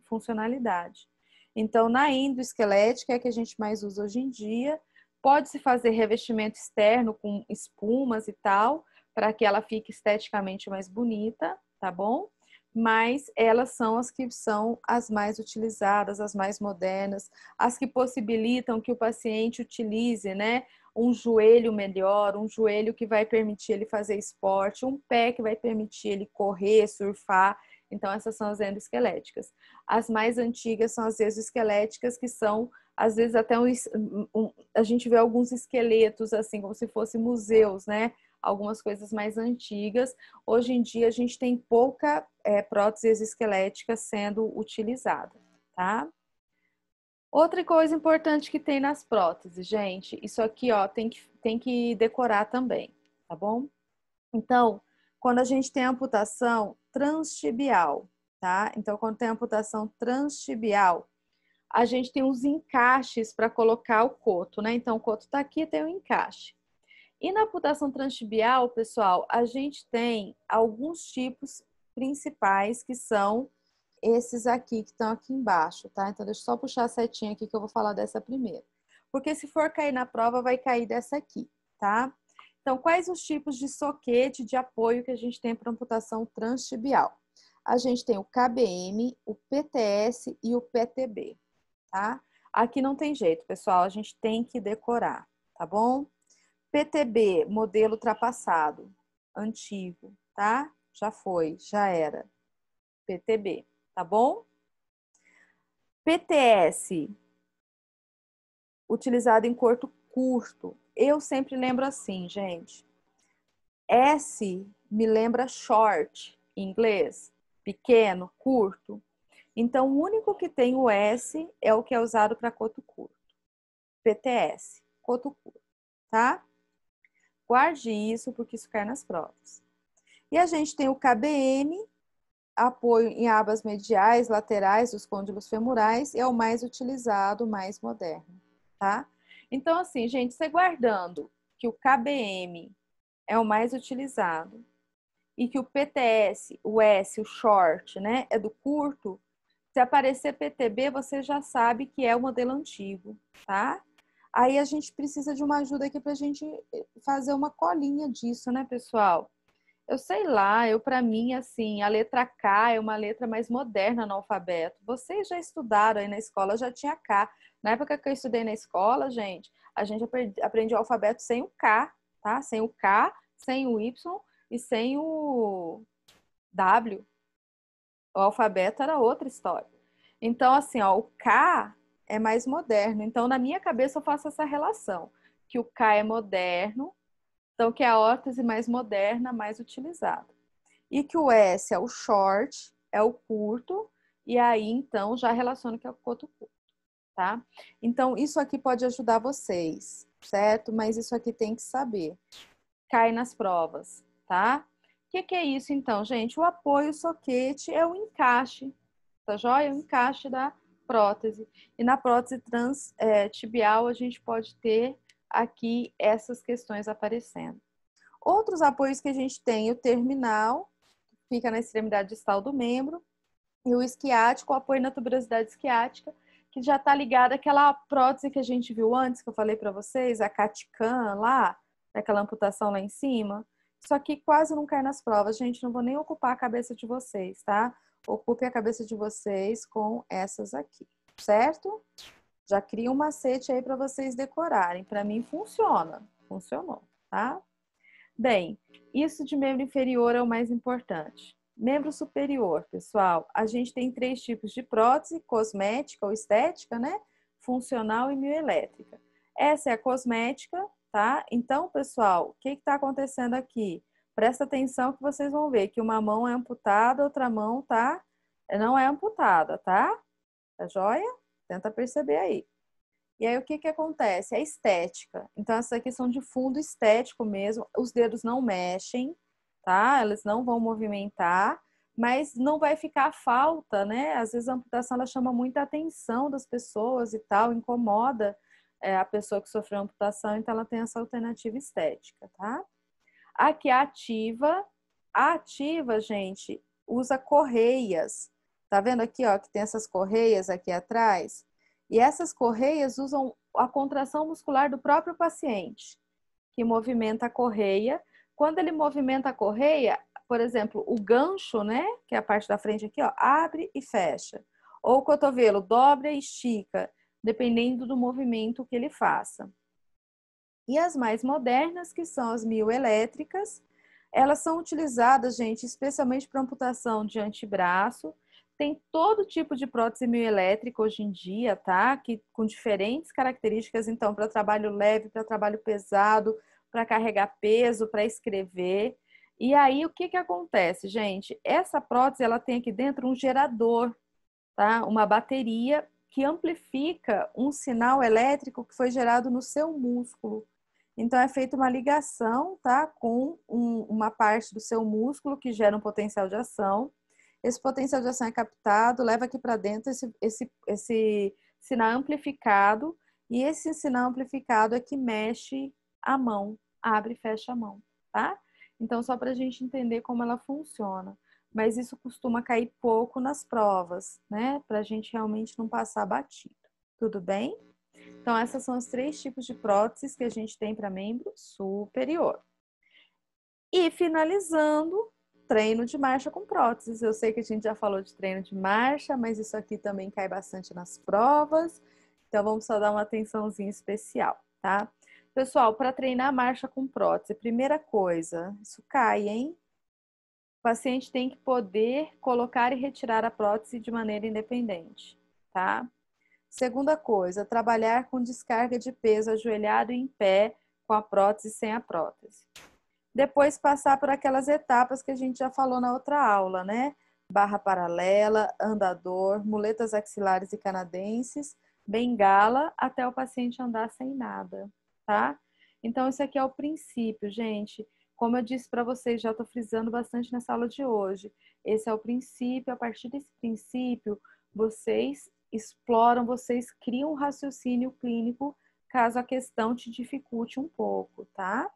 funcionalidade. Então, na endoesquelética é que a gente mais usa hoje em dia, Pode-se fazer revestimento externo com espumas e tal, para que ela fique esteticamente mais bonita, tá bom? Mas elas são as que são as mais utilizadas, as mais modernas, as que possibilitam que o paciente utilize, né? Um joelho melhor, um joelho que vai permitir ele fazer esporte, um pé que vai permitir ele correr, surfar. Então, essas são as endoesqueléticas. As mais antigas são as exoesqueléticas, que são às vezes até um, um, a gente vê alguns esqueletos, assim, como se fossem museus, né? Algumas coisas mais antigas. Hoje em dia a gente tem pouca é, próteses sendo utilizada, tá? Outra coisa importante que tem nas próteses, gente, isso aqui, ó, tem que, tem que decorar também, tá bom? Então, quando a gente tem amputação transtibial, tá? Então, quando tem amputação transtibial, a gente tem os encaixes para colocar o coto, né? Então, o coto está aqui, tem o um encaixe. E na amputação transtibial, pessoal, a gente tem alguns tipos principais que são esses aqui que estão aqui embaixo, tá? Então, deixa eu só puxar a setinha aqui que eu vou falar dessa primeiro. Porque se for cair na prova, vai cair dessa aqui, tá? Então, quais os tipos de soquete de apoio que a gente tem para amputação transtibial? A gente tem o KBM, o PTS e o PTB tá? Aqui não tem jeito, pessoal, a gente tem que decorar, tá bom? PTB, modelo ultrapassado, antigo, tá? Já foi, já era. PTB, tá bom? PTS, utilizado em corto curto. Eu sempre lembro assim, gente. S me lembra short em inglês, pequeno, curto. Então, o único que tem o S é o que é usado para coto curto. PTS, coto curto, tá? Guarde isso, porque isso cai nas provas. E a gente tem o KBM, apoio em abas mediais, laterais dos côndilos femorais, é o mais utilizado, mais moderno, tá? Então, assim, gente, você guardando que o KBM é o mais utilizado e que o PTS, o S, o short, né, é do curto, se aparecer PTB, você já sabe que é o modelo antigo, tá? Aí a gente precisa de uma ajuda aqui para a gente eh, fazer uma colinha disso, né, pessoal? Eu sei lá, eu para mim assim, a letra K é uma letra mais moderna no alfabeto. Vocês já estudaram aí na escola, já tinha K. Na época que eu estudei na escola, gente, a gente aprendeu o alfabeto sem o K, tá? Sem o K, sem o Y e sem o W, o alfabeto era outra história. Então, assim, ó, o K é mais moderno. Então, na minha cabeça, eu faço essa relação. Que o K é moderno, então que é a órtese mais moderna, mais utilizada. E que o S é o short, é o curto, e aí, então, já relaciono que é o coto curto, tá? Então, isso aqui pode ajudar vocês, certo? Mas isso aqui tem que saber. Cai nas provas, tá? O que, que é isso, então, gente? O apoio soquete é o encaixe, tá joia? O encaixe da prótese. E na prótese transtibial, é, a gente pode ter aqui essas questões aparecendo. Outros apoios que a gente tem, o terminal, que fica na extremidade distal do membro, e o esquiático, o apoio na tuberosidade esquiática, que já está ligado àquela prótese que a gente viu antes, que eu falei para vocês, a Catican lá, daquela amputação lá em cima só que quase não cai nas provas. Gente, não vou nem ocupar a cabeça de vocês, tá? Ocupe a cabeça de vocês com essas aqui, certo? Já cria um macete aí para vocês decorarem. Para mim funciona, funcionou, tá? Bem, isso de membro inferior é o mais importante. Membro superior, pessoal, a gente tem três tipos de prótese: cosmética ou estética, né? Funcional e mioelétrica. Essa é a cosmética, tá? Então, pessoal, o que está acontecendo aqui? Presta atenção que vocês vão ver que uma mão é amputada, outra mão tá não é amputada, tá? Tá joia? Tenta perceber aí. E aí o que que acontece? É estética. Então essas aqui são de fundo estético mesmo. Os dedos não mexem, tá? Eles não vão movimentar, mas não vai ficar falta, né? Às vezes a amputação ela chama muita atenção das pessoas e tal, incomoda é, a pessoa que sofreu amputação, então ela tem essa alternativa estética, tá? A que é ativa, a ativa, gente, usa correias. Tá vendo aqui, ó, que tem essas correias aqui atrás? E essas correias usam a contração muscular do próprio paciente, que movimenta a correia. Quando ele movimenta a correia, por exemplo, o gancho, né, que é a parte da frente aqui, ó, abre e fecha. Ou o cotovelo dobra e estica dependendo do movimento que ele faça. E as mais modernas, que são as mioelétricas, elas são utilizadas, gente, especialmente para amputação de antebraço. Tem todo tipo de prótese mioelétrica hoje em dia, tá? Que, com diferentes características, então, para trabalho leve, para trabalho pesado, para carregar peso, para escrever. E aí, o que, que acontece, gente? Essa prótese, ela tem aqui dentro um gerador, tá? Uma bateria que amplifica um sinal elétrico que foi gerado no seu músculo. Então é feita uma ligação, tá, com um, uma parte do seu músculo que gera um potencial de ação. Esse potencial de ação é captado, leva aqui para dentro esse, esse, esse sinal amplificado e esse sinal amplificado é que mexe a mão, abre e fecha a mão, tá? Então só para a gente entender como ela funciona mas isso costuma cair pouco nas provas, né? Para a gente realmente não passar batido. Tudo bem? Então, essas são os três tipos de próteses que a gente tem para membro superior. E finalizando, treino de marcha com próteses. Eu sei que a gente já falou de treino de marcha, mas isso aqui também cai bastante nas provas. Então, vamos só dar uma atençãozinha especial, tá? Pessoal, para treinar marcha com prótese, primeira coisa, isso cai, hein? o paciente tem que poder colocar e retirar a prótese de maneira independente, tá? Segunda coisa, trabalhar com descarga de peso ajoelhado e em pé, com a prótese e sem a prótese. Depois passar por aquelas etapas que a gente já falou na outra aula, né? Barra paralela, andador, muletas axilares e canadenses, bengala, até o paciente andar sem nada, tá? Então, esse aqui é o princípio, gente. Como eu disse para vocês, já estou frisando bastante nessa aula de hoje. Esse é o princípio. A partir desse princípio, vocês exploram, vocês criam um raciocínio clínico caso a questão te dificulte um pouco, tá?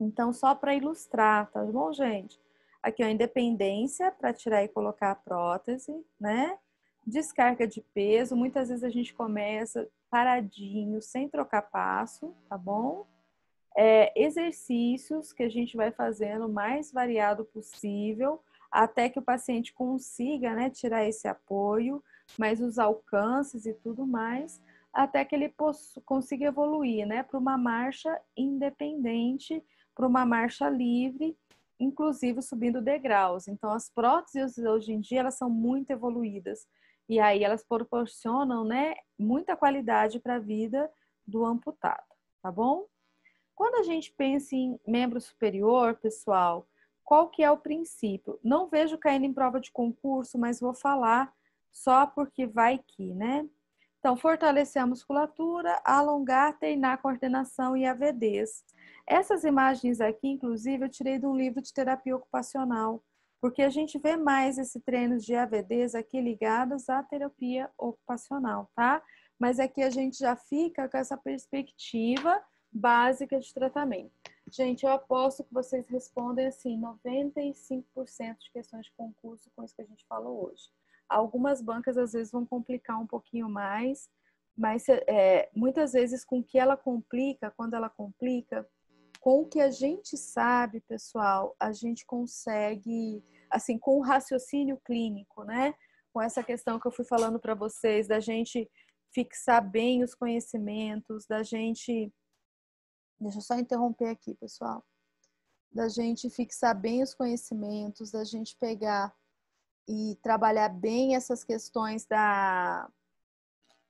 Então, só para ilustrar, tá bom, gente? Aqui, a independência para tirar e colocar a prótese, né? Descarga de peso. Muitas vezes a gente começa paradinho, sem trocar passo, tá bom? é, exercícios que a gente vai fazendo mais variado possível, até que o paciente consiga né, tirar esse apoio, mas os alcances e tudo mais, até que ele consiga evoluir né, para uma marcha independente, para uma marcha livre, inclusive subindo degraus. Então, as próteses hoje em dia elas são muito evoluídas e aí elas proporcionam né, muita qualidade para a vida do amputado, tá bom? Quando a gente pensa em membro superior, pessoal, qual que é o princípio? Não vejo caindo em prova de concurso, mas vou falar só porque vai que, né? Então, fortalecer a musculatura, alongar, treinar coordenação e AVDs. Essas imagens aqui, inclusive, eu tirei de um livro de terapia ocupacional, porque a gente vê mais esse treino de AVDs aqui ligados à terapia ocupacional, tá? Mas aqui a gente já fica com essa perspectiva básica de tratamento. Gente, eu aposto que vocês respondem assim, 95% de questões de concurso com isso que a gente falou hoje. Algumas bancas às vezes vão complicar um pouquinho mais, mas é, muitas vezes com o que ela complica, quando ela complica, com o que a gente sabe, pessoal, a gente consegue, assim, com o raciocínio clínico, né? Com essa questão que eu fui falando para vocês, da gente fixar bem os conhecimentos, da gente Deixa eu só interromper aqui, pessoal. Da gente fixar bem os conhecimentos, da gente pegar e trabalhar bem essas questões da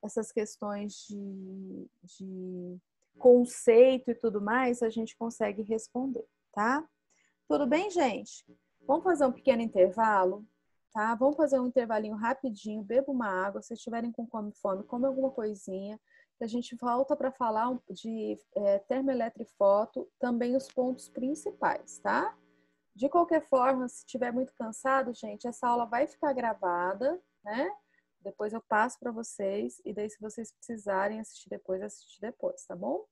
essas questões de, de conceito e tudo mais, a gente consegue responder, tá? Tudo bem, gente? Vamos fazer um pequeno intervalo, tá? Vamos fazer um intervalinho rapidinho, beba uma água, se estiverem com fome, fome, come alguma coisinha a gente volta para falar de é, foto também os pontos principais, tá? De qualquer forma, se estiver muito cansado, gente, essa aula vai ficar gravada, né? Depois eu passo para vocês e daí se vocês precisarem assistir depois, assistir depois, tá bom?